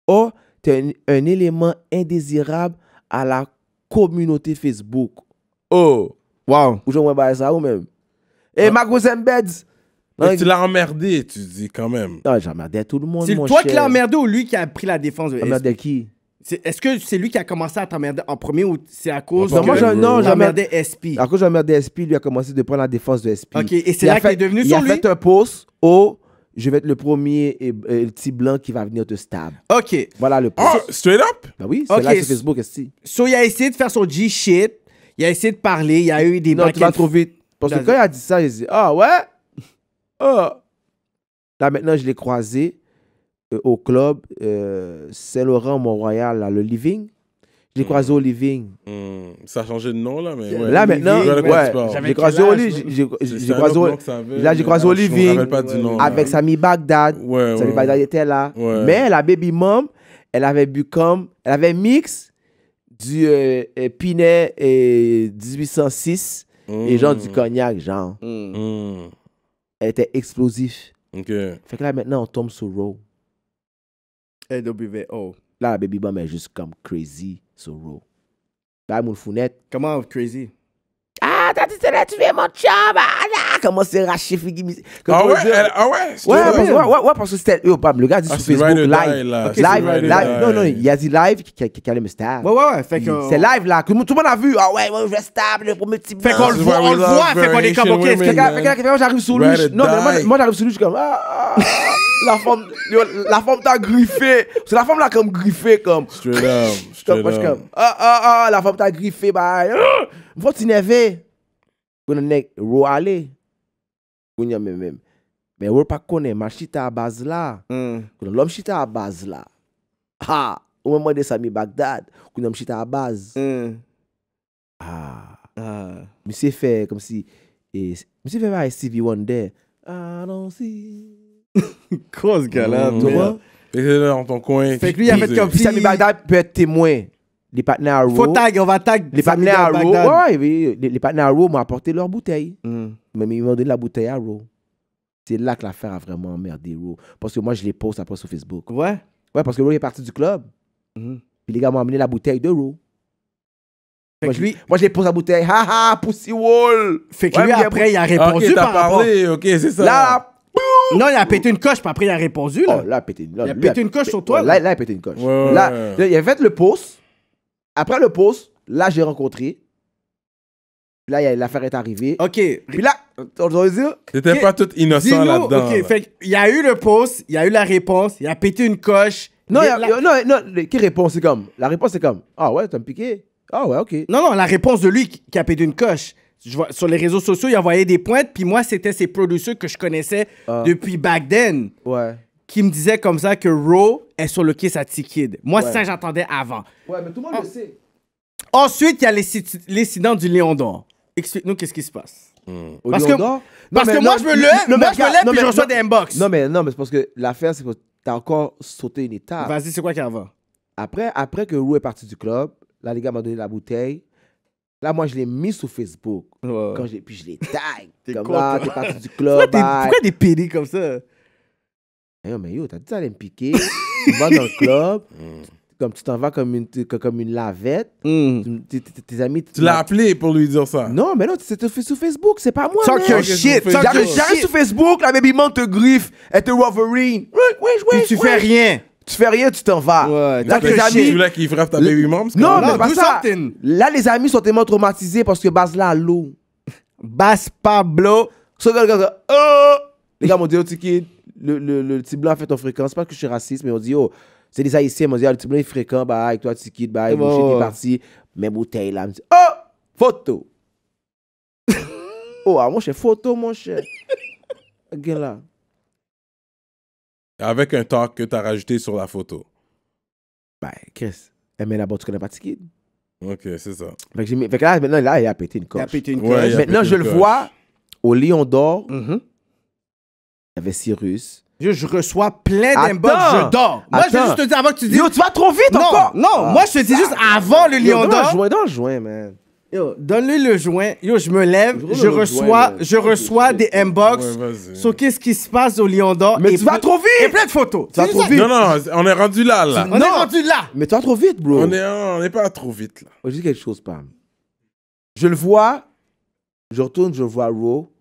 Oh, t'es un, élément indésirable à la communauté Facebook. Oh, wow. Ou je vais ça ou même. Et eh, ah. cousine hein? tu l'as emmerdé, tu dis quand même. Non, emmerdé tout le monde. C'est toi qui l'as emmerdé ou lui qui a pris la défense de Emmerdé qui Est-ce que c'est lui qui a commencé à t'emmerder en premier ou c'est à cause non, de. Moi, que SP. À cause de emmerdé SP, lui a commencé de prendre la défense de SP. Ok, et c'est là qu'il est devenu sur lui. Il a fait un post au je vais être le premier petit blanc qui va venir te stab. OK. Voilà le ah, point. Oh, straight up? Bah oui, c'est là sur Facebook, aussi. So, il a essayé de faire son G-shit, il a essayé de parler, il a eu des... Non, tu vas trop vite. Parce que quand il a dit ça, j'ai dit, ah ouais? Ah. Là, maintenant, je l'ai croisé euh, au club euh, Saint-Laurent-Mont-Royal, le Living j'ai mm. croisé au mm. Ça a changé de nom, là, mais. Ouais. Là, maintenant, ouais, j'ai croisé au J'ai croisé Là, j'ai croisé au living. Avec Sami Bagdad. Sami Bagdad était là. Mais la baby mom, elle avait bu comme. Elle avait mix du euh, euh Pinet et 1806 et genre du mm. cognac, genre. Elle était explosif. ok Fait que là, maintenant, on tombe sur Row. NWO. Là, la Baby mom est juste comme crazy. So raw. Bamul Founet. Come out crazy. c'est là, tu viens mon chum. Bah, comment c'est raché, Figgy ah, ah ouais, elle, ouais, ouais, ouais, ouais, ouais, parce que c'était le gars dit ah, sur Facebook live. live, Non, non, il a dit live qui allait me stab. Ouais, ouais, ouais. C'est live là, tout le monde a vu. Ah ouais, ouais, je vais stab le premier type Fait qu'on le voit, on le voit, fait qu'on est comme, ok. moi j'arrive sur lui. Non, mais moi, j'arrive sur lui, je suis comme, ah, ah la femme, la femme t'a griffé. C'est la femme là, comme griffé comme. Straight up. Straight up. Ah, ah, ah, la femme t'a griffé, bah. Faut t'énerver. Kounen nek rou ale. Kounen men men. Men wou pa konen ma chita abaz la. Kounen hmm. lom chita abaz la. Ha! Omen mwen de Sami Bagdad. Kounen lom chita abaz. Hmm. Ha! Mise fe kom si. E, Mise fe vay CV1 de. I don't see. Kous gala. Towa. Fekri yavet kiom Sami Bagdad pe temwen. Fekri. les partenaires à Raw. Faut tag, on va tag. Les partenaires à Raw. Ouais, les, les partenaires à Raw m'ont apporté leur bouteille. Mm. Mais ils m'ont donné la bouteille à Raw. C'est là que l'affaire a vraiment emmerdé Raw. Parce que moi, je les poste après sur Facebook. Ouais. Ouais, parce que Raw est parti du club. Mm-hmm. Puis les gars m'ont amené la bouteille de Raw. Fait moi, que lui... je, moi, je les pose la bouteille. Ha Haha, Pussy Wall. Fait que lui, après, il a répondu par rapport. Ok, c'est ça. Là, non, il a pété une coche, puis après, il a répondu. Là. Oh, il a pété une coche sur toi. Là, là, il a pété une coche. là, il a fait le pouce. Après le post, là, j'ai rencontré. Puis là, l'affaire est arrivée. OK. Puis là, on doit dire. T'étais pas tout innocent là-dedans. OK, fait il y a eu le post, il y a eu la réponse, il a pété une coche. Non, non, non, qui répond C'est comme. La réponse, c'est comme. Ah ouais, t'as me piqué Ah ouais, OK. Non, non, la réponse de lui qui a pété une coche. Je vois, sur les réseaux sociaux, il envoyait des pointes, puis moi, c'était ses producteurs que je connaissais ah. depuis back then. Ouais. Qui me disaient comme ça que Raw, sur le kiss à t Moi, ça, j'attendais avant. Ouais, mais tout le monde le sait. Ensuite, il y a l'incident du Léon d'Or. Explique-nous qu'est-ce qui se passe. Hmm. Au parce que, parce que moi, je me lève, moi, je me lève puis je reçois des inbox. Non, mais, non, mais c'est parce que l'affaire, c'est que t'as encore sauté une étape. Vas-y, c'est quoi qu'il y a avant? Après, après que Roux est parti du club, la Liga m'a donné la bouteille. Là, moi, je l'ai mis sur Facebook. Quand je puis je l'ai tag. comme quoi là, t'es parti du club. Pourquoi, des, pourquoi comme ça? Hey, eh, mais yo, t'as dit que me tu vas dans le club, mm. comme tu t'en vas comme une, comme une lavette. Mm. tes amis. Tu l'as appelé pour lui dire ça. Non, mais non, c'est sur Facebook, c'est pas moi. Talk your shit. J'arrive sur Facebook, la baby mom te griffe, elle te roverine. Oui, tu fais rien. Tu fais rien, tu t'en vas. Ouais, là, tes amis. Tu voulais qu'il frappe ta baby mom? Non, mais pas ça. Là, les amis sont tellement traumatisés parce que Bas là, l'eau. Bas Pablo. que les gars, oh! Les gars m'ont dit, oh, kid le, le, le petit blanc fait ton fréquent. C'est pas que je suis raciste, mais on dit, oh, c'est des haïtiens. On dit, ah, le petit blanc est fréquent, bah, avec toi, tu quittes, bah, il parti. mes bouteilles là, me dit, oh, photo. oh, moi, ah, mon cher, photo, mon cher. Avec un talk que tu as rajouté sur la photo. Bah, Chris Elle eh, met la bas tu connais pas Ok, c'est ça. Fait que, là, maintenant, il a pété une coche. Il a pété une coche. maintenant, je le vois au Lion d'Or. -hmm. Il y avait Cyrus. Je, je reçois plein d'inbox, je dors. Moi, Attends. je vais juste te dire avant que tu dises. Yo, tu vas trop vite non, encore. Non, ah. moi, je te dis juste avant le lion d'or. Donne le joint, man. Yo, donne-lui le joint. Yo, je me lève, je reçois, je reçois des inbox sur qu'est-ce qui se passe au Lion d'Or. Mais tu vas trop vite! Et plein de photos. Tu vas trop vite. Non, non, on est rendu là, là. On est rendu là. Mais tu vas trop vite, bro. On est, hein, on est pas trop vite, là. Oh, je dis quelque chose, Pam. Je le vois, je retourne, je vois Raw.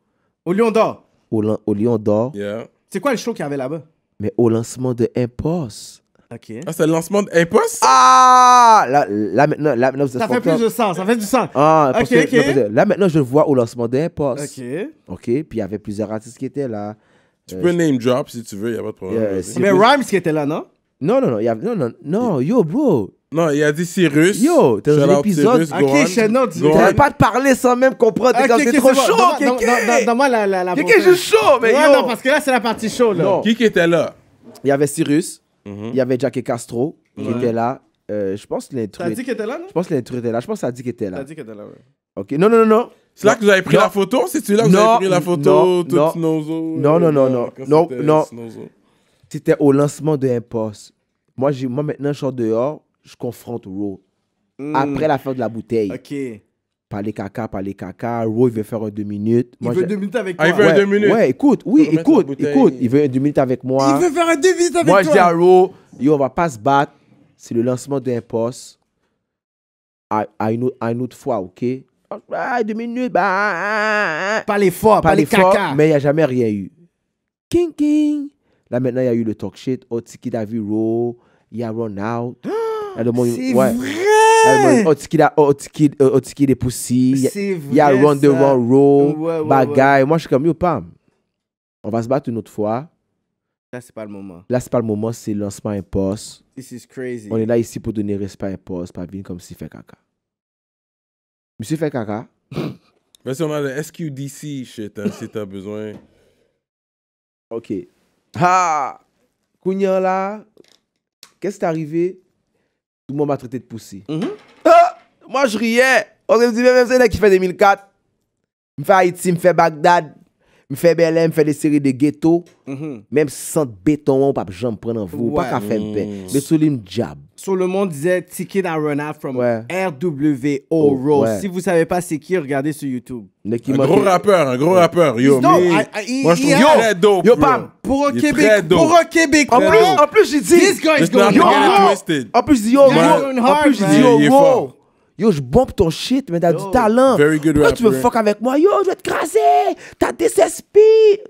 Au Lion d'Or au, au Lion d'Or. C'est quoi le show qu'il y avait là-bas? Mais au lancement de Impulse. Ah, c'est le lancement de d'Impulse? Ah! Là, là, maintenant, là, maintenant, Ça fait plus de sens, ça fait du sens. Ah, ok là, maintenant, je vois au lancement d'Impost OK. OK, puis il y avait plusieurs artistes qui étaient là. Tu peux euh, name drop si tu veux, il n'y a pas de problème. mais Rhymes qui était là, non? Non, non, non, y a, non, non, non, yo, bro. Non, il a dit Cyrus. Yo, t'es dans l'épisode. Ok, Shannon, t'arrêtes pas de parler sans même comprendre. Ah, t'es trop chaud, Kéké. Okay. Dans moi, la. la, la qui je suis hein. chaud, mais. Non, non, parce que là, c'est la partie chaud, là. Qui qui était là Il y avait Cyrus, mhm. il y avait Jack Castro qui était là. Euh, je pense que l'intrus. T'as dit qu'il était là, non Je pense que l'intrus était là. Je pense que a dit qu'il était là. T'as dit qu'il était là, ouais. Ok, non, non, non, non. C'est là que vous avez pris la photo C'est là que vous avez pris la photo Non, non, non, non, euh, non, non, c'était au lancement de poste. Moi, moi, maintenant, je sors dehors, je confronte Ro. Hmm. Après la fin de la bouteille. OK. Parler caca, parler caca. Ro, il veut faire un deux minutes. il veut deux minutes avec moi ah, il veut ouais, deux minutes. Ouais, écoute, oui, écoute, écoute. Il veut un deux minutes avec moi. Il veut faire un deux minutes avec moi, Moi, je dis à Raw, yo, on va pas se battre. C'est le lancement d'un poste. À, à, une, autre fois, OK? Ah, deux minutes, bah. Pas les forts, pas, les caca. Mais il n'y a jamais rien eu. King King. Là, maintenant, il y a eu le talk shit. Oh, vu Raw. il y a run out. C'est vrai! Otiki oh, oh, des poussé. Il y a run de Raw. Bagay. Moi, je suis comme, yo, pam. On va se battre une autre fois. Là, c'est pas le moment. Là, c'est pas le moment, c'est lancement un poste. This is crazy. On est là ici pour donner respect à poste, pas bien comme si fait caca. Monsieur fait caca. Mais si on a le SQDC shit, hein, si t'as besoin. Ok. Ah Kounia là, qu'est-ce qui est arrivé Tout le monde m'a traité de poussé. Mhm. moi, je riais. On s'est dit, même c'est qui fait 2004. me fait Haïti, me fait Bagdad. M fè BLM, m fè de séries de ghetto, mhm. même sans béton on peut wè ou prendre jom pren Pas qu'à faire pa ka fèm pe. Mè sou li m djab. Solomon disait run out from RWO oh, Si vous savez pas c'est qui, regardez sur YouTube. Un gros rappeur, un gros rappeur. Yo, moi je trouve très dope. Yo, pam, pour un Québec, pour un Québec. En plus, en plus, j'ai dit, this guy is oh, going En plus, yo, yo, en plus, j'ai dit, yo, oh, yo, Yo, je bombe ton shit, mais t'as du talent. Very good rapper. tu veux fuck avec moi? Yo, je vais te craser T'as des SP.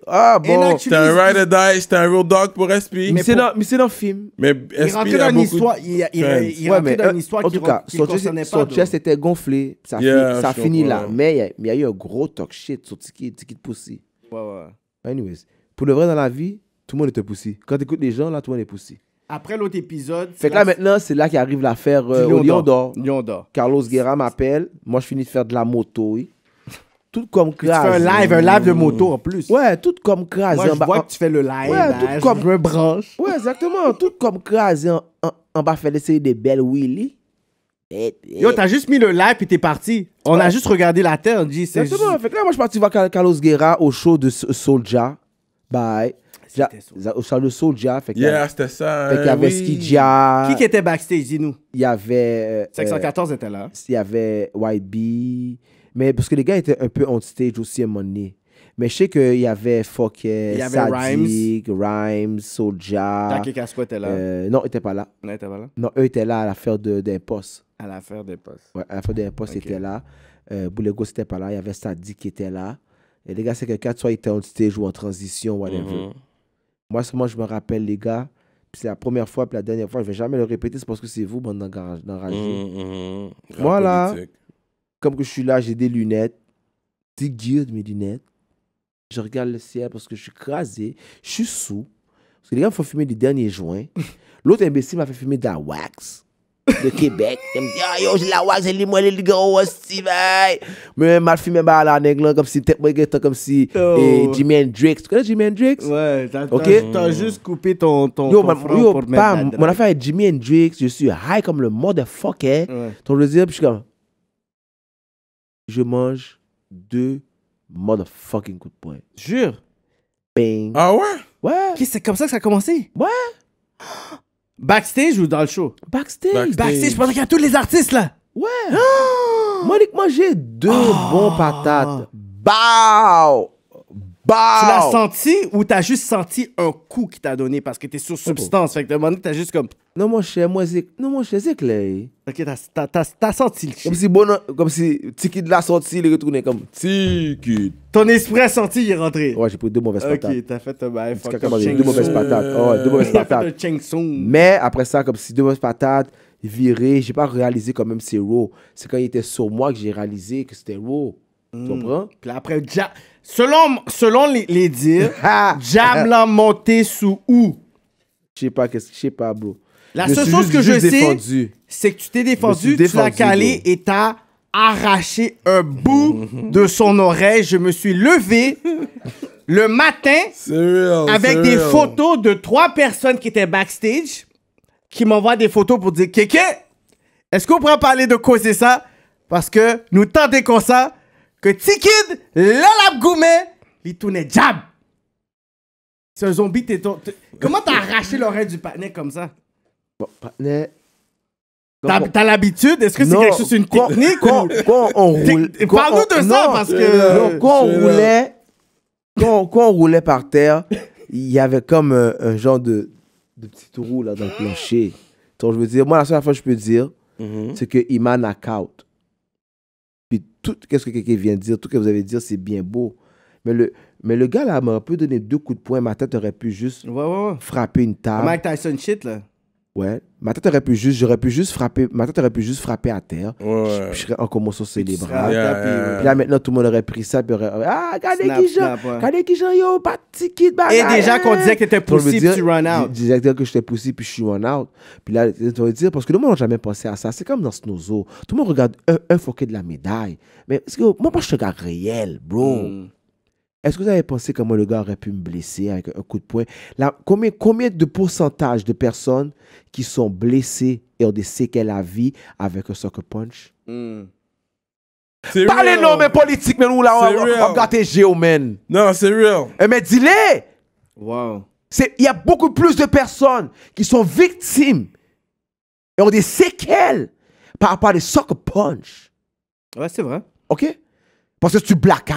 Ah bon. T'es un ride or die, t'es un real dog pour SP. Mais c'est dans, mais c'est dans le film. Mais SP il dans une histoire, il, il, ouais, dans euh, histoire en tout cas, son chest, était gonflé. Ça, ça finit là. Mais il y, a eu un gros talk shit sur Tiki, Tiki de Pussy. Ouais, ouais. Anyways, pour le vrai dans la vie, tout le monde était Pussy. Quand t'écoutes les gens, là, tout le monde est Pussy. Après l'autre épisode. Fait que là, maintenant, c'est là qu'arrive l'affaire euh, au d'Or. Carlos Guerra m'appelle. Moi, je finis de faire de la moto. Oui. Tout comme Crasé. Tu fais un live, un live de moto en plus. Ouais, tout comme crasse. Moi, je vois que tu fais le live. Ouais, hein, tout comme. Je branche. Ouais, exactement. tout comme Crasé En, en, en bas, fait séries des belles Willy. Eh, eh. Yo, t'as juste mis le live et t'es parti. On a juste regardé la terre. On c'est. Exactement. Fait que là, moi, je suis parti voir Carlos Guerra au show de Soldier. Bye. Sur le Soulja. Fait yeah, c'était ça. Fait qu'il y avait Skidja. Qui était backstage, dis-nous Il y avait. 514 euh, était là. Euh, il y avait YB. Mais parce que les gars étaient un peu on stage aussi à Mais je sais qu'il y avait Fuck, euh, il y avait Sadik, Rhymes, Rhymes Soulja. était là. non, il était pas là. Non, il était pas là. Non, eux étaient là à l'affaire des postes. À l'affaire des postes. Ouais, à l'affaire des postes, ils étaient là. Euh, Boulego, c'était pas là. Il y avait Sadik qui était là. Et les gars, c'est que 4 soit ils étaient on stage ou en transition, whatever. Mm-hmm. Moi seulement, je me rappelle, les gars, c'est la première fois, puis la dernière fois, je ne vais jamais le répéter, c'est parce que c'est vous, bande d'enragés. Hum, hum, hum. Voilà. comme que je suis là, j'ai des lunettes, des guides, mes lunettes. Je regarde le ciel parce que je suis crasé, je suis sous. Parce que les gars me font fumer du dernier joint. L'autre imbécile m'a fait fumer de la wax de Québec. Ils me dis, ah, yo, la waz, c'est moi, les gros aussi, mais ma me m'a par la nègre, comme si, tête, moi, comme si, et Jimi Hendrix. Tu connais Jimi Hendrix? Ouais, t'as juste coupé ton, ton, yo, ton man, yo, pas, Mon affaire est Jimi Hendrix, je suis high comme le motherfucker. Ouais. Ton deuxième, je suis comme, je mange deux motherfucking coups de poing. Jure? Bing. Ah ouais? Ouais. c'est comme ça que ça a commencé? Ouais. Ah, Backstage ou dans le show? Backstage. Backstage, je pensais qu'il y a tous les artistes là. Ouais. Ah! Monique, moi j'ai deux ah! bons patates. Bow ».« Bow ». Tu l'as senti ou t'as juste senti un coup qui t'a donné parce que t'es sur oh. substance? Fait que de t'as juste comme. Non, mon cher, moi, c'est, non, mon cher, c'est clair. Ok, t'as, t'as, t'as sorti le Comme si, bon, comme si, Tiki de la sortie, il est retourné comme Tiki. Ton esprit a sorti, il est rentré. Ouais, j'ai pris deux mauvaises patates. Ok, t'as fait un bail. Deux mauvaises patates. Oh, deux mauvaises patates. Mais après ça, comme si deux mauvaises patates, viré, j'ai pas réalisé quand même c'est raw. C'est quand il était sur moi que j'ai réalisé que c'était raw. Tu hmm. comprends? Puis après, ja... selon, selon les, dires, l'a monté sous où? Je sais pas, je sais pas, bro. La seule chose que je sais, c'est que tu t'es défendu, tu l'as calé et t'as arraché un bout de son oreille. Je me suis levé le matin avec des photos de trois personnes qui étaient backstage qui m'envoient des photos pour dire Kéké, est-ce qu'on pourrait parler de causer ça Parce que nous tentons comme ça que Tikid, l'alab labgoumé, il tournait jab. C'est un zombie, t'es Comment t'as arraché l'oreille du patinet comme ça Bon, partner. T'as l'habitude Est-ce que c'est quelque chose, une technique quand, on roule. Parle-nous de ça parce que. Euh, quand, on roulait, quand, on roulait par terre, il y avait comme euh, un, genre de, de petit trou là dans le plancher. Donc je veux dire, moi la seule fois que je peux dire, mm-hmm. c'est que m'a knock Puis tout quest ce que quelqu'un vient dire, tout ce que vous avez dit c'est bien beau. Mais le, mais le gars là m'a un peu donné deux coups de poing, ma tête aurait pu juste frapper une table. Mike Tyson shit là. Ouais. Ma tête aurait pu juste, j'aurais pu juste frapper, ma tête aurait pu juste frapper à terre. Je, serais en commotion célébrale. Puis là, maintenant, tout le monde aurait pris ça. Puis aurait, ah, regardez qui j'en, regardez qui j'en, yo, pas de kid, bah, Et déjà qu'on disait que t'étais poussé, puis tu run out. Disait que j'étais poussé, puis je suis run out. Puis là, tu vas dire, parce que le monde n'a jamais pensé à ça. C'est comme dans Snozo. Tout le monde regarde un, un de la médaille. Mais parce que moi, moi, je regarde réel, bro. Mm. Est-ce que vous avez pensé comment le gars aurait pu me blesser avec un coup de poing combien, combien de pourcentage de personnes qui sont blessées et ont des séquelles à vie avec un soccer punch Pas les noms, mais mais nous, là, on, va tes Non, c'est real. Eh, mais dis le Wow. Il y a beaucoup plus de personnes qui sont victimes et ont des séquelles par rapport à des soccer punch. Ouais, c'est vrai. OK Parce que tu black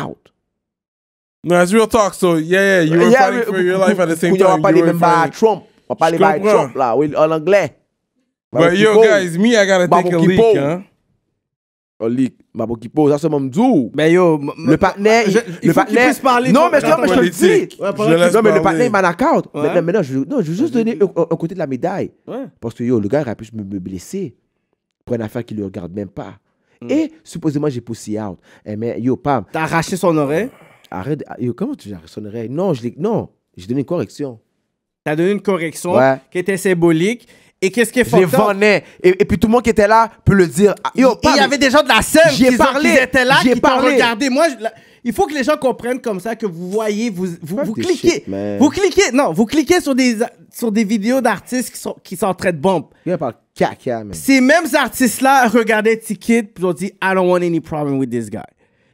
non, c'est real talk, so yeah, yeah, you were fighting for your life at the same time. On parler même pas Trump. On parler pas Trump, là, en anglais. But yo, guys, me, I gotta take a leak, hein. A leak. qui pose, ça c'est mon dou. Mais yo, le partenaire, le partenaire. Non, mais non, mais je te le dis. Non, mais le partenaire, il m'a knock Maintenant, je, non, je veux juste donner un côté de la médaille. Parce que yo, le gars, il a pu me blesser pour une affaire qui ne le regarde même pas. Mm. Et supposément, j'ai poussé out. Eh, mais yo, pam. T'as arraché son oreille arrête. Comment tu raisonnerais Non, je l'ai non, donné une correction. T'as donné une correction qui était symbolique. Et qu'est-ce qui est fort? Et, et, puis tout le monde qui était là peut le dire. Ah, il y avait des gens de la scène qui, étaient là, qui t'ont Moi, il faut que les gens comprennent comme ça que vous voyez, vous, vous, cliquez. vous cliquez, non, vous cliquez sur des, sur des vidéos d'artistes qui sont, qui sont en train de bombe. caca, man. Ces mêmes artistes-là regardaient Ticket ils ont dit, I don't want any problem with this guy.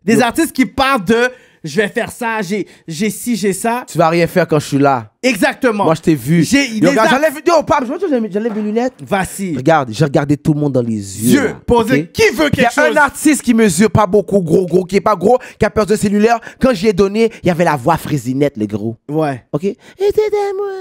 Des artistes qui parlent de je vais faire ça, j'ai j'ai ci, j'ai ça. Tu vas rien faire quand je suis là. Exactement. Moi, je t'ai vu. J'ai Yo, j'enlève Yo, j'enlève mes lunettes. Vas-y. Regarde, j'ai regardé tout le monde dans les yeux. Dieu, poser qui veut quelque chose. Il y a un artiste qui mesure pas beaucoup, gros, gros, qui est pas gros, qui a peur de cellulaire. Quand j'ai ai donné, il y avait la voix frisinette, les gros. Ouais. Ok.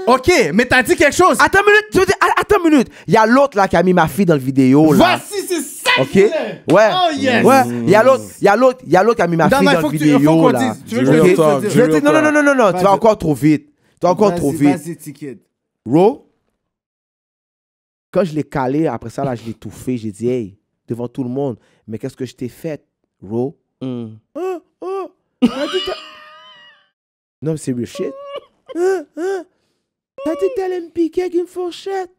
Ok, mais t'as dit quelque chose. Attends une minute. Attends une minute. Il y a l'autre là qui a mis ma fille dans le vidéo là. y c'est ça. OK? Ouais. Oh, ouais. Il y a l'autre, il y a l'autre, il y a l'autre qui a mis ma fille dans, la vidéo, là. Tu veux que je Non, non, non, non, non, tu vas encore trop vite. Tu vas encore trop vite. Ro. quand je l'ai calé, après ça, là, je l'ai touffé. J'ai dit, hey, devant tout le monde, mais qu'est-ce que je t'ai fait, Ro Oh, non, c'est real shit. Hein, T'as dit que t'allais me piquer avec une fourchette.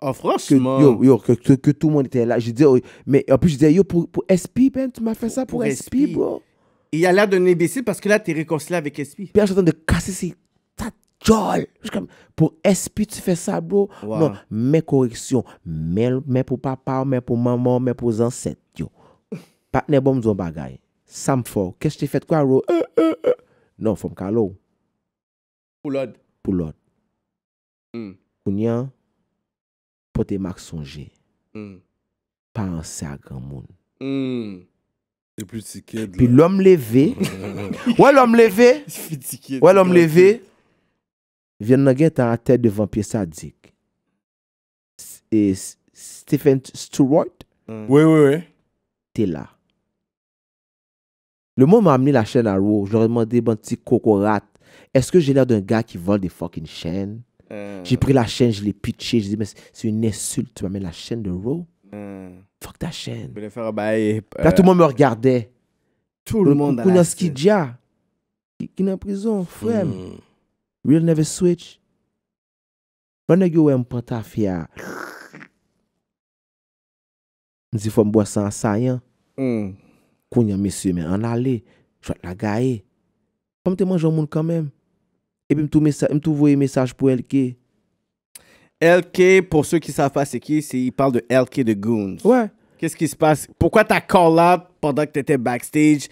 Oh franchement Yo yo Que tout le monde était là Je dis Mais en plus je dis Yo pour ESP Ben tu m'as fait ça pour ESP bro Il y a l'air d'un imbécile Parce que là T'es réconcilé avec ESP Ben je suis en train de casser Ta jol Je suis comme Pour ESP tu fais ça bro Non Mes corrections Mes pour papa Mes pour maman Mes pour zancette yo Pat ne bom zon bagay Sam for Que je t'ai fait quoi bro euh, euh, euh. Non fom kalou Poulod Poulod Pounyan hmm. pas mak sonje. pas hmm. Pa anse grand monde. Hmm. Et puis l'homme plus tiked l'homme levé, ouais l'homme levé, vient de Ouè l'om leve. Vyen nan gen Stephen Stewart. Hmm. oui oui oui, t'es là. Le mot m'a amené la chaîne à roue. Je leur ai demandé, bon petit rat, est-ce que j'ai l'air d'un gars qui vole des fucking chaînes? Mm. Je pri la chen, mm. je li piche Je zi, se yon nesul, tu mame la chen de rou Fok ta chen La tout moun me regardè Tout l'mon da la chen Kounyan skidja Kina prison, fwem mm. We'll never switch Mwenne gyo wè mpata fya Nzi fwem bwa san sayan Kounyan mesye men anale Chwak la gae Pamte mwen jomoun kamem Et me tout envoyé un message pour LK. LK, pour ceux qui savent pas c'est qui, il parle de LK de Goons. Ouais. Qu'est-ce qui se passe? Pourquoi as call out pendant que tu étais backstage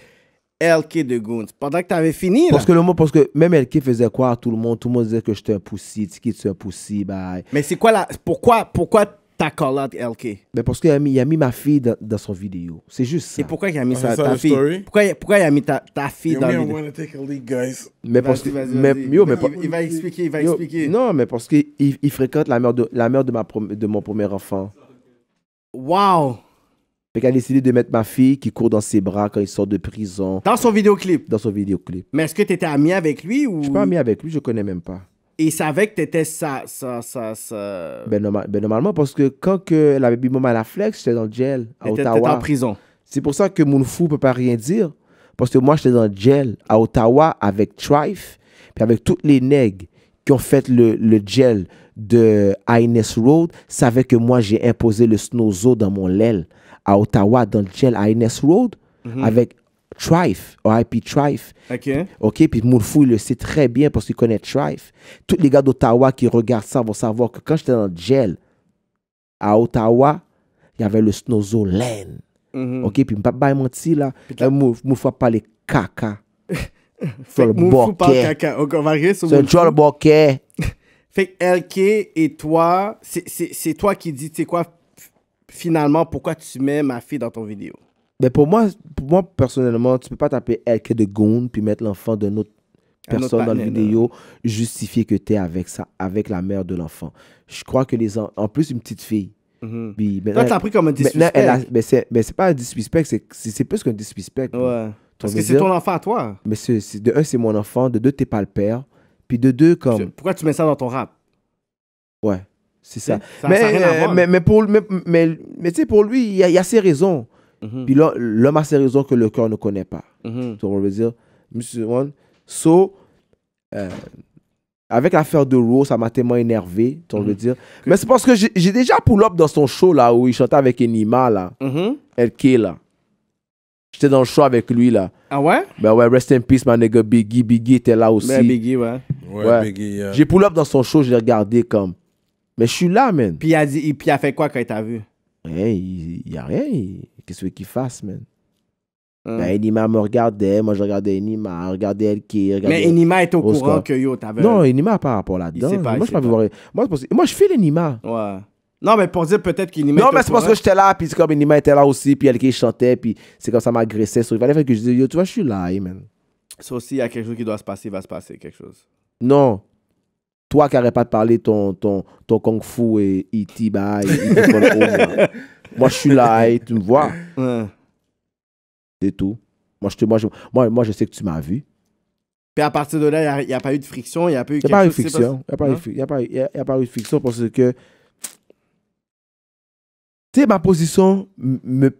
LK de Goons? Pendant que tu avais fini, Parce que le mot, parce que même LK faisait croire à tout le monde, tout le monde disait que j'étais un poussi, tu tu un poussi, Mais c'est quoi la... Pourquoi, pourquoi T'as collé collante eh, LK? Mais parce qu'il a, mis- a mis ma fille dans, son vidéo. C'est juste ça. Et pourquoi il a mis ah, sa ta fille? Pourquoi, pourquoi il a mis ta, ta fille dans son le vidéo? Mais parce Mais, il, va expliquer, il va expliquer. Non, mais parce qu'il il fréquente la mère de, la mère de, ma de mon premier enfant. Wow! Fait qu'elle a décidé de mettre ma fille qui court dans ses bras quand il sort de prison Dans son vidéoclip. dans son vidéoclip. Mais est-ce que tu étais ami avec lui ou... Je suis pas ami avec lui, je connais même pas et savait que t'étais ça, ça, ça, ça. Ben, normalement, parce que quand que la baby mama la flex, j'étais dans le gel à Ottawa. en prison. C'est pour ça que mon fou peut pas rien dire. Parce que moi, j'étais dans le gel à Ottawa avec Trife, puis avec toutes les nègres qui ont fait le, le gel de Ines Road savaient que moi, j'ai imposé le snozo dans mon l'aile à Ottawa, dans le gel à Road, mhm. avec Trife, IP Trife. OK. OK, puis Moulfou, il le sait très bien parce qu'il connaît Trife. Tous les gars d'Ottawa qui regardent ça vont savoir que quand j'étais dans le gel à Ottawa, il y avait le snozolène. Mm mm-hmm. OK, puis pas mentit là, Moulfou a parlé caca. Sur le caca. on va rire sur le bokeh. Fait que LK et toi, c'est toi qui dis, tu sais quoi, finalement, pourquoi tu mets ma fille dans ton vidéo? Mais pour moi, pour moi personnellement, tu peux pas taper Elke de Goon puis mettre l'enfant d'une autre personne dans la vidéo, justifier que tu es avec ça, avec la mère de l'enfant. Je crois que les en... en plus, une petite fille. Mm -hmm. puis Toi, pris comme un disrespect. Mais Mais c'est pas un disrespect, c'est plus qu'un disrespect. Parce que c'est ton enfant à toi. Mais de un, c'est mon enfant. De deux, t'es pas le père. Puis de deux, comme. Pourquoi tu mets ça dans ton rap Ouais, c'est ça. mais, mais, euh, mais, mais, pour, mais, mais, tu sais, pour lui, il y, a ses raisons. Mm-hmm. Puis l'homme a ses raisons que le cœur ne connaît pas. Donc mm-hmm. on veut dire, So, euh, avec l'affaire de Rose, ça m'a tellement énervé, mm-hmm. dire. Mais c'est parce que j'ai déjà pull-up dans son show là où il chantait avec Enima là, LK là. J'étais dans le show avec lui là. Ah ouais? Ben ouais, rest in peace, ma nigga Biggie. Biggie était là aussi. Mais ben, Biggie, ouais. Ouais, J'ai pull up dans son show, j'ai regardé comme. Mais je suis là, man. Puis il a, dit, puis il a fait quoi quand il t'a vu? il n'y a rien. Qu'est-ce qu'il fasse, man? Hein? Ben, Enima me regardait, moi je regardais Enima, regardait elle qui Mais Enima est au courant que yo, t'avais. Non, Enima par rapport là-dedans. Moi, je pas voir. Moi, je fais Enima. Ouais. Non, mais pour dire peut-être qu'Enima. Non, mais c'est parce que j'étais là, puis comme Enima était là aussi, puis elle qui chantait, puis c'est comme ça m'agressait. So, il fallait faire que je dise, yo, tu vois, je suis là, man. Ça aussi, il y a quelque chose qui doit se passer, il va se passer quelque chose. Non, toi qui n'arrêtes pas de parler ton, ton, ton kung fu et E.T. Bah, moi je suis là et tu me vois. C'est tout. Moi je, te, moi, moi, moi, je sais que tu m'as vu. Puis à partir de là, il n'y a, pas eu de friction, il n'y a pas eu pas de friction. Il n'y a, pas eu de friction parce que. Tu sais, ma position me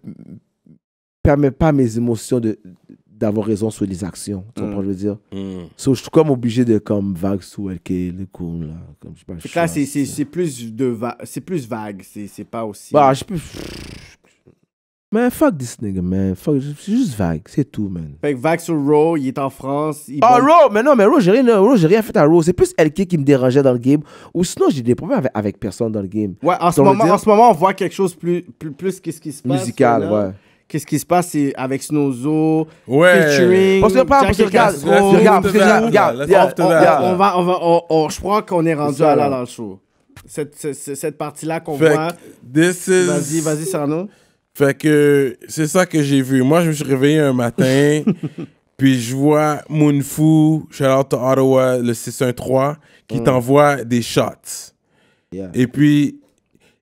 permet pas mes émotions de, d'avoir raison sur les actions. Tu comprends, que je veux dire? Mm. Mm. je suis comme obligé de comme vague sous LK. le coup, là. Comme, je sais pas, là, c'est plus, de va plus vague. C'est pas aussi. Bah, je peux. Man, fuck this nigga, man. Fuck, c'est juste vague, c'est tout, man. Fait que vague sur Raw, il est en France. ah, Raw, mais non, mais Raw, j'ai rien, rien fait à Raw. C'est plus LK qui me dérangeait dans le game. Ou sinon, j'ai des problèmes avec, personne dans le game. Ouais, en ce, moment, en ce moment, on voit quelque chose plus, plus, plus qu'est-ce qui se passe. Musical, ouais qu'est-ce qui se passe avec Snowzo, ouais. featuring, parce que regarde, regarde, regarde, on va, on va, je crois qu'on est rendu à la dans Cette, cette, cette partie-là qu'on voit. Vas-y, vas-y, Sarno. Fait que c'est ça que j'ai vu. Moi, je me suis réveillé un matin, puis je vois Moonfu, shout Ottawa, le 613, qui mm. t'envoie des shots. Et puis,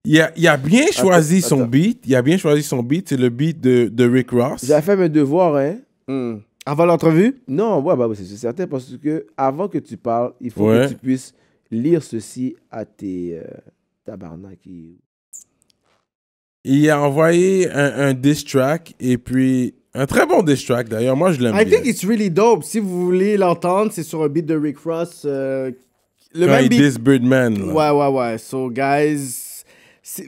il a, a bien choisi son beat. Il a bien choisi son beat. C'est le beat de, de Rick Ross. J'ai fait mes devoirs, hein. Hmm. Avant l'entrevue Non, ouais, bah, bah c'est certain parce que avant que tu parles, il faut que tu puisses lire ceci à tes euh, Il a envoyé un, un diss track et puis un très bon diss track d'ailleurs. Moi, je l'aime bien. I think it's really dope. Si vous voulez l'entendre, c'est sur un beat de Rick Ross. Euh, le même beat. Birdman. Ouais, ouais, ouais. So, guys,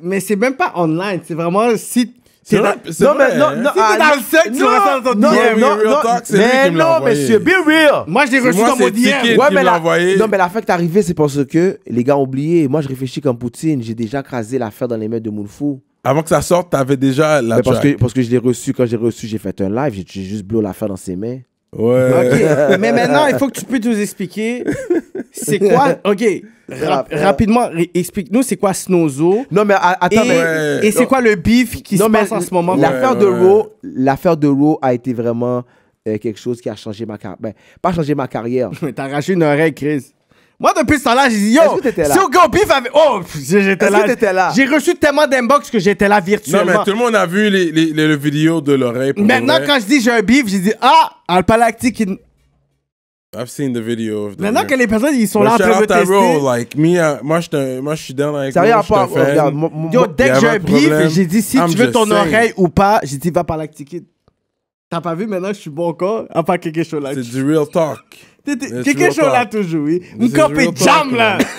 mais c'est même pas online. C'est vraiment si c'est vrai, non, vrai. mais non, non, si ah, dans le sexe, tu restes dans ton non, DM. Non, non, mais non, monsieur, be real. Moi, je l'ai reçu moi, dans mon DM. Ouais, mais la, non, mais l'affaire qui est arrivée, c'est parce que les gars ont oublié. Moi, je réfléchis comme Poutine. J'ai déjà crasé l'affaire dans les mains de Moulfou. Avant que ça sorte, t'avais déjà la mais parce que Parce que je l'ai reçu. Quand j'ai reçu, j'ai fait un live. J'ai juste blow l'affaire dans ses mains. Ouais. Mais maintenant, il faut que tu puisses nous expliquer c'est quoi. OK. rapidement, explique-nous c'est quoi Snozo Non, mais attends, et, et c'est quoi le bif qui se passe en ce moment? L'affaire de l'affaire de Raw a été vraiment euh, quelque chose qui a changé ma carrière. Ben, pas changé ma carrière. T'as arraché une oreille, Chris. Moi, depuis ce temps-là, j'ai dit, yo, si au gars au Oh, j'étais là. J'ai reçu tellement d'inbox que j'étais là virtuellement. Non, mais tout le monde a vu les, les, vidéos de l'oreille. Maintenant, quand je dis j'ai un bif, j'ai dit, ah, Alpalactique. I've seen the video of the Maintenant que les personnes, ils sont là en train de tester. like, me, uh, moi, je moi, je suis dans avec Sérieux, je suis Yo, dès que j'ai un bif, j'ai dit si tu veux ton oreille ou pas, j'ai dit va par la T'as pas vu maintenant je suis bon encore à quelque chose là. C'est du real talk. Quelque chose là toujours, oui. Vous copiez jam là.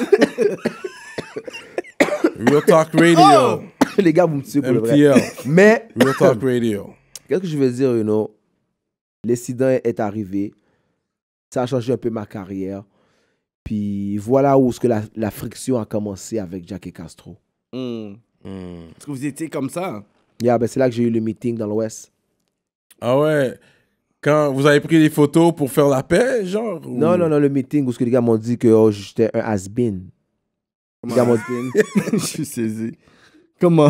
Real Talk Radio. Oh. Les gars, vous me suivez pour le vrai. Mais. Real Talk Radio. Qu'est-ce que je veux dire, you know? L'incident est arrivé. Ça a changé un peu ma carrière. Puis voilà où ce que la, friction a commencé avec Jack et Castro. Hmm. Hmm. Est-ce que vous étiez comme ça? ben c'est là que j'ai eu le meeting dans l'Ouest. Ah ouais? vous avez pris des photos pour faire la paix, genre ou... Non, non, non, le meeting où ce les gars m'ont dit que oh, j'étais un has-been. Les gars m'ont dit. Je suis saisi. Comment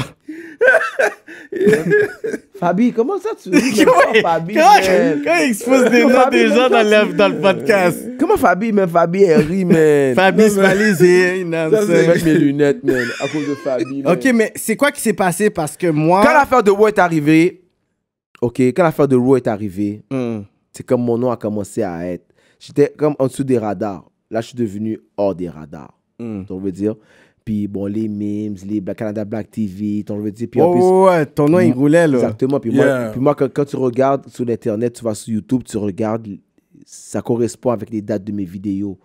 Fabi, comment ça tu. Comment Fabi Quand, il expose des noms des gens dans, le, dans le podcast. Comment Fabi, mais Fabi, elle rit, man. Fabi se balise Je pas. Ça, c'est avec mes lunettes, man, à cause de Fabi. Man. Ok, mais c'est quoi qui s'est passé Parce que moi. Quand l'affaire de Wu est arrivée, OK, quand l'affaire de Roux est arrivée, mm. c'est comme mon nom a commencé à être. J'étais comme en dessous des radars. Là, je suis devenu hors des radars. Mm. veux on dire. Puis, bon, les memes, les Canada Black TV, on veux dire. Puis, oh, plus, ouais, ton nom, il mm. roulait, là. Exactement. Puis, moi, quand, tu regardes sur l'Internet, tu vas sur YouTube, tu regardes, ça correspond avec les dates de mes vidéos.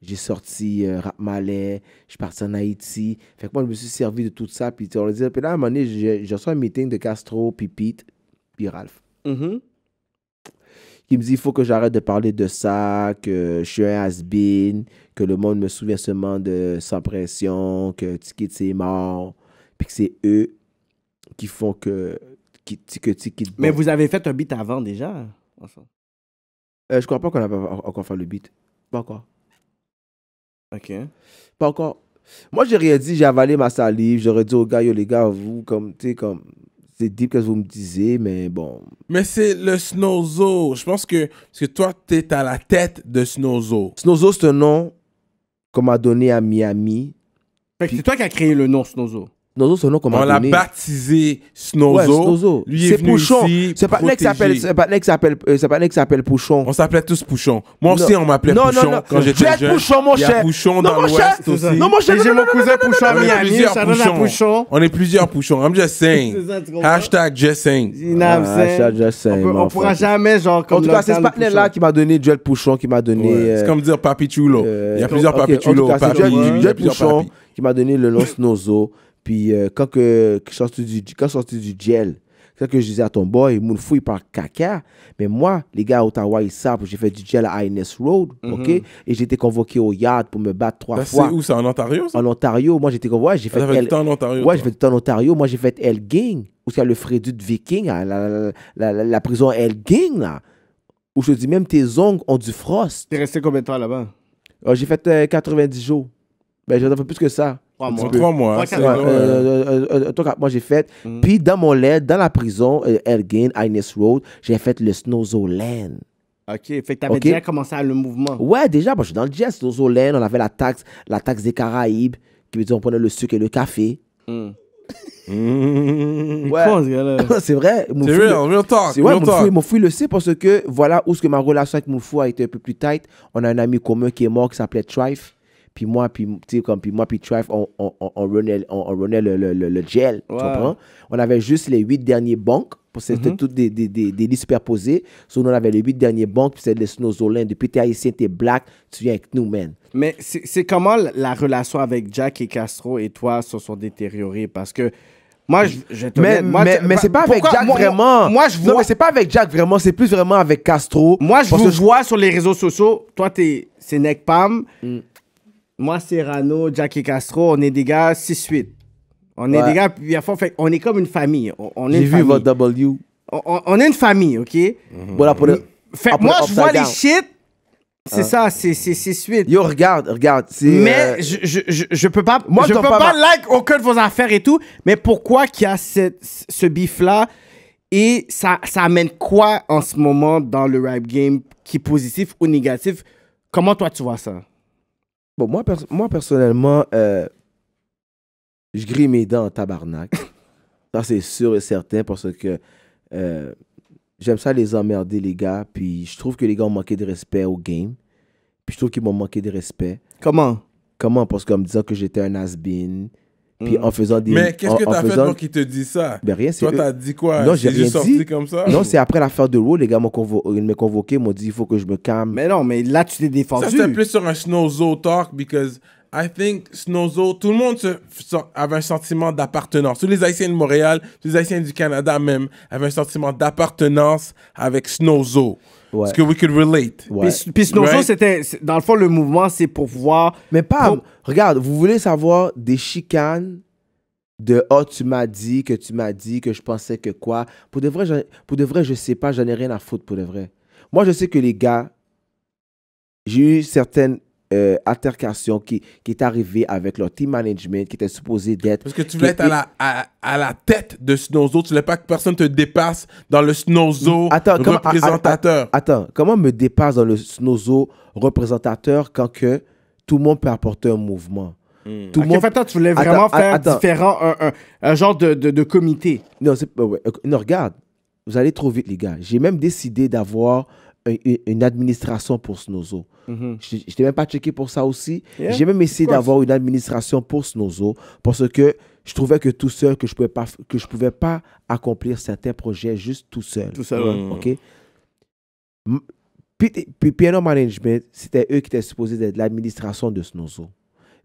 J'ai sorti euh, Rap Malais, je suis parti en Haïti. Fait que moi, je me suis servi de tout ça. Puis, veux dire, puis là, à un moment donné, j'ai reçu un meeting de Castro, pipite puis Ralph. Mm mm-hmm. Qui me dit il faut que j'arrête de parler de ça, que je suis un has-been, que le monde me souvient seulement de Sans Pression, que Tiki c'est mort, puis que c'est eux qui font que. Qui, que Mais vous avez fait un beat avant déjà, Euh, je crois pas qu'on a encore fait le beat. Pas encore. Ok. Pas encore. Moi, j'ai rien dit, j'ai avalé ma salive, j'aurais dit aux gars, les gars, vous, comme, tu sais, comme, c'est deep que vous me disiez, mais bon. Mais c'est le Snozo. Je pense que, parce que toi, t'es à la tête de Snozo. Snozo, c'est un nom qu'on m'a donné à Miami. c'est toi qui as créé le nom Snozo on l'a baptisé Snozo. C'est Lui Pouchon. C'est pas Nick s'appelle, c'est pas s'appelle, euh, s'appelle Pouchon. On s'appelait tous Pouchon. Moi aussi, on m'appelait Pouchon quand j'étais jeune. Pouchon, mon cher. Il y a Pouchon dans l'Ouest aussi. Non, mon cher. J'ai mon cousin Pouchon à Miami. Pouchon. On est plusieurs Pouchons. I'm just saying. Hashtag just saying. Ah, hashtag just saying. On pourra jamais genre comme. En tout cas, c'est ce partenaire là qui m'a donné Joel Pouchon, qui m'a donné. C'est euh, comme dire Papi Chulo. Il y a euh, plusieurs Papi Chulo. Joel Pouchon qui m'a donné le nom Snozo. Puis euh, quand, que, du, quand sorti du gel, c'est ça que je disais à ton boy, mon fouille par caca. Mais moi, les gars à Ottawa, ils savent, j'ai fait du gel à Ines Road, OK? Mhm. Et j'étais convoqué au yard pour me battre trois ben, fois. C'est où? C'est en Ontario, En Ontario. Moi, j'étais convoqué. Ouais, j'ai ah, fait, du fait, en Ontario. Ouais, j'ai fait du temps en Ontario. Moi, j'ai fait Elgin, où c'est le le Viking, hein, la, prison Elgin, là. Où je te dis, même tes ongles ont du frost. es resté combien de temps là-bas? Euh, j'ai fait 90 euh, jours. Ben, j'en ai fait plus que ça. Trois mois. Trois mois. Euh, euh, euh, moi, j'ai fait. Mm. Puis, dans mon lait dans la prison, Elgin, Ines Road, j'ai fait le Snowzoland. OK. Fait que t'avais déjà commencé le mouvement. Ouais, déjà. Moi, je suis dans le jazz. Snowzoland, on avait la taxe, la taxe des Caraïbes, qui me disait on prenait le sucre et le café. Mm. ouais. c'est vrai. C'est vrai, on vient le sait parce que voilà où ce que ma relation avec Moufou a été un peu plus tight. On a un ami commun qui est mort qui s'appelait Trife puis moi, puis comme puis moi, puis Trife, on, on, le, gel, tu comprends? On avait juste les huit derniers banques, c'était mm toutes des, des, des, lits superposés. So, on avait les huit derniers banques, puis c'était les snozolins. Depuis t'es haïtien, t'es black, tu viens avec nous, man. Mais c'est comment la relation avec Jack et Castro et toi se sont détériorées? Parce que moi, je, te mais, mais, c'est pas avec Jack vraiment. Moi, je vois. mais c'est pas avec Jack vraiment, c'est plus vraiment avec Castro. Moi, je vous vois sur les réseaux sociaux. Toi, t'es, c'est Nekpam. Pam mm moi, Serrano, Jackie Castro, on est des gars 6-8. On est des gars, fait, on est comme une famille. On, J'ai vu votre W. On, est une famille, OK? Mm-hmm. Voilà pour le, moi, je vois les shit. C'est hein? ça, c'est, c'est, suite. Yo, regarde, regarde. mais euh, je, je, je, peux pas, moi, je peux pas, like aucune de vos affaires et tout, mais pourquoi qu'il y a cette, ce bif-là et ça, ça amène quoi en ce moment dans le rap game qui est positif ou négatif? Comment toi, tu vois ça? Bon, moi, moi personnellement, euh, je gris mes dents en tabarnak. ça, c'est sûr et certain parce que euh, j'aime ça les emmerder, les gars. Puis je trouve que les gars ont manqué de respect au game. Puis je trouve qu'ils m'ont manqué de respect. Comment Comment Parce qu'en me disant que j'étais un has Mm. Mais qu'est-ce que t'as fait pour qu'il te dise ça ben, rien, Toi, t'as dit quoi Non, j'ai rien sorti dit. comme ça Non, c'est après l'affaire de Raw, les gars m'ont convoqué convoqué, m'ont dit il faut que je me calme. Mais non, mais là, tu t'es défendu. Ça, c'était plus sur un Snowzo talk, because I think Snowzo, tout le monde avait un sentiment d'appartenance. Tous les Haïtiens de Montréal, tous les Haïtiens du Canada même, avaient un sentiment d'appartenance avec Snowzo que we could relate. Puis, puis c'était. Dans le fond, le mouvement, c'est pour pouvoir... Mais pas. Regarde, vous voulez savoir des chicanes de oh tu m'as dit que tu m'as dit que je pensais que quoi pour de vrai je, pour de vrai je sais pas j'en ai rien à foutre pour de vrai moi je sais que les gars j'ai eu certaines euh, altercation qui, qui est arrivée avec leur team management qui était supposé d'être. Parce que tu voulais être à la, tête de Snowzo, tu voulais pas que personne te dépasse dans le Snowzo attends, représentateur. attends, comment me dépasse dans le Snowzo représentateur quand que tout le monde peut apporter un mouvement? Hmm. Tout monde... fait, toi, tu voulais vraiment faire différent, un, genre de, comité. Non, euh, euh, non, regarde, vous allez trop vite, les gars. J'ai même décidé d'avoir une administration pour Snozo. Mm-hmm. Je n'ai même pas checké pour ça aussi. J'ai même essayé d'avoir une administration pour Snozo parce que je trouvais que tout seul, que je pouvais pas, que je pouvais pas accomplir certains projets juste tout seul. Tout seul, OK? Puis Piano Management, c'était eux qui étaient supposés être l'administration de Snozo.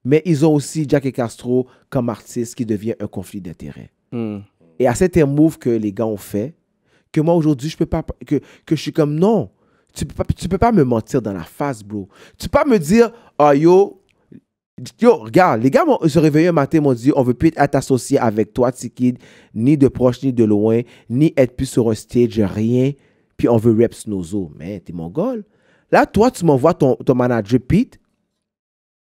Mais ils ont aussi Jack et Castro comme artiste qui devient un conflit d'intérêts. Mm. Et à cet move que les gars ont fait, que moi aujourd'hui, je peux pas, que, que je suis comme non tu peux pas, tu peux pas me mentir dans la face, bro. Tu peux pas me dire, oh yo, yo, regarde, les gars se réveillent un matin, m'ont dit, on veut plus être associé avec toi, Tikid, ni de proche, ni de loin, ni être plus sur un stage, rien. Puis on veut nos os. » Mais t'es mongol. Là, toi, tu m'envoies ton, ton manager Pete.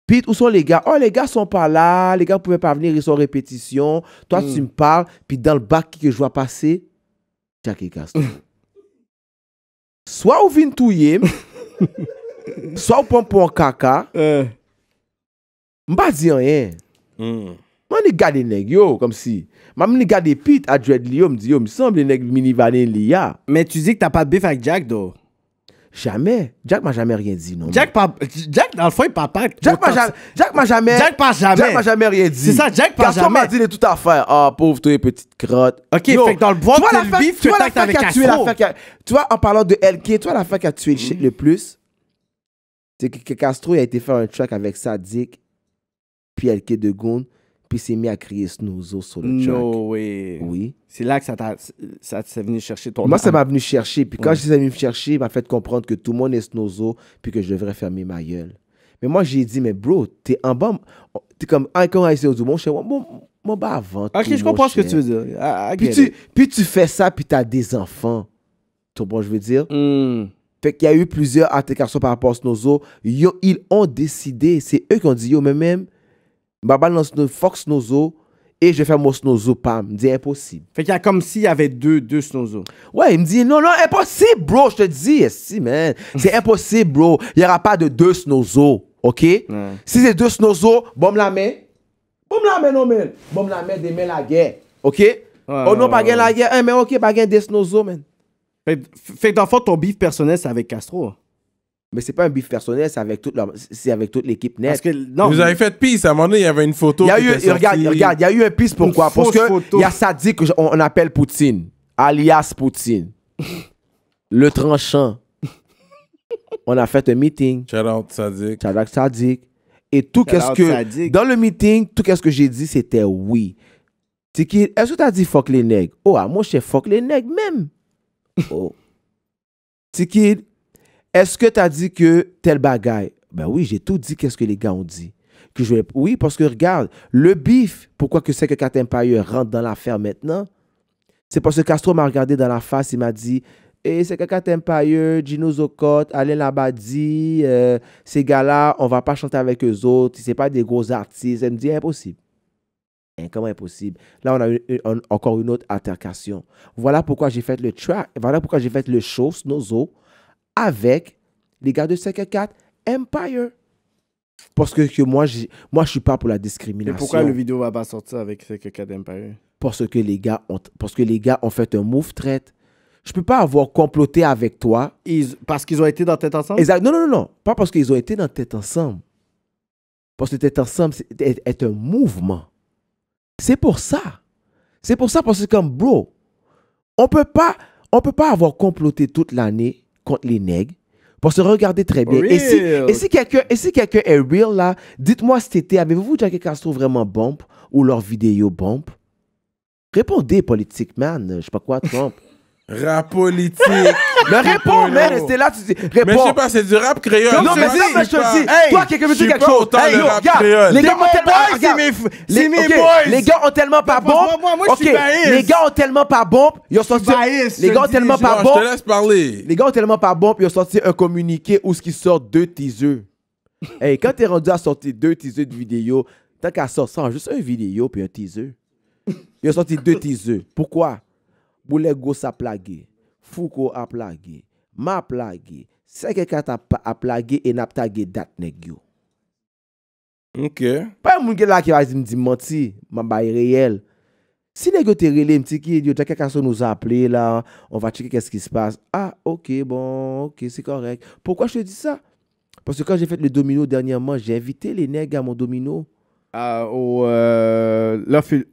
Pete, où sont les gars? Oh, les gars sont pas là, les gars ne pouvaient pas venir, ils sont en répétition. Toi, tu hmm. me parles, puis dans le bac que je vois passer, Jackie Swa ou vin touye, swa ou pon pon kaka, mba diyon yen. Mwa ni gade neg yo, kom si. Mwa ni gade pit adred li yo, mdi yo, msombi neg mini valen li ya. Men tu zi ki ta pa bifan jak do. Jamais. Jack m'a jamais rien dit, non. Jack, pas, Jack dans le fond, il pas Jack m'a jamais. Jack m'a jamais. Jack pas jamais. Jack m'a jamais rien dit. C'est ça, Jack pas jamais. m'a dit de toute affaire. Ah, oh, pauvre, toi, petite crotte. Ok, fait que dans le bois, tu le vif, tu vois qui a tué l'affaire Tu vois, en parlant de LK, toi, la qui a tué le plus, c'est que, Castro il a été faire un track avec Sadik, puis LK de Goun puis s'est mis à crier snozo sur le no Way. Oui. C'est là que ça s'est venu chercher ton Moi, ça m'a venu chercher. Puis quand je suis venu chercher, il m'a fait comprendre que tout le monde est snozo puis que je devrais fermer ma gueule. Mais moi, j'ai dit, mais bro, t'es en bas. T'es comme, ah, quand on a essayé du je mon bas avant. Ok, je comprends ce que tu veux dire. Ah, puis, tu, puis tu fais ça, puis t'as des enfants. Tu bon, je veux dire? Hmm. Fait qu'il y a eu plusieurs altercations par rapport à Snozo. ils ont décidé, c'est eux qui ont dit, yo, mais même, Babal dans Fox Nozo et je fais mon Snozo Pam. Il dit impossible. Fait qu'il y a comme s'il y avait deux, deux Snozo. Ouais, il me dit non, non, impossible, bro. Je te dis, si, man. C'est impossible, bro. Il n'y aura pas de deux Snozo. OK? Si c'est deux Snozo, bon la main. Bon la main, non, man. Bon la main, des mains la guerre. OK? Ouais, oh non, pas ouais. la guerre. Hein, mais OK, pas gagner des Snozo, man. Fait, fait dans fond, ton bif personnel, c'est avec Castro. Hein. Mais c'est pas un bif personnel, c'est avec toute c'est avec toute l'équipe net. vous avez fait pisse. À un moment donné, il y avait une photo. Il y a eu, regarde, regarde, il y a eu un pisse. pourquoi Parce que il y a Sadik on appelle Poutine, alias Poutine, le tranchant. On a fait un meeting. Shout out Sadik. Et tout qu'est-ce que dans le meeting, tout qu'est-ce que j'ai dit, c'était oui. Tiki, est-ce que tu as dit fuck les nègres? Oh, ah, moi je fuck les nègres même. Oh. Tiki, est-ce que tu as dit que tel bagaille? Ben oui, j'ai tout dit qu'est-ce que les gars ont dit. Que je... Oui, parce que regarde, le bif, pourquoi que c'est que Cat rentre dans l'affaire maintenant? C'est parce que Castro m'a regardé dans la face, il m'a dit eh, Et c'est que Cat Empire, Gino Zocot, Alain Labadi, euh, ces gars-là, on va pas chanter avec eux autres, sont pas des gros artistes. Elle me dit Impossible. Eh, comment impossible? Là, on a encore une autre altercation. Voilà pourquoi j'ai fait le track, voilà pourquoi j'ai fait le show Snozo avec les gars de 4 Empire. Parce que, moi, moi, je suis pas pour la discrimination. Et pourquoi le vidéo va pas sortir avec 4 Empire parce que, les gars ont, parce que les gars ont fait un move traite. Je peux pas avoir comploté avec toi. parce qu'ils ont été dans Tête Ensemble exact. Non, non, non, non. Pas parce qu'ils ont été dans Tête Ensemble. Parce que Tête Ensemble est, un mouvement. C'est pour ça. C'est pour ça, parce que comme, bro, on peut pas, on peut pas avoir comploté toute l'année les nègres pour se regarder très bien. Et si, et si quelqu'un si est real, là, dites-moi cet été, avez-vous Jack Castro vraiment bombe ou leur vidéo bombe? Répondez, politique man, je sais pas quoi, Trump. Rap politique. Mais réponds, mais restez là, tu dis. Réponds. Mais je sais pas, c'est du rap créole. Non, mais c'est ça, que je te dis. toi, quelqu'un me dit quelque chose. Hey, yo, gars, les gars ont tellement. C'est mes boys. Les gars ont tellement pas bon. baïs. les gars ont tellement pas bon. Ils ont sorti. Les gars ont tellement pas bon. Je te laisse parler. Les gars ont tellement pas bon. Ils ont sorti un communiqué où ce qui sort deux tiseux. Hey, quand t'es rendu à sortir deux teasers de vidéo, tant qu'à sortir juste un vidéo puis un teaser. Ils ont sorti deux teasers. Pourquoi? les gosses a plagué, Foucault a plagué, Ma que plagué, Sekekat a plagué et n'a pas dat nèg OK. Pas un monde qui ki va dire menti, m'a est réel. Si nèg te relé m'ti ki yo t'as quelqu'un nous a appelé là, on va checker qu'est-ce qui se passe. Ah, OK, bon, OK, c'est correct. Pourquoi je te dis ça Parce que quand j'ai fait le domino dernièrement, j'ai invité les nègres à mon domino. Ah, au euh,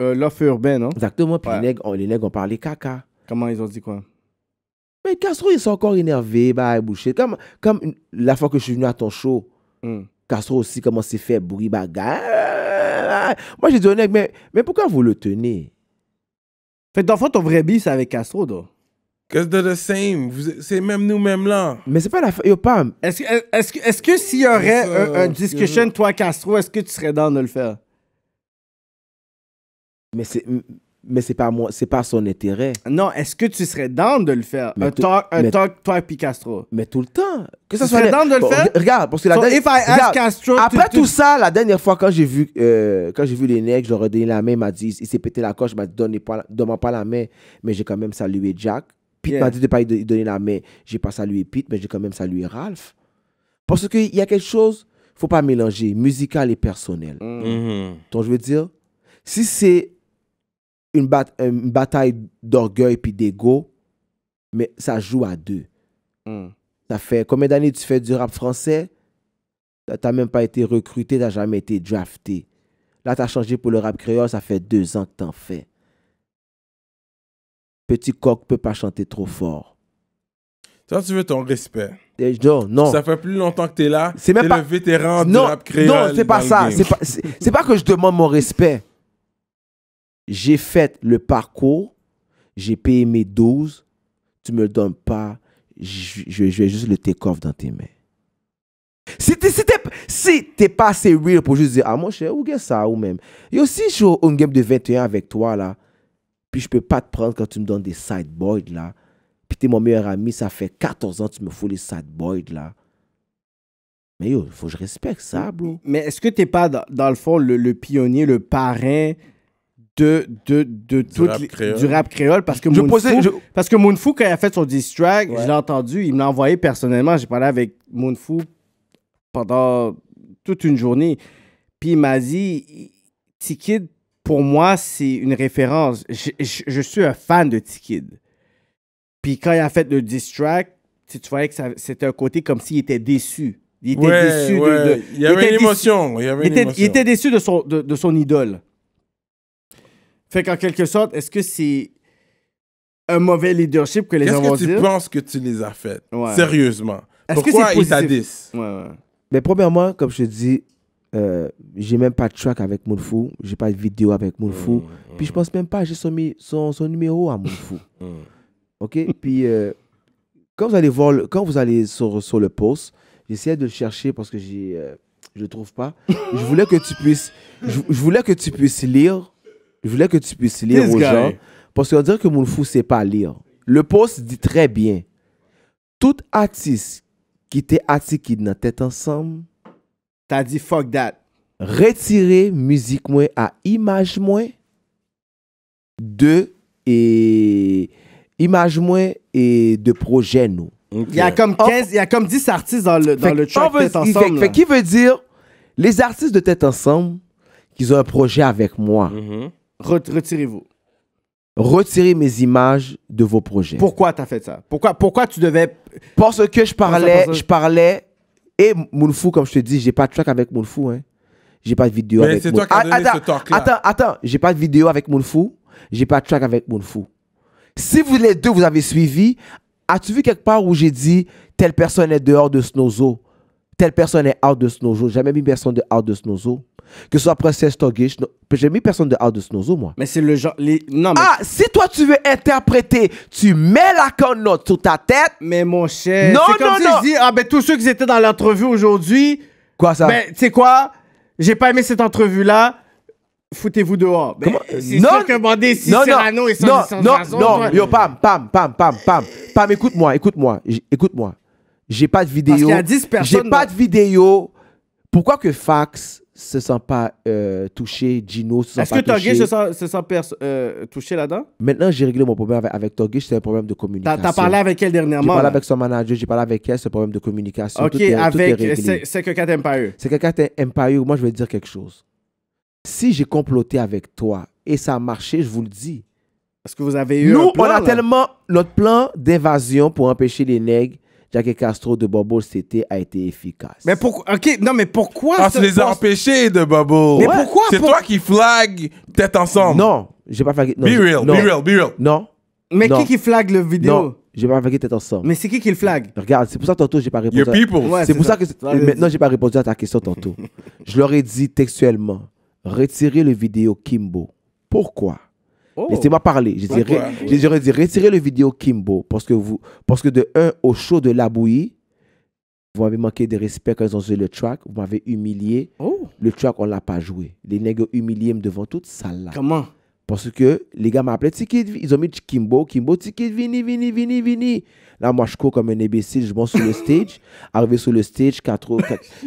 euh, l'offre urbaine, non hein? Exactement, puis les nègres ont parlé caca. Comment ils ont dit quoi Mais Castro, ils sont encore énervés. bah, bouché. Comme, comme la fois que je suis venu à ton show, hmm. Castro aussi commençait à faire bruit, bagarre. Moi, j'ai dit, mais, mais pourquoi vous le tenez Fait d'enfant, ton vrai bis avec Castro, donc. same. C'est même nous-mêmes là. Mais c'est pas la Yo, Pam. Est-ce est que, est que s'il y aurait un, un, discussion, toi, Castro, est-ce que tu serais dans de le faire? Mais c'est mais c'est pas moi, c'est pas son intérêt. Non, est-ce que tu serais dans de le faire Un talk, toi et Mais tout le temps. Que ça soit serais de le faire Regarde, parce que la dernière. fois... après tout ça, la dernière fois quand j'ai vu, euh, quand j'ai vu les nègres, j'aurais donné la main, il m'a dit, il s'est pété la coche, il m'a dit, donne pas, pas la main, mais j'ai quand même salué Jack. Pete m'a dit de pas lui donner la main, j'ai pas salué Pete, mais j'ai quand même salué Ralph. Parce qu'il y a quelque chose, faut pas mélanger musical et personnel. Mm. Mm-hmm. Donc je veux dire, si c'est euh, une, bataille d'orgueil puis d'ego, mais ça joue à deux. Hmm. Ça fait combien d'années tu fais du rap français? T'as même pas été recruté, t'as jamais été drafté. Là, t'as changé pour le rap créole, ça fait deux ans que t'en fais. Petit coq peut pas chanter trop fort. Ça, tu veux ton respect. non, oh, non. Ça fait plus longtemps que t'es là. C'est même es pas... le vétéran du rap créole. Non, c'est pas ça. C'est pas, pas que je demande mon respect. J'ai fait le parcours, j'ai payé mes doses, tu me donnes pas, je, vais juste le take-off dans tes mains. Si t'es si pas assez real pour juste dire, ah mon cher, où est ça ou même? Et aussi, je joue une game de 21 avec toi là, puis je peux pas te prendre quand tu me donnes des sideboards là, puis es mon meilleur ami, ça fait 14 ans que tu me fous les sideboards là. Mais yo, faut que je respecte ça, bro. Mais est-ce que t'es pas, dans, le fond, le pionnier, le parrain de, de, de du, rap créole. parce que, je parce que quand il a fait son diss track, je l'ai entendu, il me l'a envoyé personnellement. J'ai parlé avec Moonfou pendant toute une journée. Puis il m'a dit Tikid, pour moi, c'est une référence. Je, suis un fan de Tikid. Puis quand il a fait le diss track, tu, tu voyais que c'était un côté comme s'il était déçu. Il était déçu Il y avait déçu de son, de son idole. Fait qu'en quelque sorte, est-ce que c'est un mauvais leadership que les Qu'est-ce gens que tu penses que tu les as faites? Sérieusement. Pourquoi ils t'a disent? Mais premièrement, comme je te dis, euh, j'ai même pas de track avec Moulfou, j'ai pas de vidéo avec Moulfou. Mm, mm, puis je mm. pense même pas, j'ai son, son, numéro à Moulfou. ok? Puis euh, quand vous allez voir, quand vous allez sur, sur le post, j'essaie de le chercher parce que j'ai, euh, je le trouve pas. je voulais que tu puisses, je voulais que tu puisses lire je voulais que tu puisses lire aux gens. Parce qu'on dirait que Moulfou ne sait pas lire. Le post dit très bien. Tout artiste qui était artiste dans tête ensemble. T'as dit fuck that. Retirer musique moins à image moins de et image moins et de projet nous. Il, y a comme oh. il y a comme 10 artistes dans le, dans le tête ensemble. qui veut dire les artistes de tête ensemble qui ont un projet avec moi. Mm-hmm retirez-vous. Retirez mes images de vos projets. Pourquoi tu as fait ça pourquoi, pourquoi tu devais. Parce que je parlais, je parlais, et Mounfou, comme je te dis, j'ai pas de track avec Mounfou, hein. J'ai pas de vidéo Mais avec Mounfou. Ah, attends, attends, attends, j'ai pas de vidéo avec Mounfou, j'ai pas de track avec Mounfou. Si vous les deux vous avez suivi, as-tu vu quelque part où j'ai dit telle personne est dehors de Snozo telle personne est out de snozo. J'ai jamais mis personne de out de snozo. Que ce soit Princess Togish. J'ai mis personne de out de snozo, moi. Mais c'est le genre. Non, Ah, si toi tu veux interpréter, tu mets la connote sur ta tête. Mais mon cher. Non, comme non, si non. Je dis, ah ben tous ceux qui étaient dans l'entrevue aujourd'hui. Quoi ça? Ben, tu sais quoi? J'ai pas aimé cette entrevue-là foutez-vous dehors. Ben, c'est sûr qu'un si non, Serrano non, sans, non, non, non, yo, pam, pam, pam, pam, pam, pam, écoute-moi, écoute-moi, écoute-moi j'ai pas de vidéo. Parce qu'il y a 10 personnes. J'ai pas de vidéo. Pourquoi que Fax se sent pas euh, touché, Gino se sent pas touché. Est-ce que Toguish se sent, sent euh, touché là-dedans Maintenant, j'ai réglé mon problème avec, avec c'est un problème de communication. T'as, as parlé avec elle dernièrement J'ai parlé avec son manager, j'ai parlé avec elle, c'est un problème de communication. Ok, tout est, avec. C'est, que quelqu'un t'aime pas C'est que quelqu'un t'aime pas Moi, je vais dire quelque chose. Si j'ai comploté avec toi et ça a marché, je vous le dis. Parce que vous avez eu. Nous, un on a tellement. Notre plan d'évasion pour empêcher les nègres et Castro de Bubble, c'était a été efficace. Mais pourquoi Ok, non mais pourquoi Ah, que les a empêchés de Bubble. Mais pourquoi C'est toi qui flag tête ensemble. Non, j'ai pas flagué. Non, Be real, be real, be real. Non, Mais qui qui flag le vidéo non, j'ai pas flagué tête ensemble. Mais c'est qui qui le flag Regarde, c'est pour ça que tantôt j'ai pas répondu. Your people. c'est pour ça, que maintenant, maintenant j'ai pas répondu à ta question tantôt. Je leur ai dit textuellement, retirez le vidéo Kimbo. Pourquoi Oh. Laissez-moi parler. Je dirais, je dirais, retirez le vidéo Kimbo parce que vous, parce que de un au show de la bouillie, vous m'avez manqué de respect quand ils ont joué le track. Vous m'avez humilié. Oh. Le track, on l'a pas joué. Les nègres humiliés devant toute salle là. Comment? Parce que les gars m'appelaient Tiki, ils ont mis Kimbo, Kimbo, Tiki, vini, vini, vini, vini. Là, moi, je cours comme un imbécile, je monte sur le stage. Arrivé sur le stage, Castro,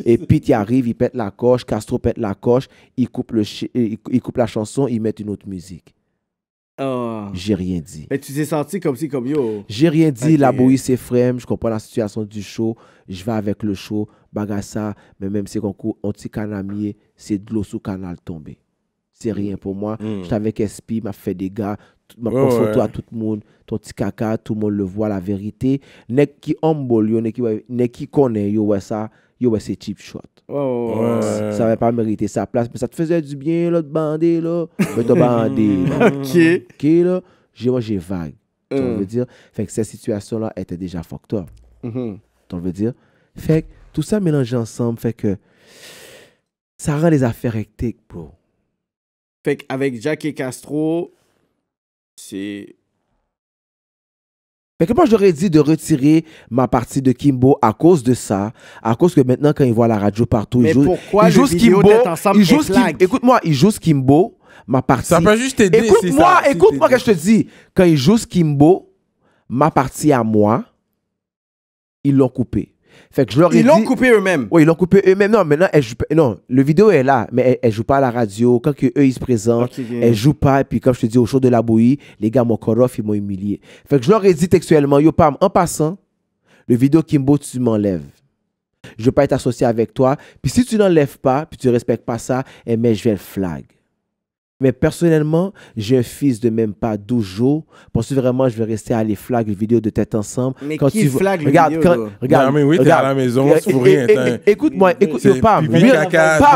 et Pete il arrive, il pète la coche, Castro pète la coche, il coupe, le il coupe la chanson, il met une autre musique. Ah. J'ai rien dit. Mais ben, tu t'es senti comme si, comme yo. J'ai rien dit. La bouillie c'est frême Je comprends la situation du show. Je vais avec le show. Bagassa. Mais même si concours anti-canamier, c'est de l'eau canal tombé. C'est rien pour moi. Mm. J'étais avec m'a fait des gars. M'a oh, à tout le monde. Ton petit caca, tout le monde le voit, la vérité. Nek qui humble, yo, qui, nek qui connaît, yo, ouais, ça yo, ouais, c'est cheap shot. Ça n'avait pas mérité sa place, mais ça te faisait du bien, là, de bander, là. Mais OK. OK, là. J'ai, moi, j'ai vague. veux mm. dire? Fait que cette situation-là était déjà fucked up. Mm-hmm. Tu veux dire? Fait que tout ça mélangé ensemble fait que ça rend les affaires hectiques, bro. Fait qu'avec Jack et Castro, c'est Quelque part, j'aurais dit de retirer ma partie de Kimbo à cause de ça, à cause que maintenant, quand ils voient la radio partout, ils jouent, joue, pourquoi Kimbo, ils jouent Kimbo, écoute-moi, ils jouent Kimbo, ma partie. Ça peut juste aider. Écoute-moi, écoute-moi que je te dis, quand ils jouent Kimbo, ma partie à moi, ils l'ont coupé ils l'ont coupé eux-mêmes. Oui, ils l'ont coupé eux-mêmes. Non, maintenant, elle joue... non, le vidéo est là, mais elle, joue pas à la radio. Quand que eux, ils se présentent, elle joue pas. Et puis, comme je te dis, au show de la bouillie, les gars m'ont corrompu ils m'ont humilié. Fait que je leur ai dit textuellement, yo, Pam, en passant, le vidéo Kimbo, tu m'enlèves. Je veux pas être associé avec toi. Puis si tu n'enlèves pas, puis tu respectes pas ça, eh, mais ben, je vais le flag. Mais personnellement, j'ai un fils de même pas 12 jours. Parce que vraiment, je vais rester à les flag les vidéos de tête ensemble. Mais quand tu flag les regarde, regarde, mais oui, t'es à la maison, c'est rien. Écoute-moi, écoute, yo, Pam. Pipi,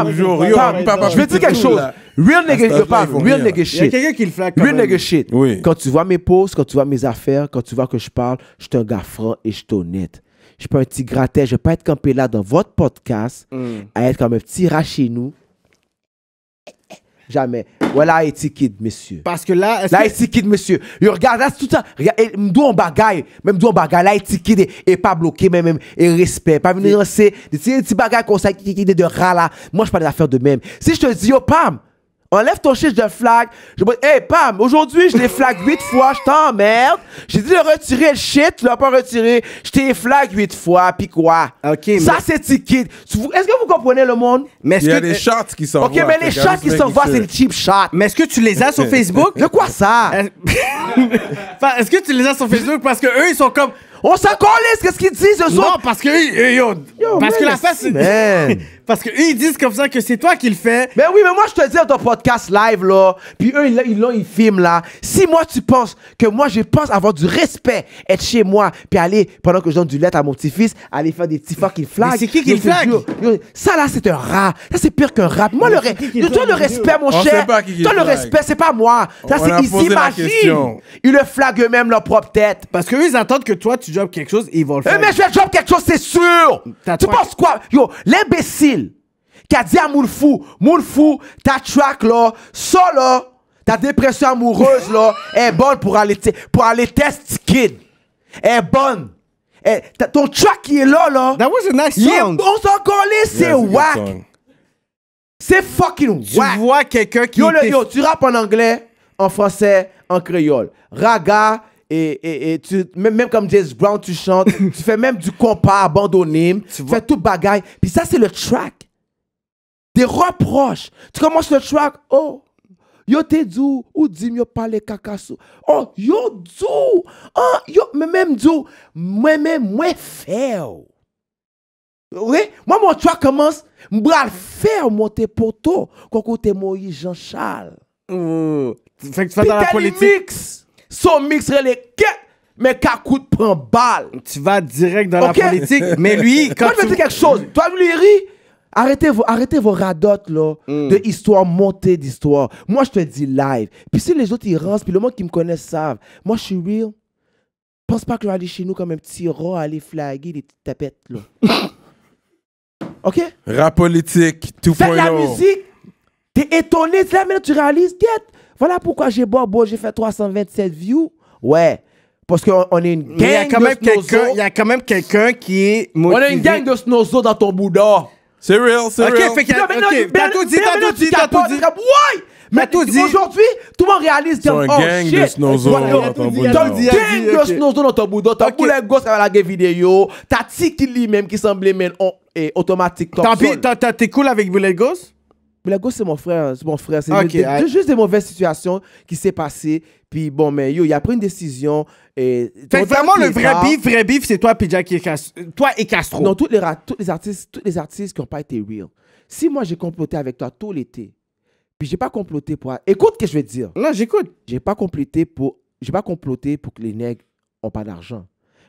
toujours, yo, je vais te dire quelque chose. Real nigga, yo, real nigga shit. quelqu'un qui le flag Real nigga shit. Quand tu vois mes posts, quand tu vois mes affaires, quand tu vois que je parle, je suis un gars franc et je suis honnête je suis pas un petit gratté, je vais pas être campé là dans votre podcast, mm. à être comme un petit rat chez nous, jamais. Voilà Haiti monsieur. Parce que là. Là, monsieur. Il regarde là, tout ça. M'dou en bagaille. Même d'où en bagaille. Là, Haiti Kid pas bloqué, même. Et respect. Pas venir lancer. Des petits bagailles comme ça qui de rala. Moi, je parle des affaires de même. Si je te dis, yo, pam, Enlève ton shit de flag. Je dis, hey, Pam, aujourd'hui, je les flag 8 fois, je t'emmerde. J'ai dit de retirer le shit, tu l'as pas retiré. Je t'ai flag 8 fois, puis quoi? Ok. ça, c'est ticket. Est-ce que vous comprenez le monde? Mais Il y a que... des shots qui s'envoient. OK, mais hein, les shots qui s'envoient, c'est le cheap shot. Mais est-ce que tu les as sur Facebook? De quoi ça? Euh, est-ce que tu les as sur Facebook? Parce que eux, ils sont comme. On s'en qu'est-ce qu'ils disent, soir Non, parce que. Yo, yo, parce que la face. Parce que ils disent comme ça que c'est toi qui le fais. Mais oui, mais moi, je te dis dans podcast live, là, puis eux, ils, l'ont, ils, filment, là. Si moi, tu penses que moi, je pense avoir du respect, être chez moi, puis aller, pendant que je donne du lait à mon petit-fils, aller faire des petits fucking flags. Mais c'est qui qui le flag? Ça, là, c'est un rat. Ça, c'est pire qu'un rat. Moi, le, le respect, mon cher. Toi, le respect, c'est pas moi. Ça, c'est ils imaginent. Ils le flaguent eux-mêmes leur propre tête. Parce qu'eux, ils attendent que toi, tu jobs quelque chose ils vont le eh, faire. Mais je vais job quelque chose, c'est sûr. Tu penses quoi? Yo, l'imbécile a dit à Moulfou, fou, ta track là, solo, ta dépression amoureuse là, est bonne pour aller, pour aller test kid. Est bonne. Eh, ton track qui est là là. That was a nice song. on s'en collait, c'est wack, C'est fucking wack. whack. Tu vois quelqu'un qui. Yo, yo, tu rappes en anglais, en français, en créole. Raga, et, et, tu, même, comme James Brown, tu chantes, tu fais même du compas abandonné, tu fais tout bagaille. Puis ça, c'est le track des reproches. Tu commences le track, oh, yo te dou, ou dim yo parle kakasso. Oh, yo dou, oh, hein, yo, même dou, moi même, moi faire. Oui, moi mon track commence, m'bral faire monter poteau, quand côté Moïse Jean-Charles. Fait que tu vas dans la politique. Mix. Son mix, les mais Kakout prend balle. Tu vas direct dans la politique. mais lui, quand tu... je quelque chose. Toi, lui, rit. Arrêtez vos, arrêtez vos radotes là, mm. de histoire, montée d'histoire. Moi, je te dis live. Puis si les autres, ils rancent, puis le monde qui me connaît savent, moi, je suis real. Pense pas que je vais aller chez nous comme un petit rat, aller flaguer des petites tapettes, là. OK? Rap politique, tout Fais la oh. musique, t'es étonné, c'est la tu réalises, get, voilà pourquoi j'ai beau, beau j'ai fait 327 views. Ouais. Parce qu'on est une gang de Il y a quand même quelqu'un qui est On a une gang de snozo dans ton boudoir. C'est réel, c'est réel. Ok, fait qu'il y a. tout dit, t'as tout dit, t'as tout dit. Ouais! Mais aujourd'hui, tout le monde réalise C'est un oh, gang de snozo eh, dans ton un Gang de snozo dans ton boudon. T'as tous les gosses avec la vidéo. T'as Tiki lui-même qui semblait même automatique. Tant pis, t'es cool avec les gosses? Mais le gars, c'est mon frère. C'est mon frère. C'est juste des mauvaises situations qui s'est passées. Puis bon, mais yo, il a pris une décision. Et fait vraiment le vrai bif, vrai bif, c'est toi, Pidja, qui est Castro. Toi et Castro. Non, tous les, les artistes, tous les artistes qui n'ont pas été real. Si moi, j'ai comploté avec toi tout l'été, puis j'ai pas comploté pour. Écoute ce que je vais te dire. Non, j'écoute. J'ai pas pour. J'ai pas comploté pour que les nègres n'ont pas d'argent.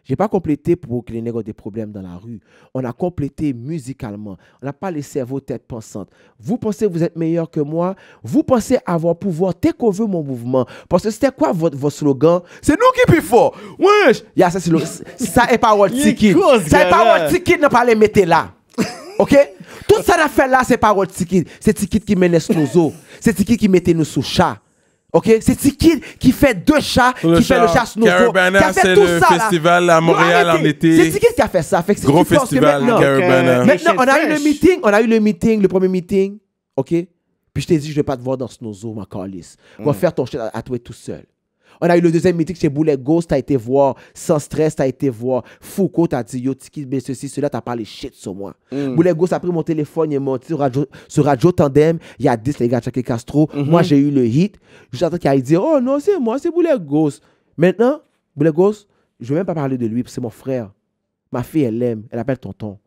J'ai pas complété pour que les nègres aient des problèmes dans la rue. On a complété musicalement. On n'a pas laissé vos têtes pensantes. Vous pensez que vous êtes meilleur que moi. Vous pensez avoir pouvoir qu'on veut mon mouvement. Parce que c'était quoi votre, votre slogan? C'est nous qui plus fort. Wesh! Yeah, ça, ça est pas votre ticket. Ça est pas votre ticket, ne pas les mettre là. OK? Tout ça fait là, c'est pas votre ticket. C'est ticket qui menace nos C'est ticket qui mettait nous sous chat. OK? C'est Tiki qui fait deux chats, qui fait le chat qui Carabana, c'est le ça, festival là. à Montréal en été. C'est Tiki qui a fait ça. Fait que Gros festival, maintenant, Carabana. Maintenant, on a eu le meeting, on a eu le meeting, le premier meeting, OK? Puis je t'ai dit, je ne vais pas te voir dans ce ma calice. On va mm. faire ton chat à toi tout seul. On a eu le deuxième mythique chez Boulet Ghost, t'as été voir. Sans stress, t'as été voir. Foucault, t'a dit yo, Tiki, mais ceci, cela, t'as parlé shit sur moi. Mm. Boulet Ghost a pris mon téléphone, il est monté sur Radio, Tandem. Il y a 10 les gars, chaque Castro. Mm-hmm. Moi, j'ai eu le hit. J'attends qu'il aille dire oh non, c'est moi, c'est Boulet Ghost. Maintenant, Boulet Ghost, je vais même pas parler de lui, c'est mon frère. Ma fille, elle l'aime, elle appelle tonton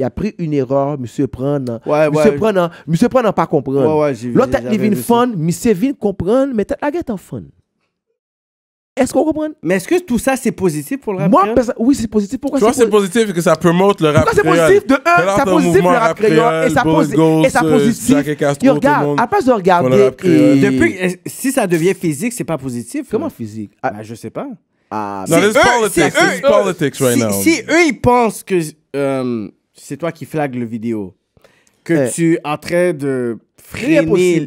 il a pris une erreur, monsieur prendre. Hein. Ouais, monsieur ouais. prendre, hein. monsieur prendre pas comprendre. Ouais, ouais, L'autre, il vient fun, monsieur vient comprendre, mais t'as la guette en fun. Est-ce qu'on comprend? Mais est-ce que tout ça, c'est positif pour le rap Moi, oui, c'est positif. Pourquoi c'est positif? positif que ça promote le rap Pourquoi c'est positif? De un, c'est positif le rap créole. Et ça, positif. et ça euh, positif. Et regarde, à place de regarder... Depuis, euh, si ça devient physique, c'est pas positif. Comment physique? Ah, ben, je sais pas. Ah, non, c'est politics. politics si, Si eux, ils pensent que euh, c'est toi qui flague le vidéo, que euh. tu tu en train de freiner.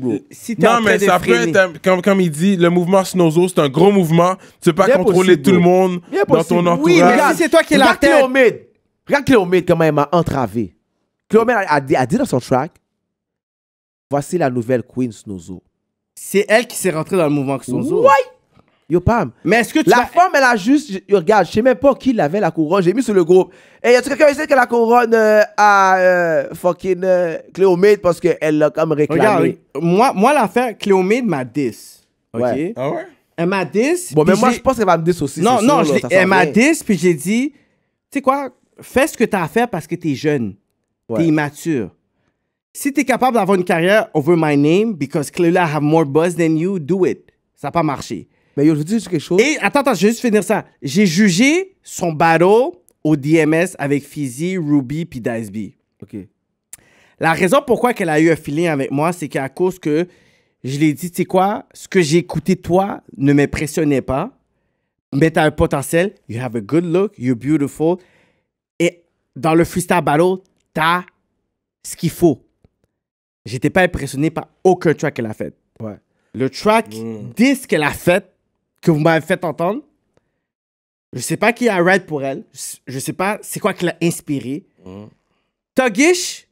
non, mais ça peut être, comme, comme, il dit, le mouvement Snozo, c'est un gros mouvement. Tu peux pas contrôler tout le monde dans ton entourage. Oui, mais si c'est toi qui es la tête. Cléomède. Regarde Cléomède, comment elle m'a entravé. Cléomède a, a, dit dans son track, voici la nouvelle Queen Snozo. C'est elle qui s'est rentrée dans le mouvement Snozo. Oui! Yo, Pam. Mais est-ce que La femme, elle a juste. regarde, je sais même pas qui l'avait la couronne. J'ai mis sur le groupe. Et y a quelqu'un qui sait que la couronne a euh, à euh, fucking euh, Cléomide Cléomède parce qu'elle l'a comme réclamé? Regarde, moi, moi l'affaire, Cléomède m'a dit OK? Ah elle m'a dit Bon, mais moi, je pense qu'elle va me 10 aussi. Non, non, elle m'a dit puis j'ai dit, tu sais quoi, fais ce que t'as à faire parce que t'es jeune. T'es immature. Si t'es capable d'avoir une carrière over my name, because clearly I have more buzz than you, do it. Ça n'a pas marché. Mais yo, je veux dire quelque chose. Et attends, attends, je vais juste finir ça. J'ai jugé son battle au DMS avec Fizzy, Ruby puis Dice B. OK. La raison pourquoi qu'elle a eu un feeling avec moi, c'est qu'à cause que je lui ai dit, tu sais quoi, ce que j'ai écouté toi ne m'impressionnait pas, mais t'as un potentiel, you have a good look, you're beautiful. Et dans le freestyle battle, t'as ce qu'il faut. J'étais pas impressionné par aucun track qu'elle a fait. Ouais. Le track 10 mm. ce qu'elle a fait, que vous m'avez fait entendre, je sais pas qui a ride pour elle. Je sais pas c'est quoi qui l'a inspiré. Mm. Tuggish,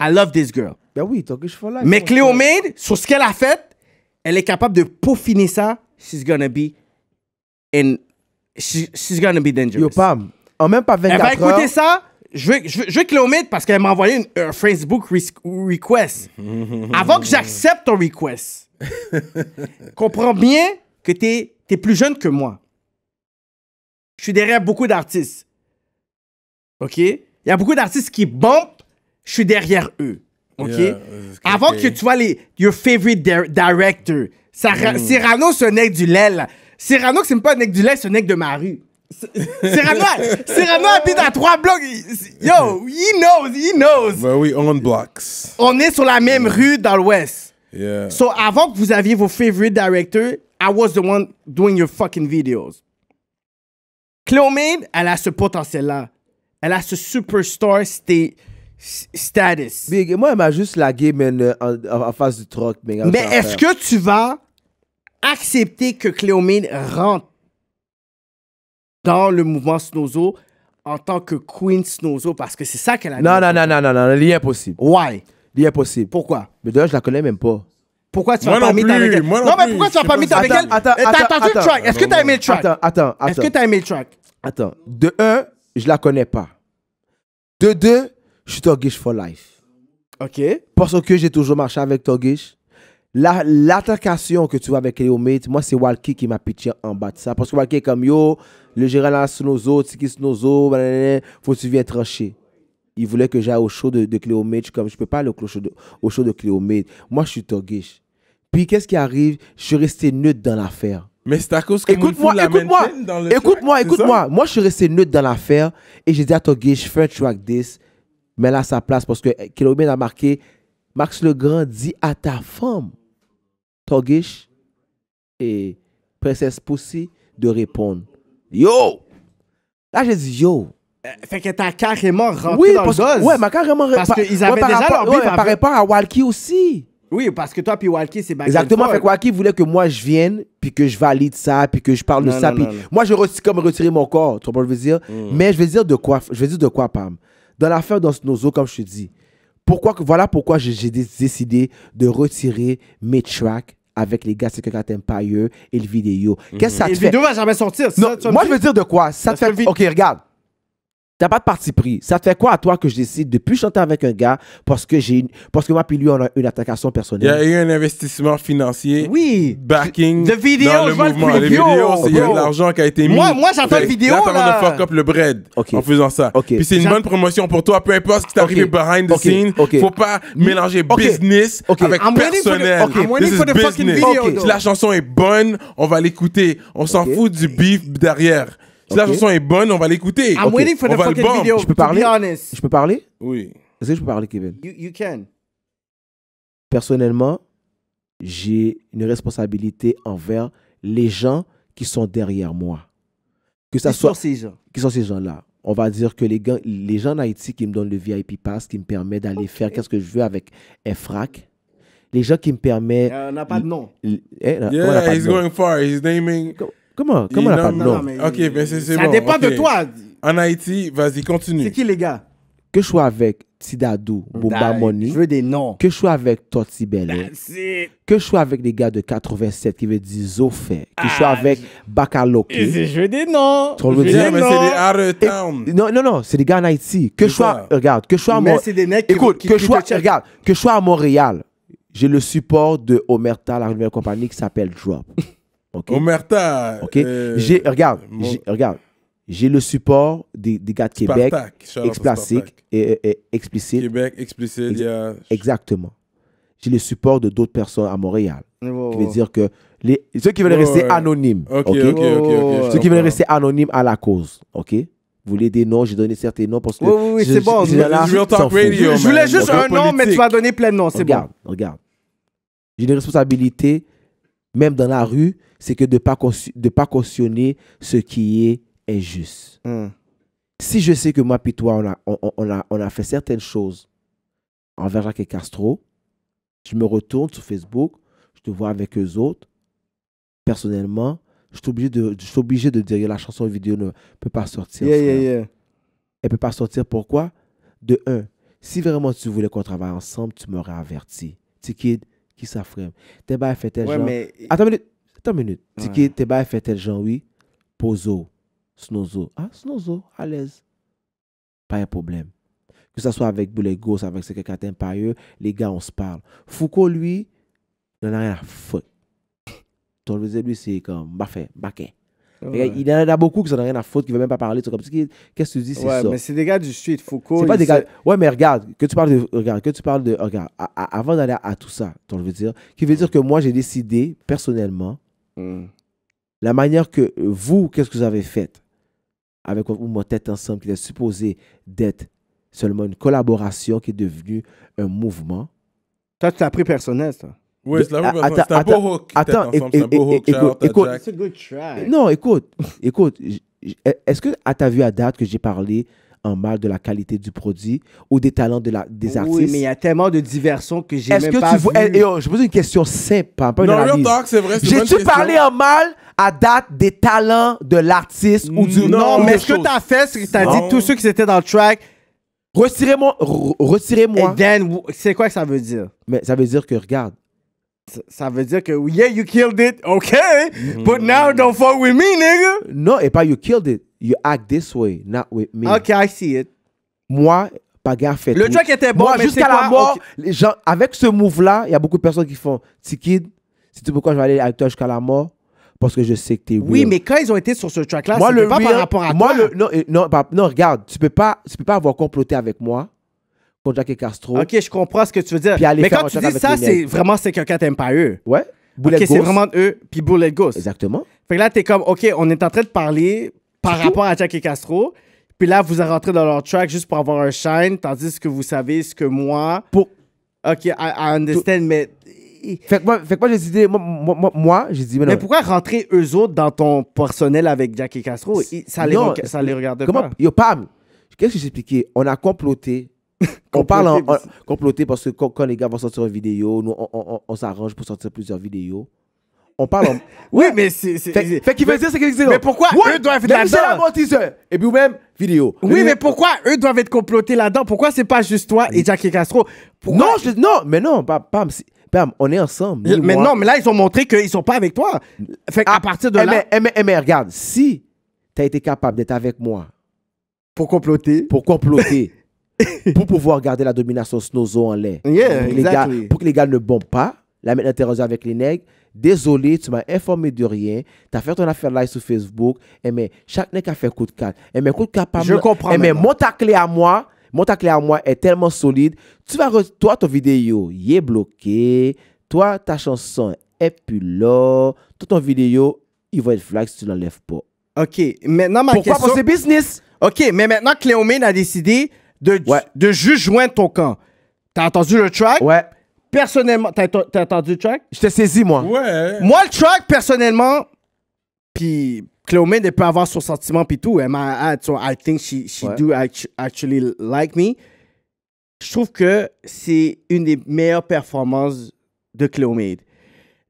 I love this girl. Ben Mais Cléo sur ce qu'elle a fait, elle est capable de peaufiner ça. She's gonna be in. she's gonna be dangerous. Yo, Pam, en même pas 24 heures. Elle va écouter ça. Je veux, je, parce qu'elle m'a envoyé une, un Facebook request. Avant que j'accepte ton request. Comprends bien? que tu es, plus jeune que moi. Je suis derrière beaucoup d'artistes. OK? Il y a beaucoup d'artistes qui bumpent, je suis derrière eux. OK? Euh, avant que tu vois les your favorite director. Hmm. Cyrano, c'est un nec du lel. Cyrano, c'est pas un nec du lel, c'est un nec de ma rue. Cyrano, Cyrano habite à trois blocs. Yo, he knows, he knows. We ben own on blocks. On est sur la même hmm. rue dans l'Ouest. Yeah. So, avant que vous aviez vos favorite directors, I was the one doing your fucking videos. Cléomine, elle a ce potentiel-là. Elle a ce superstar status. moi, elle m'a juste lagué, euh, en, face du troc. Mais, mais est-ce que tu vas accepter que Cléomine rentre dans le mouvement Snozo en tant que Queen Snozo parce que c'est ça qu'elle a non, Non, non, non, non, non, l'impossible. Why? L'impossible. Pourquoi? Mais d'ailleurs, je la connais même pas. Pourquoi tu n'as pas mis avec elle Non, mais pourquoi tu n'as pas mis avec elle Attends, attends, attends. Est-ce que tu as aimé le track Attends, attends, attends. Est-ce que tu as aimé le track Attends. De un, je ne la connais pas. De deux, je suis Togish for life. OK. Parce que j'ai toujours marché avec Togish. L'attraction que tu vois avec Léo Mate, moi, c'est Walkie qui m'a pitié en bas de ça. Parce que Walkie est comme, yo, le gérant là, c'est nos autres, qui nos autres, faut que tu viennes trancher il voulait que j'aille au show de, de Cléomède. Je comme, je peux pas aller au show de, au de Cléomède. Moi, je suis Togish. Puis, qu'est-ce qui arrive Je suis resté neutre dans l'affaire. Mais c'est à cause que écoute-moi, écoute-moi, écoute-moi, écoute-moi. Moi, je suis resté neutre dans l'affaire et j'ai dit à Togish, fais un track Mets-la là, sa place parce que eh, Cléomède a marqué Max Legrand dit à ta femme, Togish et Princesse Pussy de répondre Yo Là, j'ai dit Yo euh, fait que t'as carrément rentré oui, dans parce, le Ouais, mais carrément Parce qu'ils avaient ouais, déjà rapport, leur par rapport à Walkie aussi. Oui, parce que toi puis Walkie, c'est Exactement. Fait que Walkie voulait que moi, je vienne, puis que je valide ça, puis que je parle de ça. puis moi, je comme retirer mon corps, tu vois je veux dire? Mm. Mais je veux dire de quoi, je veux dire de quoi, Pam? Dans l'affaire dans nos eaux, comme je te dis, pourquoi, voilà pourquoi j'ai décidé de retirer mes tracks avec les gars, c'est que quand et le vidéo. Qu'est-ce que ça te et fait? Le vidéo va jamais sortir. Ça, moi, je veux dire de quoi? Ça, te fait... Ok, regarde. T'as pas de parti pris. Ça te fait quoi à toi que je décide de plus chanter avec un gars parce que j'ai parce que moi puis lui on a une attaquation personnelle. Il y a eu un investissement financier. Oui. Backing. De vidéos. Dans le mouvement. les vidéos, il y a de l'argent qui a été mis. Moi, moi j'entends une vidéo là. T'as là. de fuck up le bread en faisant ça. Puis c'est une bonne promotion pour toi, peu importe ce qui t'arrive arrivé behind the scene. Faut pas mm. mélanger business avec personnel. Ok. business. si la chanson est bonne, on va l'écouter. On s'en fout du beef derrière. Si la chanson est bonne, on va l'écouter. on va le fucking Je peux parler Je peux parler Oui. Est-ce que je peux parler, Kevin You, Personnellement, j'ai une responsabilité envers les gens qui sont derrière moi. Que ça Qui sont ces gens? qui sont ces gens-là. On va dire que les, gens en Haïti qui me donnent le VIP pass, qui me permettent d'aller faire qu'est-ce que je veux avec FRAC, les gens qui me permettent... Il euh, on n'a pas de nom. Eh, on n'a pas de nom? going far. He's naming. Comment Comment la pas Non, mais- Ok, mais c'est bon. Ça dépend de toi. En Haïti, vas-y, continue. C'est qui les gars Que je sois avec Tidadou, bah, Bomba Money, Je veux des noms. que je sois avec Toti Bello, que je sois avec des gars de 87 qui veulent dire Zofé, que je sois ah, avec Bakaloke. je veux des noms. veux des Non, non, non, c'est des gars en Haïti. Que je sois, regarde, que je sois à Mais Montréal. c'est des mecs qui- Écoute, que, je sois, regarde, que je sois à Montréal, j'ai le support de Omerta, la nouvelle compagnie qui s'appelle Drop. Okay? Omerta. Euh, regarde, j'ai, regarde. J'ai le support des, gars de Québec, explicite, et, et, explicite. Québec, explicite, Exactement. J'ai le support de d'autres personnes à Montréal. qui veut dire que les, ceux qui veulent rester anonymes, ceux qui veulent rester anonymes à la cause, ok vous voulez des noms, j'ai donné certains noms parce que. Oui, oui, c'est bon. Je, voulais juste un nom, mais tu vas donner plein de noms, c'est bon. Regarde, J'ai une responsabilités même dans la rue, c'est que de ne pas, de pas cautionner ce qui est injuste. Hmm. Si je sais que moi et toi, on a, on, a, on a fait certaines choses envers Jacques et Castro, je me retourne sur Facebook, je te vois avec eux autres. Personnellement, je suis obligé de, je suis obligé de dire que la chanson vidéo ne peut pas sortir. Yeah, yeah, yeah. Elle peut pas sortir. Pourquoi De un, si vraiment tu voulais qu'on travaille ensemble, tu m'aurais averti. Ticket, Ki sa frem. Te baye fe tel jan. Atan menit. Atan menit. Ti ki te baye fe tel jan. Pozo. Snozo. Ah, snozo. A lez. Pa yon problem. Ki sa so avèk bou le gos avèk seke katen pa yon. Le ga on se parl. Fou ko lwi. Yon an yon la fote. Ton lwese lwi si yon. Mbafè. Mbake. Il y en a beaucoup qui n'en ont rien à foutre, qui ne veulent même pas parler. Qu'est-ce que tu dis C'est ouais, ça. mais c'est des gars du street, Foucault. C'est Ouais, mais regarde, que tu parles de. Regarde, que tu parles de. Regarde, avant d'aller à, tout ça, tu veux dire, qui veut dire que moi, j'ai décidé, personnellement, hmm. la manière que vous, qu'est-ce que vous avez fait avec mon tête ensemble, qui était supposé d'être seulement une collaboration qui est devenue un mouvement. Toi, tu t'as pris personnel, ça. Ouais, c'est la C'est un beau hook. Attends, écoute. It's Non, écoute, écoute. Est-ce que à ah, ta vue à date que j'ai parlé en mal de la qualité du produit ou des talents de la, des artistes. Oui, mais il y a tellement de diversions que j'ai même que pas tu vois, eh, eh, oh, je pose une question simple, pas une Non, real talk, c'est vrai. J'ai-tu parlé en mal à date des talents de l'artiste ou du... nom non mais ce que tu as fait, c'est que as dit tous ceux qui étaient dans le track... Retirez-moi, retirez-moi. Et c'est quoi que ça veut dire? Mais ça veut dire que, regarde, ça veut dire que yeah, you killed it, okay, but now mm. don't fuck with me, nigga. Non, et eh, pas you killed it. You act this way, not with me. ok I see it. Moi, pas fait. Le track était bon, mais jusqu'à la mort, les gens, avec ce move-là, il y a beaucoup de personnes qui font Tikid, c'est pourquoi je vais aller avec toi jusqu'à la mort parce que je sais que t'es Oui, mais quand ils ont été sur ce track-là, c'est pas par rapport à moi toi. Le, non, eh, non, non, regarde, tu peux pas, tu peux pas avoir comploté avec moi pour Jack et Castro. Ok, je comprends ce que tu veux dire. Mais quand tu dis ça, c'est vraiment c'est quelqu'un t'aimes pas eux. Ouais. ok, c'est vraiment eux, puis Bullet Ghost. Exactement. Fait que là, t'es comme, ok, on est en train de parler par rapport à Jack et Castro. Puis là, vous êtes rentré dans leur track juste pour avoir un shine, tandis que vous savez ce que moi. Pour- Ok, I, understand, mais. Fait que moi, moi j'ai dit, moi, moi, moi- j'ai dit, mais pourquoi rentrer eux autres dans ton personnel avec Jack et Castro Ça les, les regarde comment, Yo, Pam, qu'est-ce que j'ai expliqué On a comploté on parle en, comploter parce que quand, les gars vont sortir une vidéo, nous, on, s'arrange pour sortir plusieurs vidéos. On parle en... oui, mais c'est. Fait, qu'ils veulent dire, c'est qu'ils Mais pourquoi eux doivent être là-dedans hein. Et puis même, vidéo. Oui, mais pourquoi eux doivent être complotés là-dedans Pourquoi c'est pas juste toi et Jackie Castro Non, non, mais non, on est ensemble. Mais non, mais là, ils ont montré qu'ils sont pas avec toi. Fait ah, partir de eh, là. Eh, eh, mais, regarde, si t'as été capable d'être avec moi. Pour comploter. Pour comploter. pour pouvoir garder la domination Snozo en l'air. pour, que les gars ne bombent pas, la mettre interrogée avec les nègres. Désolé, tu m'as informé de rien. Tu as fait ton affaire live sur Facebook. Et eh, mais chaque nègre a fait coup de Et eh, mais coup de Je comprends. Et eh, mais mon ta clé à moi, mon ta clé à moi est tellement solide. Tu vas toi ton vidéo, il est bloqué. Toi ta chanson est plus là. Tout ton vidéo, il va être flag si tu l'enlèves pas. OK, maintenant ma question Pourquoi pour ce business OK, mais maintenant Cléomène a décidé de, de juste joindre ton camp. T'as entendu le track? Ouais. Personnellement, t'as entendu le track? Je t'ai saisi, moi. Ouais. Moi, le track, personnellement, puis Cléomène, elle peut avoir son sentiment, puis tout. Elle m'a so I think she, she do actually like me. Je trouve que c'est une des meilleures performances de Cléomède.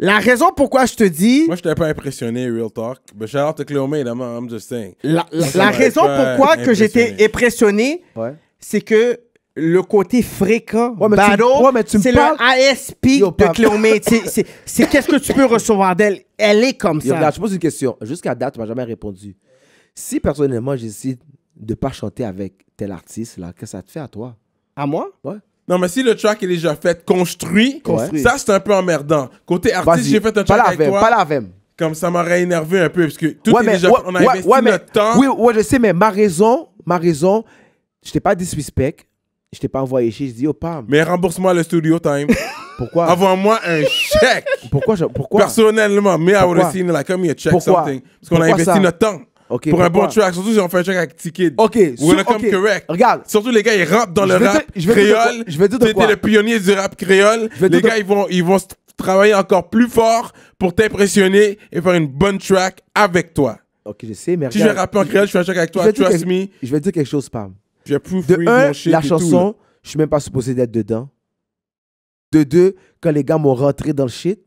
La raison pourquoi je te dis. Moi, je t'ai pas impressionné, real talk. Mais j'ai hâte de I'm, I'm just saying. La, la raison pourquoi que j'étais impressionné, ouais c'est que le côté fréquent, c'est le ASP de Cléomé. c'est, c'est, qu'est-ce que tu peux recevoir d'elle. Elle est comme ça. je pose une question. Jusqu'à date, tu m'as jamais répondu. Si personnellement, j'essaie de pas chanter avec tel artiste, là, qu'est-ce que ça te fait à toi? À moi? Non, mais si le track est déjà fait, construit, ça c'est un peu emmerdant. Côté artiste, j'ai fait un track avec toi. Pas la même. Comme ça m'aurait énervé un peu, parce que tout mais, on a investi notre temps. Oui, ouais, je sais, mais ma raison, ma raison, je t'ai pas disrespect. Je t'ai pas envoyé chez. Je dis, oh, pam. Mais rembourse-moi le studio time. Pourquoi Envoie-moi un chèque. Pourquoi, je, pourquoi Personnellement, mais I would have seen like, come here, check something. Parce qu'on a investi notre temps. pour un bon track, surtout si on fait un chèque avec T-Kid. Ok, We're gonna come correct. Regarde. Surtout les gars, ils rappent dans le rap créole. je vais dire de quoi. le pionnier du rap créole. Les gars, ils vont, ils vont travailler encore plus fort pour t'impressionner et faire une bonne track avec toi. Ok, je sais, mais Si je vais rapper en créole, je fais un track avec toi, trust me. Je vais te dire quelque chose, Pam. De la chanson, je ne suis même pas supposé d'être dedans. De deux, quand les gars m'ont rentré dans le shit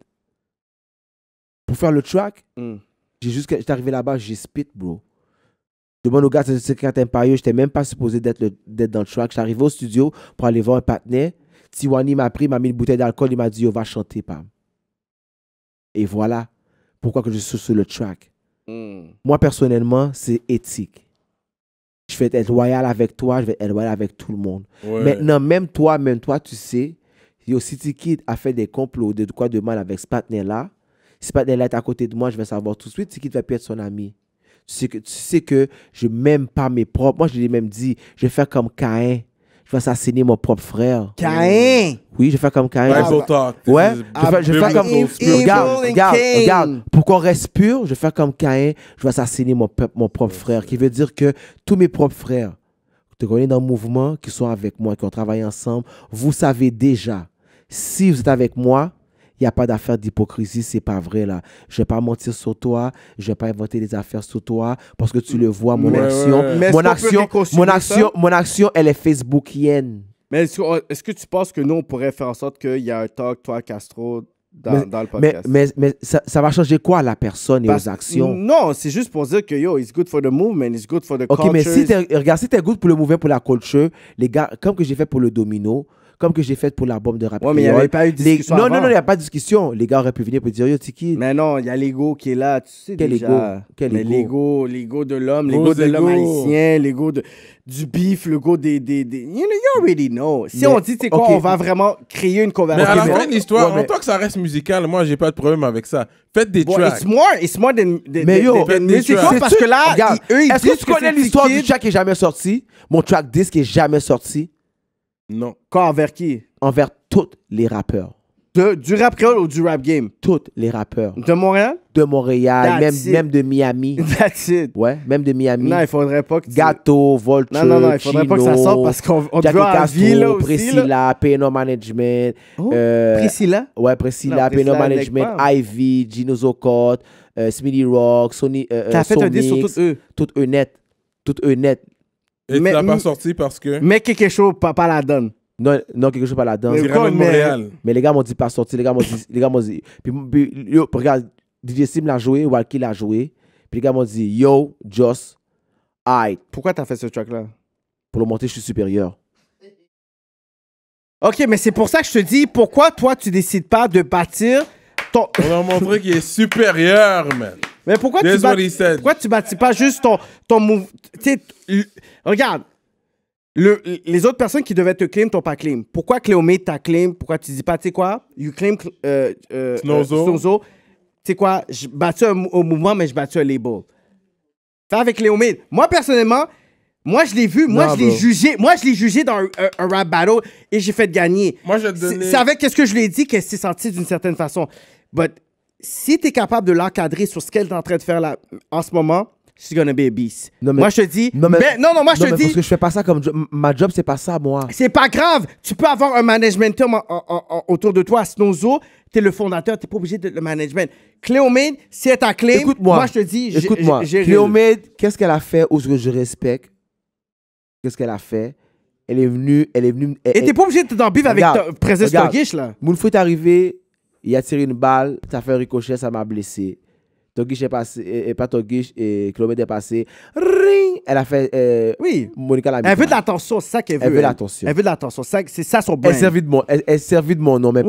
pour faire le track, hmm. j'ai juste j'étais arrivé là-bas, j'ai spit, bro. Demande aux gars quand Secret Je j'étais même pas supposé d'être dans le track. suis arrivé au studio pour aller voir un partenaire. Tiwani m'a pris, m'a mis une bouteille d'alcool, il m'a dit, on va chanter, pam. Et voilà pourquoi que je suis sur le track. Hmm. Moi, personnellement, c'est éthique je vais être loyal avec toi, je vais être loyal avec tout le monde. Maintenant, même toi, même toi, tu sais, Yo, si Kid a fait des complots de quoi de mal avec ce partenaire-là, si ce là est à côté de moi, je vais savoir tout de suite, ne va plus être son ami. Tu sais que, tu sais je m'aime pas mes propres. Moi, je l'ai même dit, je vais faire comme Caïn je vais assassiner mon propre frère. Caïn! Oui, je fais comme Caïn. Ouais, je fais, faire comme comme. Regarde, regarde, regarde. Pour qu'on reste pur, je fais comme Caïn, je vais assassiner mon, mon propre frère. Qui veut dire que tous mes propres frères, te connais dans le mouvement, qui sont avec moi, qui ont travaillé ensemble, vous savez déjà, si vous êtes avec moi, il n'y a pas d'affaire d'hypocrisie, c'est pas vrai là. Je vais pas mentir sur toi, je vais pas inventer des affaires sur toi parce que tu le vois mon action, mon action, mon action, mon action, elle est facebookienne. Mais est-ce que, tu penses que nous on pourrait faire en sorte qu'il y a un talk toi Castro dans, le podcast. Mais, mais, ça, va changer quoi la personne et les actions? Non, c'est juste pour dire que yo, it's good for the movement, it's good for the culture. Ok, mais si regarde, si good pour le mouvement, pour la culture, les gars, comme que j'ai fait pour le domino, comme que j'ai fait pour l'album de Rap. Ouais, mais il n'y avait pas eu de discussion. Non, non, non, il n'y a pas de discussion. Les gars auraient pu venir pour dire Yo, Tiki. Mais non, il y a l'ego qui est là, tu sais Quel Ego? Quel ego? l'ego L'ego de l'homme, l'ego de l'homme haïtien, l'ego de... du beef, l'ego des. des, des... You, know, you already know. Si on dit, c'est quoi, on va vraiment créer une conversation. Mais à la fin de l'histoire, en tant que ça reste musical, moi, j'ai pas de problème avec ça. Faites des tracks. It's more, it's more than. Mais yo, c'est quoi parce que là, Est-ce que tu connais l'histoire du track qui est jamais sorti Mon track disque est jamais sorti non. Quand envers qui Envers tous les rappeurs. du rap créole ou du rap game? Tous les rappeurs. De Montréal? De Montréal, même, de Miami. That's it. Ouais, même de Miami. Non, il faudrait pas que Gâteau, Vulture, Non, non, non, il faudrait Chino, pas que ça sorte parce qu'on on veut ville Priscilla, PNO Management. Oh, euh, Priscilla? Ouais, Priscilla, PNO Management, hein. Ivy, Gino Zocotte, euh, Smitty Rock, Sony... Euh, fait un sur toutes eux? Toutes eux Toutes eux et mais, tu l'as pas sorti parce que. Mais quelque chose papa la donne. Non, non, quelque chose pas la donne. mais, mais les gars m'ont dit pas sorti. Les gars m'ont dit. les gars m'ont dit. Puis, regarde, DJ Sim l'a joué, Walkie l'a joué. Puis les gars m'ont dit, yo, Joss, I. Pourquoi t'as fait ce track-là Pour le que je suis supérieur. Ok, mais c'est pour ça que je te dis, pourquoi toi tu décides pas de bâtir ton. On a montré qu'il est supérieur, man. Mais pourquoi tu bats, pourquoi tu bâtis pas juste ton, ton Regarde, le, les autres personnes qui devaient te claim t'ont pas claim. Pourquoi Cléomé t'a claim? Pourquoi tu dis pas, tu sais quoi? You claim euh, euh, euh Tu quoi? Je battu un, au mouvement, mais je battu un label. Fais avec Cléomé. Moi, personnellement, moi, je l'ai vu, moi, je l'ai jugé. Moi, je l'ai jugé dans un, rap battle et j'ai fait gagner. Moi, je donnais... C'est avec ce que je lui ai dit qu'elle s'est sentie d'une certaine façon. But si tu es capable de l'encadrer sur ce qu'elle est en train de faire là, euh, en ce moment, she's gonna be a beast. moi, je te dis. Non, mais, non, non, moi, je te dis. Parce que je fais pas ça comme. ma job, c'est pas ça, moi. C'est pas grave. Tu peux avoir un management autour de toi, Snozo. Tu es le fondateur, tu pas obligé de le management. Cléomède, si elle clé. Écoute-moi. Moi, je te dis. Écoute-moi. Cléomède, qu'est-ce qu'elle a fait ou ce que je respecte Qu'est-ce qu'elle a fait Elle est venue. Elle est venue. Et t'es pas obligé de vivre avec ta, Présence là. Moulfou est arrivé il a tiré une balle, ça fait un ricochet, ça m'a blessé. Toguiche est passé, et pas Toguiche, et Kilomètre est passé. Ring! Elle a fait, euh, oui, Monica l'a Elle veut de l'attention, c'est ça qu'elle veut. Elle veut l'attention. Elle veut de l'attention, c'est ça son brand. Elle servit de mon, de mon nom, mais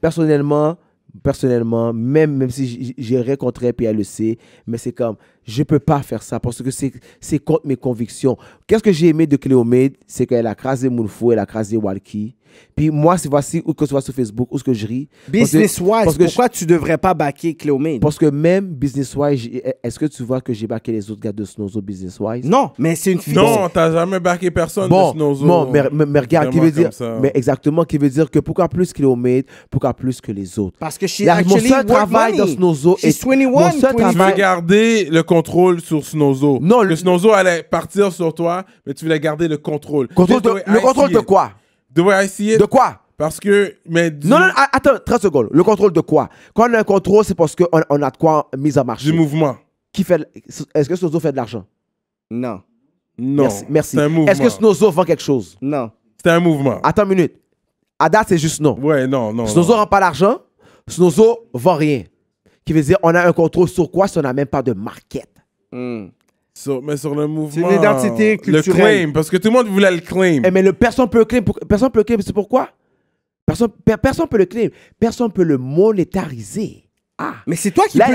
personnellement, personnellement, même, même si j'ai rencontré PLEC, mais c'est comme, je ne peux pas faire ça parce que c'est contre mes convictions. Qu'est-ce que j'ai aimé de Cléomède C'est qu'elle a crasé Moulfou, elle a crasé Walkie. Puis moi, c'est voici ou que ce soit sur Facebook, où ce que je ris. Business-wise, pourquoi tu ne devrais pas backer Cléomède Parce que même business-wise, est-ce que tu vois que j'ai baqué les autres gars de Snozo business-wise Non, mais c'est une fille. Non, n'as jamais baqué personne de Snozo. Bon, mais, mais, regarde, qui veut dire. Mais exactement, qui veut dire que pourquoi plus Cléomède Pourquoi plus que les autres Parce que je suis actually Mon travail money. dans Snozo est. 21, mon seul travail contrôle sur Snozo. Non, le... Snozo allait partir sur toi, mais tu voulais garder le contrôle. le contrôle de quoi De quoi De quoi parce que. Mais Non, non, attends, 30 secondes. Le contrôle de quoi Quand on a un contrôle, c'est parce qu'on on a de quoi mis en marche. Du mouvement. Qui fait. Est-ce que Snozo fait de l'argent Non. Non. Merci. C'est un mouvement. Est-ce que Snozo vend quelque chose Non. C'est un mouvement. Attends une minute. À date, c'est juste non. Ouais, non, non. Snozo ne rend pas l'argent. Snozo vend rien qui veut dire on a un contrôle sur quoi si on n'a même pas de market. Hmm. Sur, mais sur le mouvement. C'est l'identité culturelle. Le claim, parce que tout le monde voulait le claim. Eh, mais le, personne peut le claim. Personne peut le claim. C'est pourquoi Personne personne peut le claim. Personne peut le monétariser. Ah. Mais c'est toi qui peux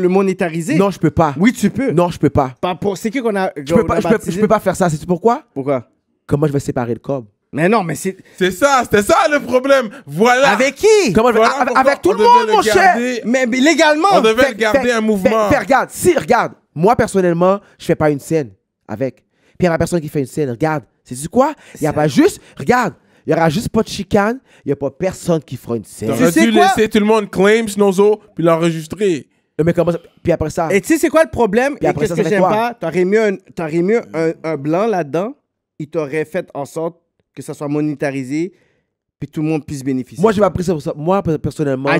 le monétariser. Non, je peux pas. Oui, tu peux. Non, je peux pas. pas pour... C'est que qu'on a. Je peux, pas, je, peux, pas faire ça. C'est pourquoi Pourquoi Comment je vais séparer le corps mais non, mais c'est. C'est ça, c'était ça le problème. Voilà. Avec qui Comment, avec, tout le monde, mon cher. Mais, légalement. On devait garder un mouvement. regarde, si, regarde. Moi, personnellement, je fais pas une scène avec. Puis il y a la personne qui fait une scène. Regarde. C'est du quoi Il y a pas juste. Regarde. Il n'y aura juste pas de chicane. Il n'y a pas personne qui fera une scène. T'aurais dû laisser tout le monde claim os puis l'enregistrer. Mais comment Puis après ça. Et tu sais, c'est quoi le problème Et après ce que j'aime pas T'aurais mieux, un, mieux un blanc là-dedans. Il t'aurait fait en sorte que ça soit monétarisé, puis tout le monde puisse bénéficier. Moi, j'ai pas ça. Moi, personnellement,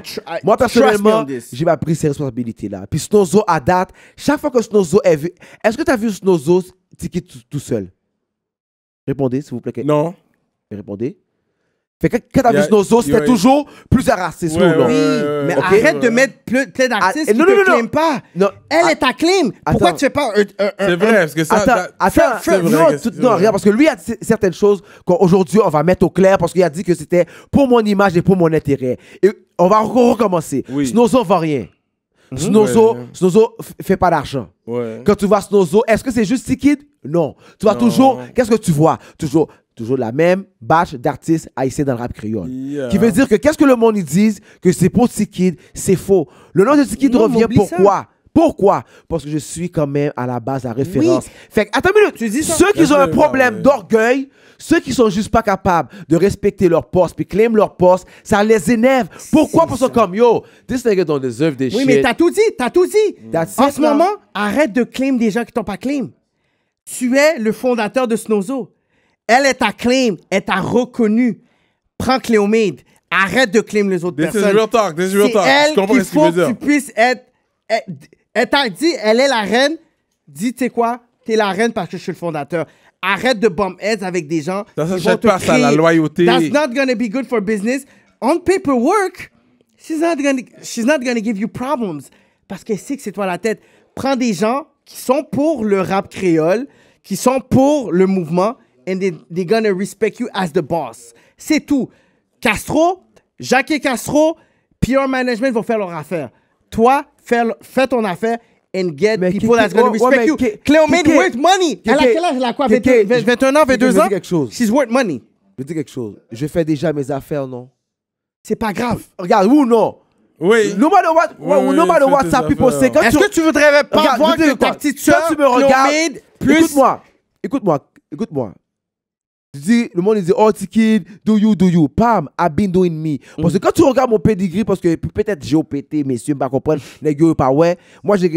moi, personnellement, j'ai ces responsabilités-là. Puis Snozo, à date, chaque fois que Snozo est vu. Est-ce que tu as vu Snozo ticket tout, seul Répondez, s'il vous plaît. Non. Répondez. Fait que quand t'as vu Snozo, c'était toujours plus harassé racisme. Ouais, oui, mais arrête de mettre plein ah, d'artistes eh, qui ne te claiment pas. Elle ah, est ta clime. Pourquoi tu fais pas un... c'est vrai, parce que ça... Attends, attends non, rien non, parce que lui a dit certaines choses qu'aujourd'hui, on va mettre au clair parce qu'il a dit que c'était pour mon image et pour mon intérêt. Et on va recommencer. Snozo ne va rien. Mhm. Snozo, ne fait pas d'argent. Quand tu vois Snozo, est-ce que c'est juste Tikid? Non. Tu vois toujours... Qu'est-ce que tu vois? Toujours toujours la même bâche d'artistes haïtiens dans le rap créole. Qui veut dire que qu'est-ce que le monde ils disent que c'est pour Tikid, c'est faux. Le nom de Tikid revient pourquoi Pourquoi Parce que je suis quand même à la base la référence. Fait que, attends une ceux qui ont un problème d'orgueil, ceux qui sont juste pas capables de respecter leur poste puis claim leur poste, ça les énerve. Pourquoi Pour que comme yo, this nigga don't deserve des oui, shit. Oui, mais t'as tout dit, t'as tout dit. Mm. En ce moment, arrête de claim des gens qui t'ont pas claim. Tu es le fondateur de Snozo. Elle est à claim, elle à reconnu. Prends Cléomède. Arrête de claim les autres This personnes. Is real talk. This is real talk. Elle Je comprends qu'il faut que tu puisses être. Elle, est la reine. Dis, tu sais quoi? T'es la reine parce que je suis le fondateur. Arrête de bomb heads avec des gens. Ça s'achète pas, ça, la loyauté. That's not gonna be good for business. On paperwork, she's not gonna, she's not gonna give you problems. Parce qu'elle sait que c'est toi la tête. Prends des gens qui sont pour le rap créole, qui sont pour le mouvement, and they, they're gonna respect you as the boss. C'est tout. Castro, Jacques et Castro, PR Management vont faire leur affaire. Toi, fais, ton affaire and get people that's gonna oh, oh, respect you. Cléo made worth money. Elle a quel âge? Elle a quoi? 21 ans, 22 ans? quelque chose. She's worth money. Je dis quelque chose. Je fais déjà mes affaires, non? C'est pas grave. Regarde, ou non? Oui. No matter what, no matter what ça people say. Est-ce que tu voudrais pas voir que ta petite soeur, tu me regardes, écoute-moi, écoute-moi, écoute-moi dis, le monde il dit, oh, kid, do you, do you. Pam, I've been doing me. Parce que mm. quand tu regardes mon pedigree, parce que peut-être j'ai pété, messieurs, pas comprendre, les gars, pas ouais. Moi, j'ai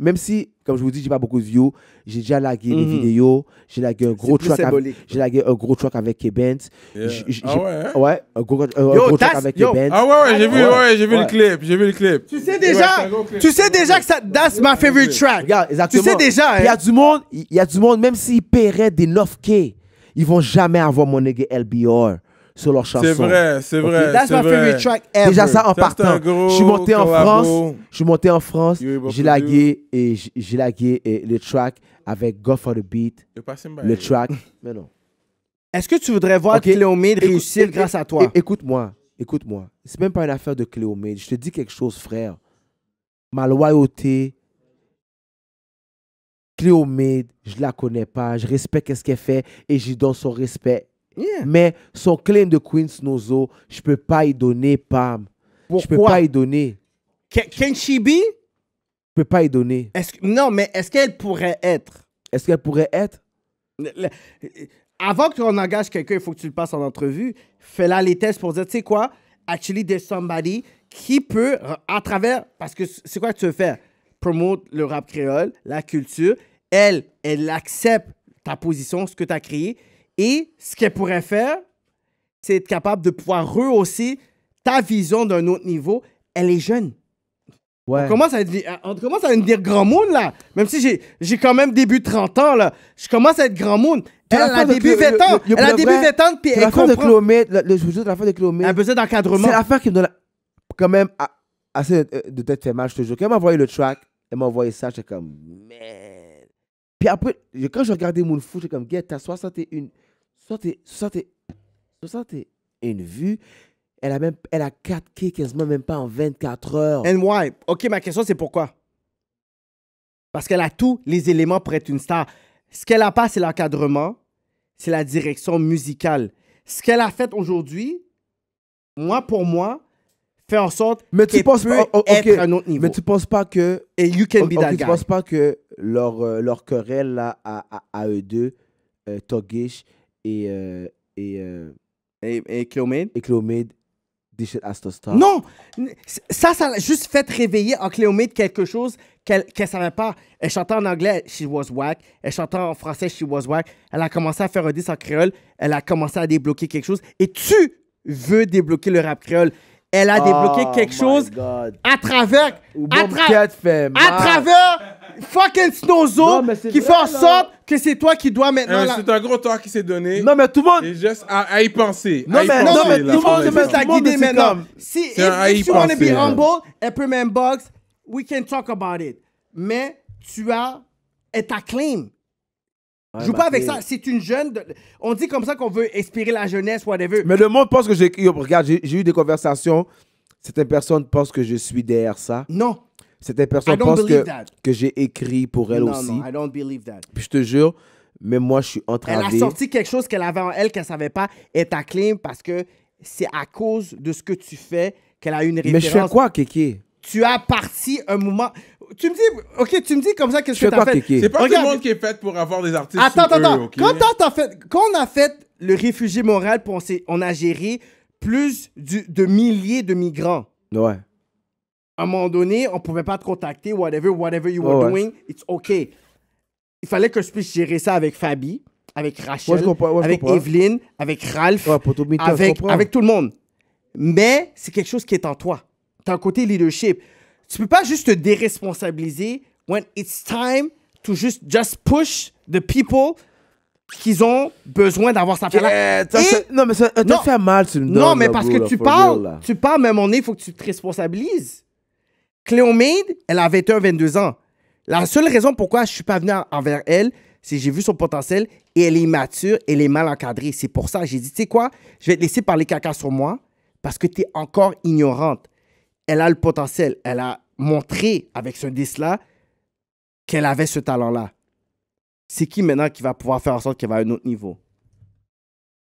même si, comme je vous dis, j'ai pas beaucoup de views, j'ai déjà lagué les mm-hmm. vidéos, j'ai lagué un gros truc avec, j'ai lagué un gros truck avec Kebent. Ah ouais? Hein? Ouais, un gros, truck avec Kebent. Ah ouais, ouais, j'ai vu, ouais, j'ai vu le clip, j'ai vu le clip. Tu sais déjà, tu sais déjà que ça, that's my favorite track. exactement. Tu sais déjà, Il y a hein. du monde, il y a du monde, même s'il paierait des 9K ils vont jamais avoir mon égale LBR sur leur chanson. C'est vrai, c'est vrai. track Déjà ça en partant. Je suis monté en France, je suis monté en France, j'ai lagué et j'ai lagué et le track avec God for the Beat. Le track, mais non. Est-ce que tu voudrais voir okay. réussir grâce à toi? Écoute-moi, écoute-moi. C'est même pas une affaire de Cléomède. Je te dis quelque chose, frère. Ma loyauté Cléomède, je la connais pas, je respecte ce qu'elle fait et j'y donne son respect. Mais son claim de Queen's Nozo, je peux pas y donner, Pam. Pourquoi? Je peux pas y donner. Can, she be? Je peux pas y donner. non, mais est-ce qu'elle pourrait être? Est-ce qu'elle pourrait être? Avant que tu qu'on engage quelqu'un, il faut que tu le passes en entrevue. Fais-la les tests pour dire, tu sais quoi? Actually, there's somebody qui peut, à travers, parce que c'est quoi que tu veux faire? Promote le rap créole, la culture elle, elle accepte ta position, ce que tu as créé. Et ce qu'elle pourrait faire, c'est être capable de pouvoir rehausser ta vision d'un autre niveau. Elle est jeune. Ouais. On, commence à être, dire grand monde, là. Même si j'ai quand même début 30 ans, là. Je commence à être grand monde. Elle, a début 20 ans. elle a début 20 ans, puis elle comprend. De Clomé, le, le, je l'affaire de Clomé. Elle a besoin d'encadrement. C'est l'affaire qui me donne quand même assez euh, de, tête fait mal, je te jure. Quand elle m'a envoyé le track, elle m'a envoyé ça, j'étais comme... Puis après, quand je regardais mon j'étais comme, Guette, t'as 61, une vues. Elle a, même, elle a 4K mois, même pas en 24 heures. And why? OK, ma question, c'est pourquoi? Parce qu'elle a tous les éléments pour être une star. Ce qu'elle a pas, c'est l'encadrement, c'est la direction musicale. Ce qu'elle a fait aujourd'hui, moi, pour moi, Fais en sorte mais tu penses oh, être un autre niveau. Mais tu penses pas que... Et you can be that guy. tu penses pas que leur, euh, leur querelle là, à, à, eux deux, euh, Togish et... Euh, euh, et, et, et Clomid. Et Clomid, des shit Astostar. Non! Ça, ça a juste fait réveiller en Cléomède quelque chose qu'elle ne savait pas. Elle chantait en anglais, she was whack. Elle chantait en français, she was whack. Elle a commencé à faire un disque en créole. Elle a commencé à débloquer quelque chose. Et tu veux débloquer le rap créole elle a débloqué oh quelque chose à travers à, à ah. travers fucking Snowzo qui fait en sorte que c'est toi qui dois eh, maintenant c'est un gros tort qui s'est donné non mais tout le monde C'est juste à, y penser non mais, non, tout le monde met à guider maintenant si tu veux être be humble elle peut même box we can talk about it mais tu as Et ta claim... Je joue pas avec ça. C'est une jeune. On dit comme ça qu'on veut inspirer la jeunesse, whatever. Mais le monde pense que j'ai. Regarde, j'ai eu des conversations. Certaines personnes pensent que je suis derrière ça. Non. Certaines personne personnes que, que j'ai écrit pour elle aussi. non, I don't believe that. Puis je te jure, mais moi, je suis Elle a sorti quelque chose qu'elle avait en elle qu'elle savait pas et t'acclime parce que c'est à cause de ce que tu fais qu'elle a eu une référence. Mais je fais quoi, Kéké? Tu as parti un moment. Tu me dis, ok, tu me dis comme ça, qu'est-ce que t'as fait? C'est pas tout le monde qui est fait pour avoir des artistes. Attends, attends, attends. Quand, t'as fait, quand on a fait le réfugié moral, on, on a géré plus de milliers de migrants. Ouais. À un moment donné, on pouvait pas te contacter, whatever, whatever you were doing, it's okay. Il fallait que je puisse gérer ça avec Fabi, avec Rachel, avec Evelyne, avec Ralph, avec, avec tout le monde. Mais c'est quelque chose qui est en toi. T'as un côté leadership tu peux pas juste te déresponsabiliser when it's time to just, just push the people qu'ils ont besoin d'avoir sa yeah, non, mais ça te fait mal, tu Non, mais parce que tu parles, tu parles, même on il faut que tu te responsabilises. Cléomade, elle avait 21, 22 ans. La seule raison pourquoi je suis pas venu envers elle, c'est que j'ai vu son potentiel et elle est immature, elle est mal encadrée. C'est pour ça j'ai dit, tu sais quoi, je vais te laisser parler caca sur moi parce que tu es encore ignorante elle a le potentiel. Elle a montré avec ce disque-là qu'elle avait ce talent-là. C'est qui maintenant qui va pouvoir faire en sorte qu'elle va à un autre niveau?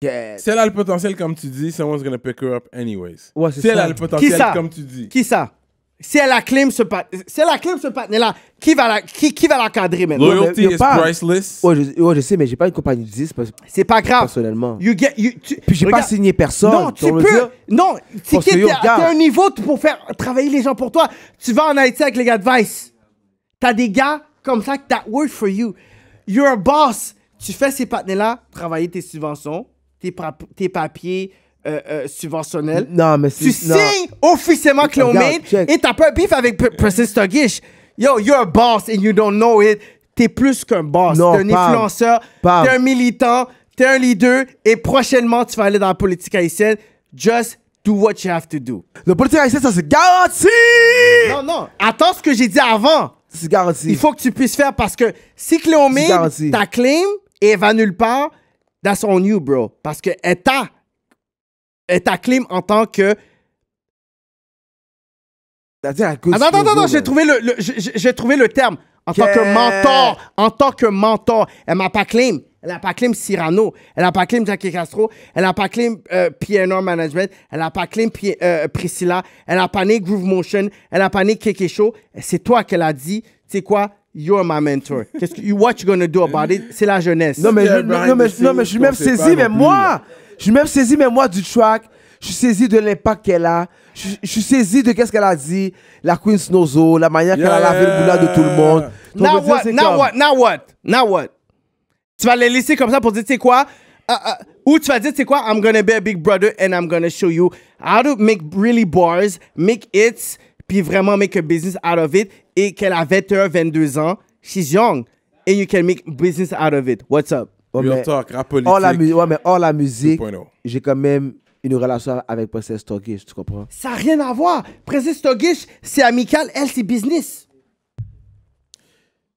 Si elle a le potentiel, comme tu dis, someone's gonna pick her up anyways. si a le potentiel, comme tu dis. Qui ça? si elle acclime ce pat... ce partenaire. là qui va la qui, qui va la maintenant loyalty is priceless ouais je, sais mais j'ai pas une compagnie de 10 c'est pas grave personnellement puis j'ai pas signé personne non tu peux non tu as un niveau pour faire travailler les gens pour toi tu vas en Haïti avec les gars de Vice Tu as des gars comme ça qui travaillent work for you you're a boss tu fais ces partenaires là travailler tes subventions tes papiers euh, euh, subventionnel. Non, mais Tu signes officiellement Clomid et t'as pas un beef avec Princess Stogish. Yo, you're a boss and you don't know it. T'es plus qu'un boss. T'es un influenceur, t'es un militant, t'es un leader et prochainement tu vas aller dans la politique haïtienne. Just do what you have to do. La politique haïtienne, ça c'est garanti! Non, non. Attends ce que j'ai dit avant. C'est garanti. Il faut que tu puisses faire parce que si Cléomé claim, et va nulle part, that's on you, bro. Parce que elle t'a elle t'acclime en tant que. Attends, attends, attends, j'ai trouvé le, j'ai trouvé le terme. En tant que mentor, en tant que mentor, elle m'a pas claim. Elle a pas claim Cyrano, elle a pas claim Jackie Castro, elle a pas claim euh, Management, elle a pas claim euh, Priscilla, elle a pas né Groove Motion, elle a pas né Keke Show. C'est toi qu'elle a dit, tu sais quoi, you're my mentor. quest what you gonna do about it? C'est la jeunesse. Non, mais, non, mais je suis même saisi, mais moi, je suis même saisi, mais moi, du track. Je suis saisi de l'impact qu'elle a. Je, suis saisi de qu'est-ce qu'elle a dit. La Queen Snozo, la manière qu'elle a lavé le boulot de tout le monde. now, what, now what? Now what? Now what? Tu vas les laisser comme ça pour dire, tu sais quoi? Ah, ah. ou tu vas dire, tu sais quoi? I'm gonna be a big brother and I'm gonna show you how to make really bars, make hits, puis vraiment make a business out of it. Et qu'elle a 21, 22 ans. She's young. And you can make business out of it. What's up? Ouais, mais, Hors la, musique, oh. j'ai quand même une relation avec Princess Togish, tu comprends? Ça n'a rien à voir. Princess Togish, c'est amical, elle, c'est business.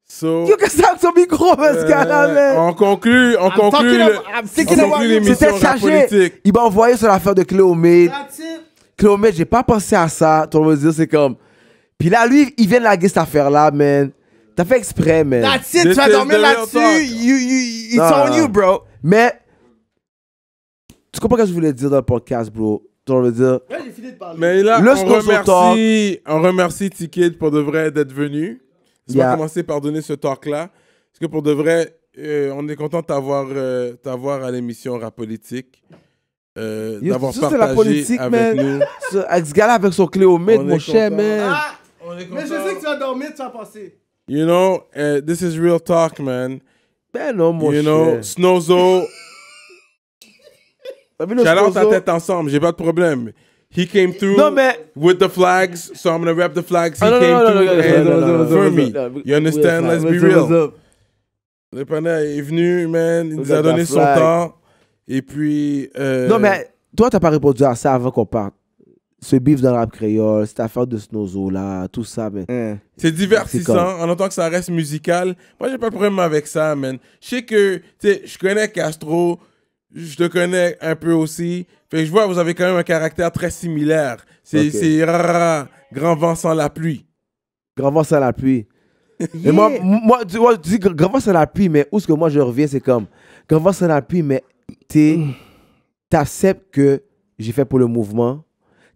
So, you can que ça micro, euh, parce euh, On conclut, on conclut. Le, on conclut l'émission politique. Il m'a envoyé sur l'affaire de Cléomède. Cléomède, j'ai pas pensé à ça. Tu vas me dire, c'est comme... Puis là, lui, il vient de laguer cette affaire-là, man. T'as fait exprès, man. That's it, tu vas dormir là-dessus. You, you, it's on you, bro. Mais, tu comprends ce que je voulais dire dans le podcast, bro? Tu veux dire. Ouais, j'ai fini de parler. Mais là, on, remercie, on remercie Ticket pour de vrai d'être venu. On va commencer par donner ce talk-là. Parce que pour de vrai, euh, on est content de euh, t'avoir à l'émission Rap Politique. Euh, d'avoir partagé la avec nous. Ce, avec avec son Cléomède, mon cher, man. Ah! mais je sais que tu vas dormir, tu vas passer. You know, eh, this is real talk, man. Ben non, mon You know, Snozo. Shout out ta tête ensemble, j'ai pas de problème. He came through non, mais... with the flags, so I'm gonna wrap the flags. He came through for me. You understand? Let's be real. Le panel est venu, man. Il nous a donné son temps. Et puis. Euh, non, mais toi, t'as pas répondu à ça avant qu'on parte ce bif dans la créole, cette affaire de Snozo là, tout ça, mais hein. C'est divertissant, en autant que ça reste musical. Moi, j'ai pas de problème avec ça, man. Je sais que, tu sais, je connais Castro, je te connais un peu aussi. Fait que je vois, vous avez quand même un caractère très similaire. C'est grand vent sans la pluie. Grand vent sans la pluie. Et moi, moi, tu dis grand vent sans la pluie, mais où est ce que moi je reviens, c'est comme grand vent sans la pluie, mais t'acceptes que j'ai fait pour le mouvement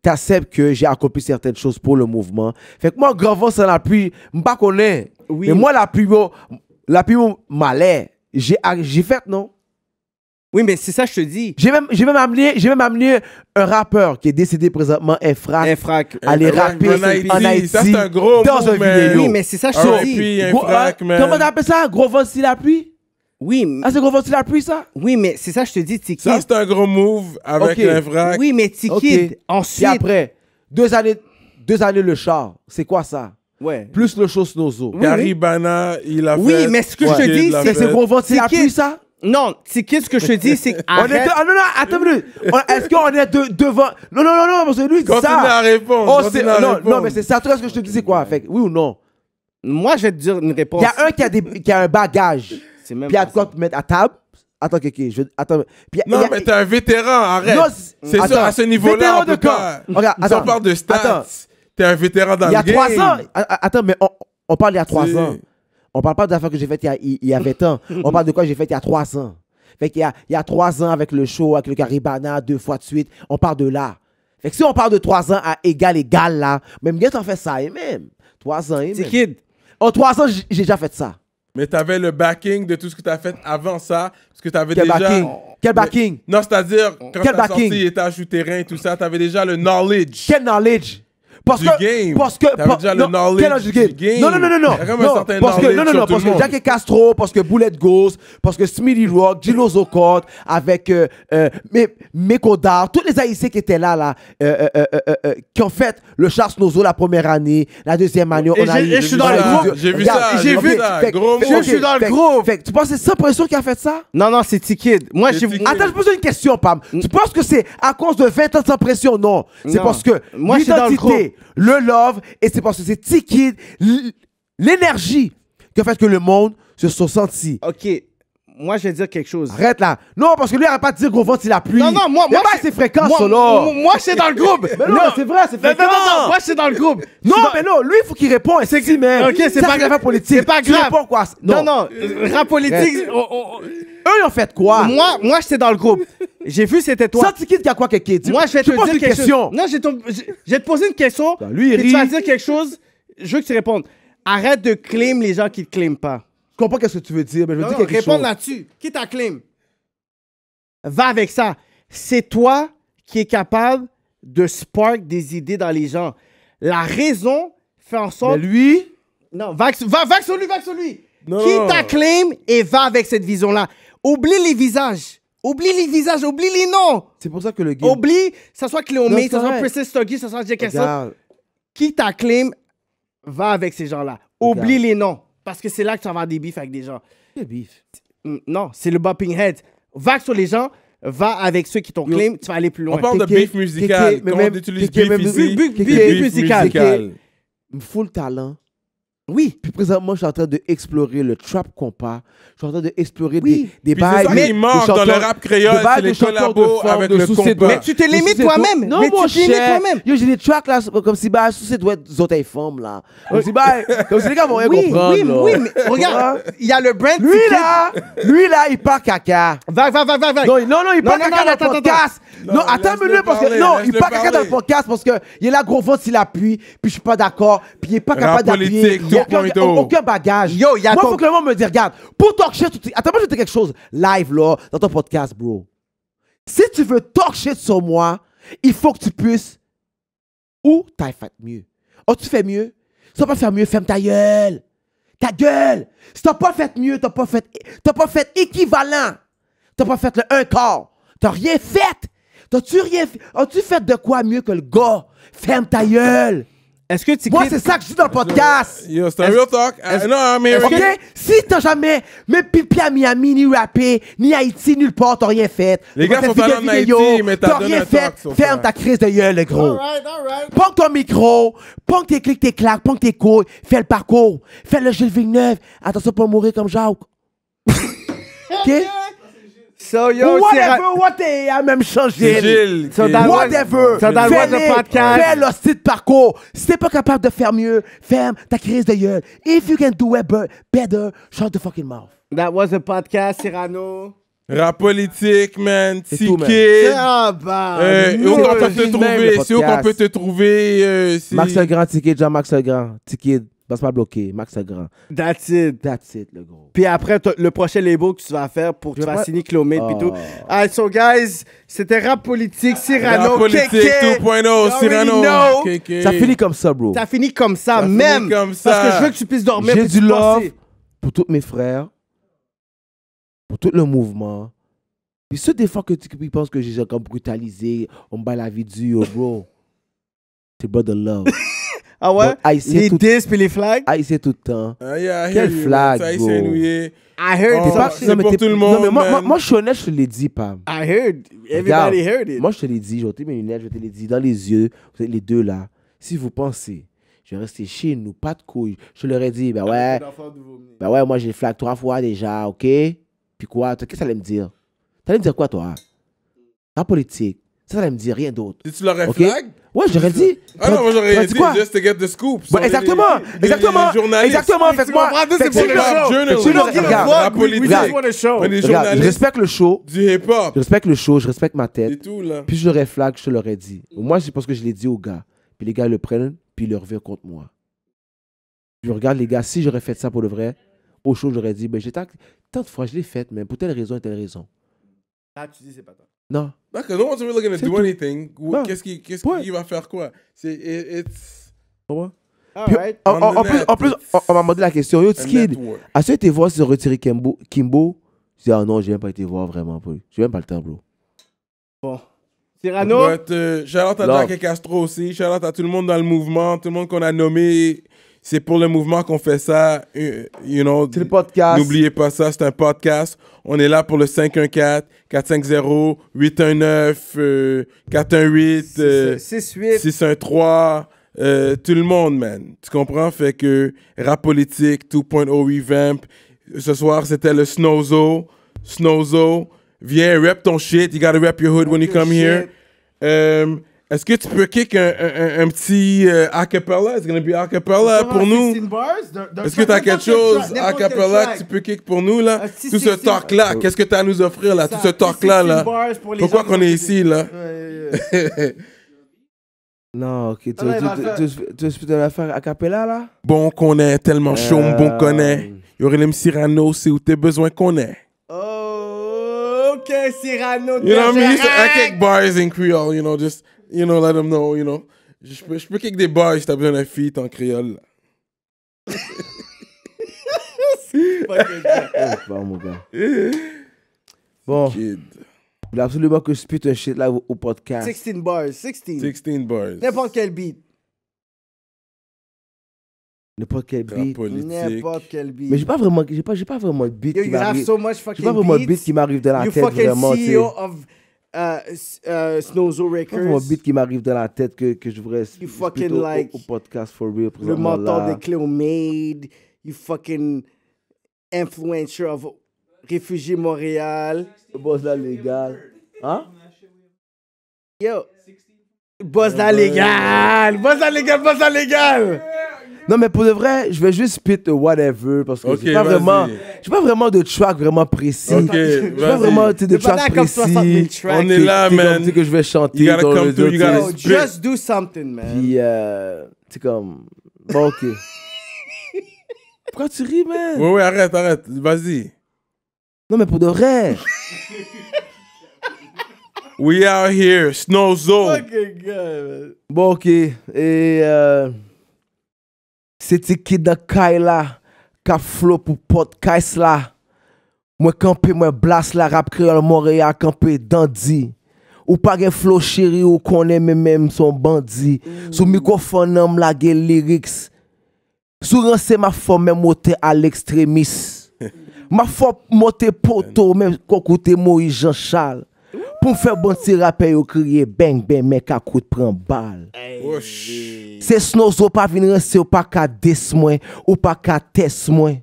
t'acceptes que j'ai accompli certaines choses pour le mouvement. Fait que moi, vent, sans l'appui, m'pas qu'on est. Mais moi, l'appui, l'appui m'allait. J'ai, j'ai fait, non? Oui, mais c'est ça je te dis. J'ai même, même, amené, même amené un rappeur qui est décédé présentement, Infrac, Infrac à aller rapper en Haïti, en un gros dans un vidéo. Oui, mais c'est ça je te dis. Comment t'appelles ça? Gros vent sans l'appui? Oui, Ah, c'est gros tu la ça? Oui, mais c'est ça, je te dis, Tiki. Ça, c'est un gros move avec un vrac. Oui, mais Tiki ensuite. après, deux années, deux années le char, c'est quoi ça? Ouais. Plus le chosnozo. Oui, Caribana, il a fait. Oui, mais ce que je te dis, c'est- que C'est gros la l'as ça? Non, Tiki ce que je te dis, c'est On est ah, non, non, attends une minute. Est-ce qu'on est devant. Non, non, non, non, parce que lui, il ça. Continue à répondre, Oh, c'est- continue à non, non, mais c'est ça. Toi, ce que je te dis, c'est quoi? Fait oui ou non? Moi, je vais te dire une réponse. Il y a un qui a, des, qui a un bagage. C'est même Puis à quoi mettre à table. Attends, Kéké, je attends. Puis, Non, a- mais t'es un vétéran, arrête. c'est- sûr, à ce niveau-là, Vétéran on de peut on parle de stats, t'es un vétéran dans Il y a le trois ans. Attends, mais on, on parle il y a trois ans. On parle pas de l'affaire que j'ai faite il y a- il y a 20 ans. on parle de quoi j'ai fait il y a trois ans. Fait qu'il y a, il y a trois ans avec le show, avec le Caribana, deux fois de suite. On parle de là. Fait que si on parle de trois ans à égal, égal là, même bien t'en fais ça et même. Trois ans et C'est kid. En trois ans, j'ai déjà fait ça mais t'avais le backing de tout ce que t'as fait avant ça, parce que t'avais déjà... Backing? Quel backing? non, c'est-à-dire, quand t'as sorti étage ou terrain et tout ça, t'avais déjà le knowledge. Quel knowledge? parce du que, Parce que, pa déjà non, le non. quel âge du game. game. Non, non, non, non, non. parce que, non, non, non, parce que Jackie Castro, parce que Bullet Ghost, parce que Smitty Rock, Gino Zocot, avec euh, euh, Mekodar, tous les Haïtiens qui étaient là, là, euh euh, euh, euh, euh, qui ont fait le Charles Nozo la première année, la deuxième année, et on a eu. Et je suis dans le groupe. J'ai vu ça. J'ai vu ça. Je suis dans le groupe. Tu penses que c'est Saint-Pression qui a fait ça? Non, non, c'est Ticket. Moi, j'ai. Attends, je pose une question, Pam. Mm. Tu penses que c'est à cause de 20 ans de pression? Non. C'est parce que l'identité le love, et c'est parce que c'est t l'énergie qui a fait que le monde se soit senti. OK. Moi, je vais dire quelque chose. Arrête là. Non, parce que lui, Il arrête pas de dire qu'on vent, il a pluie Non, non, moi, eh moi. Ben, c'est fréquent, moi, je suis dans le groupe. non, c'est vrai, c'est fréquent. Non, non, non, moi, suis dans le groupe. Non, mais non, lui, il faut qu'il réponde. C'est c'est pas grave. politique. C'est pas grave. Non, non, non rap politique. Eux, ils ont fait quoi? Moi, moi, suis dans le groupe. J'ai vu c'était toi. Ça qu'il qui a quoi que Moi, je vais te, poser une question. Non, je vais, te... poser une question. lui, il rit. Tu vas dire quelque chose, je veux que tu répondes. Arrête de claim les gens qui ne te claiment pas. Je comprends qu'est-ce que tu veux dire, mais je veux non, dire non, réponds là-dessus. Qui t'a claim Va avec ça. C'est toi qui es capable de spark des idées dans les gens. La raison fait en sorte. lui. Non, va, va, va sur lui, va sur lui. Qui t'acclame et va avec cette vision-là. Oublie les visages. Oublie les visages, oublie les noms. C'est pour ça que le game. Oublie, ça soit Cléomé, May, ça soit Princess Sturgis, ça soit Jack Qui t'acclime, va avec ces gens-là. Oublie les noms. Parce que c'est là que tu vas avoir des bifs avec des gens. Des bifs. Non, c'est le bopping head. Va sur les gens, va avec ceux qui t'ont claim, tu vas aller plus loin. On parle de beef musical. Comment on utilise beef ici? Beef musical. Full talent. Oui. Puis présentement, je suis en train d'explorer le trap compas. Je suis en train d'explorer oui. des, des Puis bails. Mais dans le rap créole, c'est les collabos de avec le compas. Mais tu te limites toi-même. Non, mais tu te limites toi-même. j'ai des tracks là, comme si, bah, sous ces doigts, Zotay femme là. Comme si, bah, comme si les gars vont rien oui, comprendre. Oui, oui, mais regarde, il y a le brand. Lui là, lui là, il part caca. Va, va, va, va, va. Non, non, il part caca dans le podcast. Non, attends une minute parce que, non, il part caca dans le podcast parce que il a là, gros ventre, il appuie, puis je suis pas d'accord, puis il est pas capable d'appuyer aucun, bagage. Yo, Moi, faut que le monde me dise, regarde, pour talk shit, attends, moi, je te quelque chose live, là, dans ton podcast, bro. Si tu veux torcher sur moi, il faut que tu puisses ou t'as fait mieux. Oh, tu fais mieux. Si t'as pas fait mieux, ferme ta gueule. Ta gueule. Si t'as pas fait mieux, t'as pas fait, t'as pas fait équivalent. T'as pas fait le un corps, T'as rien fait. T'as-tu rien fait? As-tu fait de quoi mieux que le gars? Ferme ta gueule. Est-ce que tu Moi, c'est ça que je dis dans le podcast. Yo, c'est un real talk. Uh, I know I'm OK? Si t'as jamais même pipi à Miami, ni rappé, ni Haïti, nulle part, t'as rien fait. Les gars faut sont en Haïti, mais t'as rien fait. Ferme ta crise de gueule, le gros. Alright, ton micro, pongue tes clics, tes claques, pongue tes couilles, fais le parcours, fais le Gilles Villeneuve. Attention pour mourir comme Jacques. OK? So, yo, whatever, what they a même changé. Gilles, so whatever. So that was the podcast. Fais le site parcours. Si t'es pas capable de faire mieux, ferme ta crise de gueule. If you can do it better, shut the fucking mouth. That was the podcast, Cyrano. Rap politique, man. Ticket. Ah, bah. où qu'on peut te trouver? Euh, c'est où qu'on peut te trouver? Max grand Ticket, Jean-Max grand Ticket pas bloqué, Max grand. That's it. That's it, le gros. Puis après, le prochain label que tu vas faire pour que tu vas signer Clomé et tout. tout. Ah. right, so guys, c'était rap politique, Cyrano, Rap politique 2.0, Cyrano. Ça finit comme ça, bro. Ça finit comme ça, même. Comme ça. Parce que je veux que tu puisses dormir. J'ai du love pour tous mes frères, pour tout le mouvement. Puis ceux des fois que tu penses que j'ai comme brutalisé, on me bat la vie dure, bro. C'est brother love. Ah ouais? les disques et les flags? Haïtien tout le temps. Uh, Quelle flag, bro? Haïtien nouillé. I heard oh, pas, non, tout le monde. Non, mais moi, moi, moi, je suis honnête, je te l'ai dit, pas. I heard. Everybody heard it. Moi, je te l'ai dit, j'ai ôté mes lunettes, je te l'ai dit dans les yeux, vous êtes les deux là. Si vous pensez, je vais rester chez nous, pas de couilles. Je leur ai dit, ben ah, ouais. Ben ouais, moi, j'ai flag trois fois déjà, ok? Puis quoi? Qu'est-ce que ça allait me dire? allais me dire quoi, toi? La politique. Ça, ça me dit rien d'autre. Et tu l'aurais okay? flag Ouais, j'aurais dit. Ah non, moi j'aurais dit, quoi? just to get the scoop. Bah, exactement, les, exactement, les exactement. Faites-moi. C'est pour C'est pour la politique. Je respecte le show. Du hip-hop. Je respecte le show, je respecte ma tête. Et tout, là. Puis je l'aurais flag, je l'aurais dit. Moi, c'est parce que je l'ai dit aux gars. Puis les gars le prennent, puis ils le reviennent contre moi. Je regarde les gars, si j'aurais fait ça pour le vrai, au show, j'aurais dit, ben, j'ai tant de fois, je l'ai faite, mais pour telle raison et telle raison. Là, ah, tu dis, c'est pas toi. Non. Bah, que no one's really going to do anything. Qu'est-ce qu'il va faire quoi? C'est. it's... en, plus, en plus, on, m'a demandé la question. Yo, Skid, as-tu été voir se retirer Kimbo? Kimbo? Je dis, ah non, j'ai même pas été voir vraiment. J'ai même pas le temps, bro. Bon. Cyrano? Euh, shout-out à Jack et Castro aussi. Shout-out à tout le monde dans le mouvement, tout le monde qu'on a nommé c'est pour le mouvement qu'on fait ça. Euh, you know, c'est le podcast. N'oubliez pas ça, c'est un podcast. On est là pour le 514, 450, 819, 418, 68. 613. tout le monde, man. Tu comprends? Fait que rap politique, 2.0 revamp. Ce soir, c'était le Snowzo. Snowzo, viens, rep ton shit. You gotta rep your hood when you come here. Euh, est-ce que tu peux kick un, un, petit euh, a acapella? It's gonna que be acapella pour nous? Est-ce que tu as quelque chose acapella que tu peux kick pour nous là? tout ah, ce talk-là, qu'est-ce que tu as à nous offrir là? tout ce talk-là là? Pourquoi qu'on est ici là? Non, ok. Tu, tu, faire a cappella là? Bon qu'on est, tellement chaud, bon qu'on est. même Cyrano, c'est où t'es besoin qu'on est. Oh, ok, Cyrano. You know what I mean? I kick bars in Creole, you know, just you know, let them know, you know. Je peux, je peux kick des bars si t'as besoin d'un feat en créole. pas oh, mon gars. Bon. Kid. Il voulais absolument que je spit un shit là au, podcast. 16 bars, 16. 16 bars. N'importe quel beat. N'importe quel beat. N'importe quel beat. Mais j'ai pas vraiment, j'ai pas, j'ai pas vraiment de beat Yo, qui m'arrive. So j'ai pas vraiment de beat qui m'arrive de la you tête vraiment. CEO of euh, uh, Snowzo Records. C'est un beat qui m'arrive dans la tête que, que je voudrais plutôt au, podcast for real. Le mentor de Cléo Made. You fucking influencer of Réfugié Montréal. Le boss là légal. Hein? Yo. Boss là légal. Boss là légal. Boss là légal. Non, mais pour de vrai, je vais juste spit whatever parce que je n'ai pas vraiment, j'ai pas vraiment de track vraiment précis. Je n'ai pas vraiment de track précis. On est là, man. Tu que je vais chanter. You gotta dans come through, you gotta Just do something, man. Puis, euh, c'est comme, bon, ok. Pourquoi tu ris, man? Oui, oui, arrête, arrête. Vas-y. Non, mais pour de vrai. We are here, Snow Zone. Fucking good. man. Bon, ok. Et, euh. Se ti ki da kay la, ka flow pou podcast la, mwen kampe mwen blas la rap kreol moraya kampe dandi, ou pa gen flow cheri ou kon eme menm son bandi, mm. sou mikofonem la gen liriks, sou rense ma fò menm ote alekstremis, ma fò mote poto menm kwa kote mou i jan chal, Poun fè bon ti rapè yo kriye bèng bèng mèk a kout pran bal. Se snouzo pa vin rense ou pa ka des mwen ou pa ka tes mwen.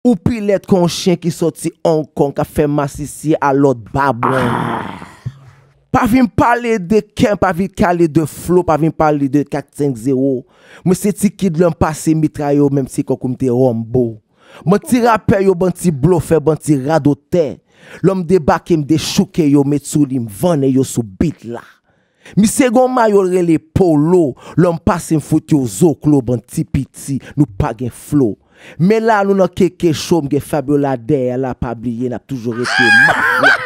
Ou pilet kon chen ki soti ankon ka fè masisi alot babwen. Ah. Pa vin pale de ken, pa vin kale de flo, pa vin pale de kak tenk zero. Mwen se ti kid lèm pase mitra yo mèm si kon koum te rombo. Mon ti rapè yo bon ti blo fè bon ti rado tenk. Lòm debake m de chouke yo met sou li m vane yo sou bit la Mi segon ma yo rele polo Lòm pase m fote yo zok lò ban tipiti nou pa gen flow Men la nou nan keke choum gen fabiola der La pabliye nap toujou reke ma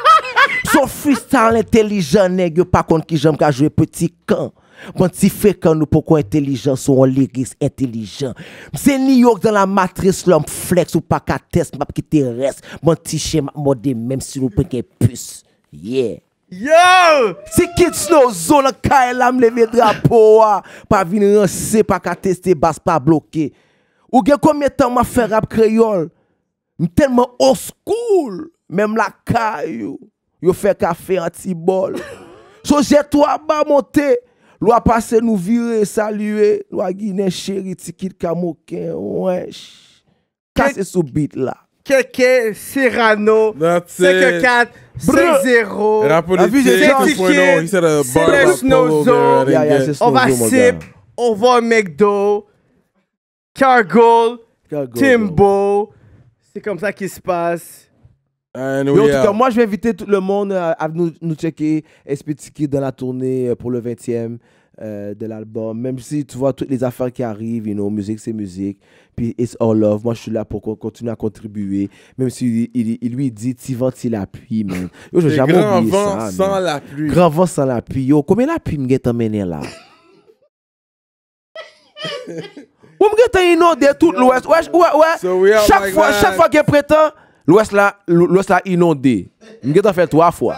Sou fristan l'intellijan neg yo pa kont ki jom ka jwe peti kan Mwen ti fek an nou pokon intelijan sou an liris intelijan Mwen se New York dan la matris lom fleks ou pa ka test map ki teres Mwen ti che mwen mwode menm si nou pe gen puss Yeah Yeah Si kit snou zon la ka elam levedra pouwa Pa vin rense pa ka test e bas pa bloke Ou gen koumye tan mwen fe rap kreyol Mwen tenman oskoul Menm la ka yo Yo fe ka fe an ti bol So jetou a ba monte Lwa pase nou vire, salue, lwa guiné chéri, tikit kamoken, wesh. Casse ce bit là Keke, Serrano, 54, 6-0. Rapolete, Zone, on va sip, on va McDo, Cargol, Timbo. C'est comme ça qu'il se passe. Mais en tout cas, moi, je vais inviter tout le monde euh, à nous, nous checker expliquer dans la tournée euh, pour le 20e. Euh, de l'album, même si tu vois toutes les affaires qui arrivent, you know, musique c'est musique, puis it's all love, moi je suis là pour continuer à contribuer, même si il, lui dit tu vends tu la pluie, man. grand vent sans la pluie. Grand vent sans la pluie, yo, combien la pluie m'guette emmené là? Ou m'a en de tout l'ouest, ouais, ouais, ouais, chaque, fois, chaque fois, chaque fois qu'il prétend, L'ouest là, l'ouest là inondé. t'en faire trois fois.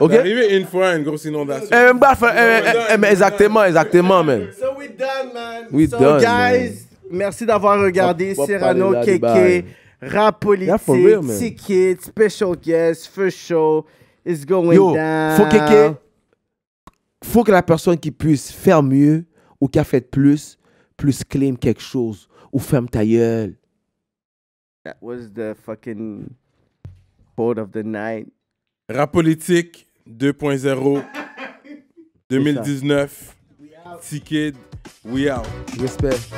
OK? Arrivé une fois une grosse inondation. Eh, eh, eh, exactement, exactement man. So we done man. We so done, guys, merci d'avoir regardé Cyrano Keke, rap politique, ticket, special guest, first show is going Yo, down. Faut Kéke. faut que la personne qui puisse faire mieux ou qui a fait plus, plus claim quelque chose ou ferme ta gueule. That was the fucking quote of the night. Rap politique 2.0 2019. ticket we out. Respect.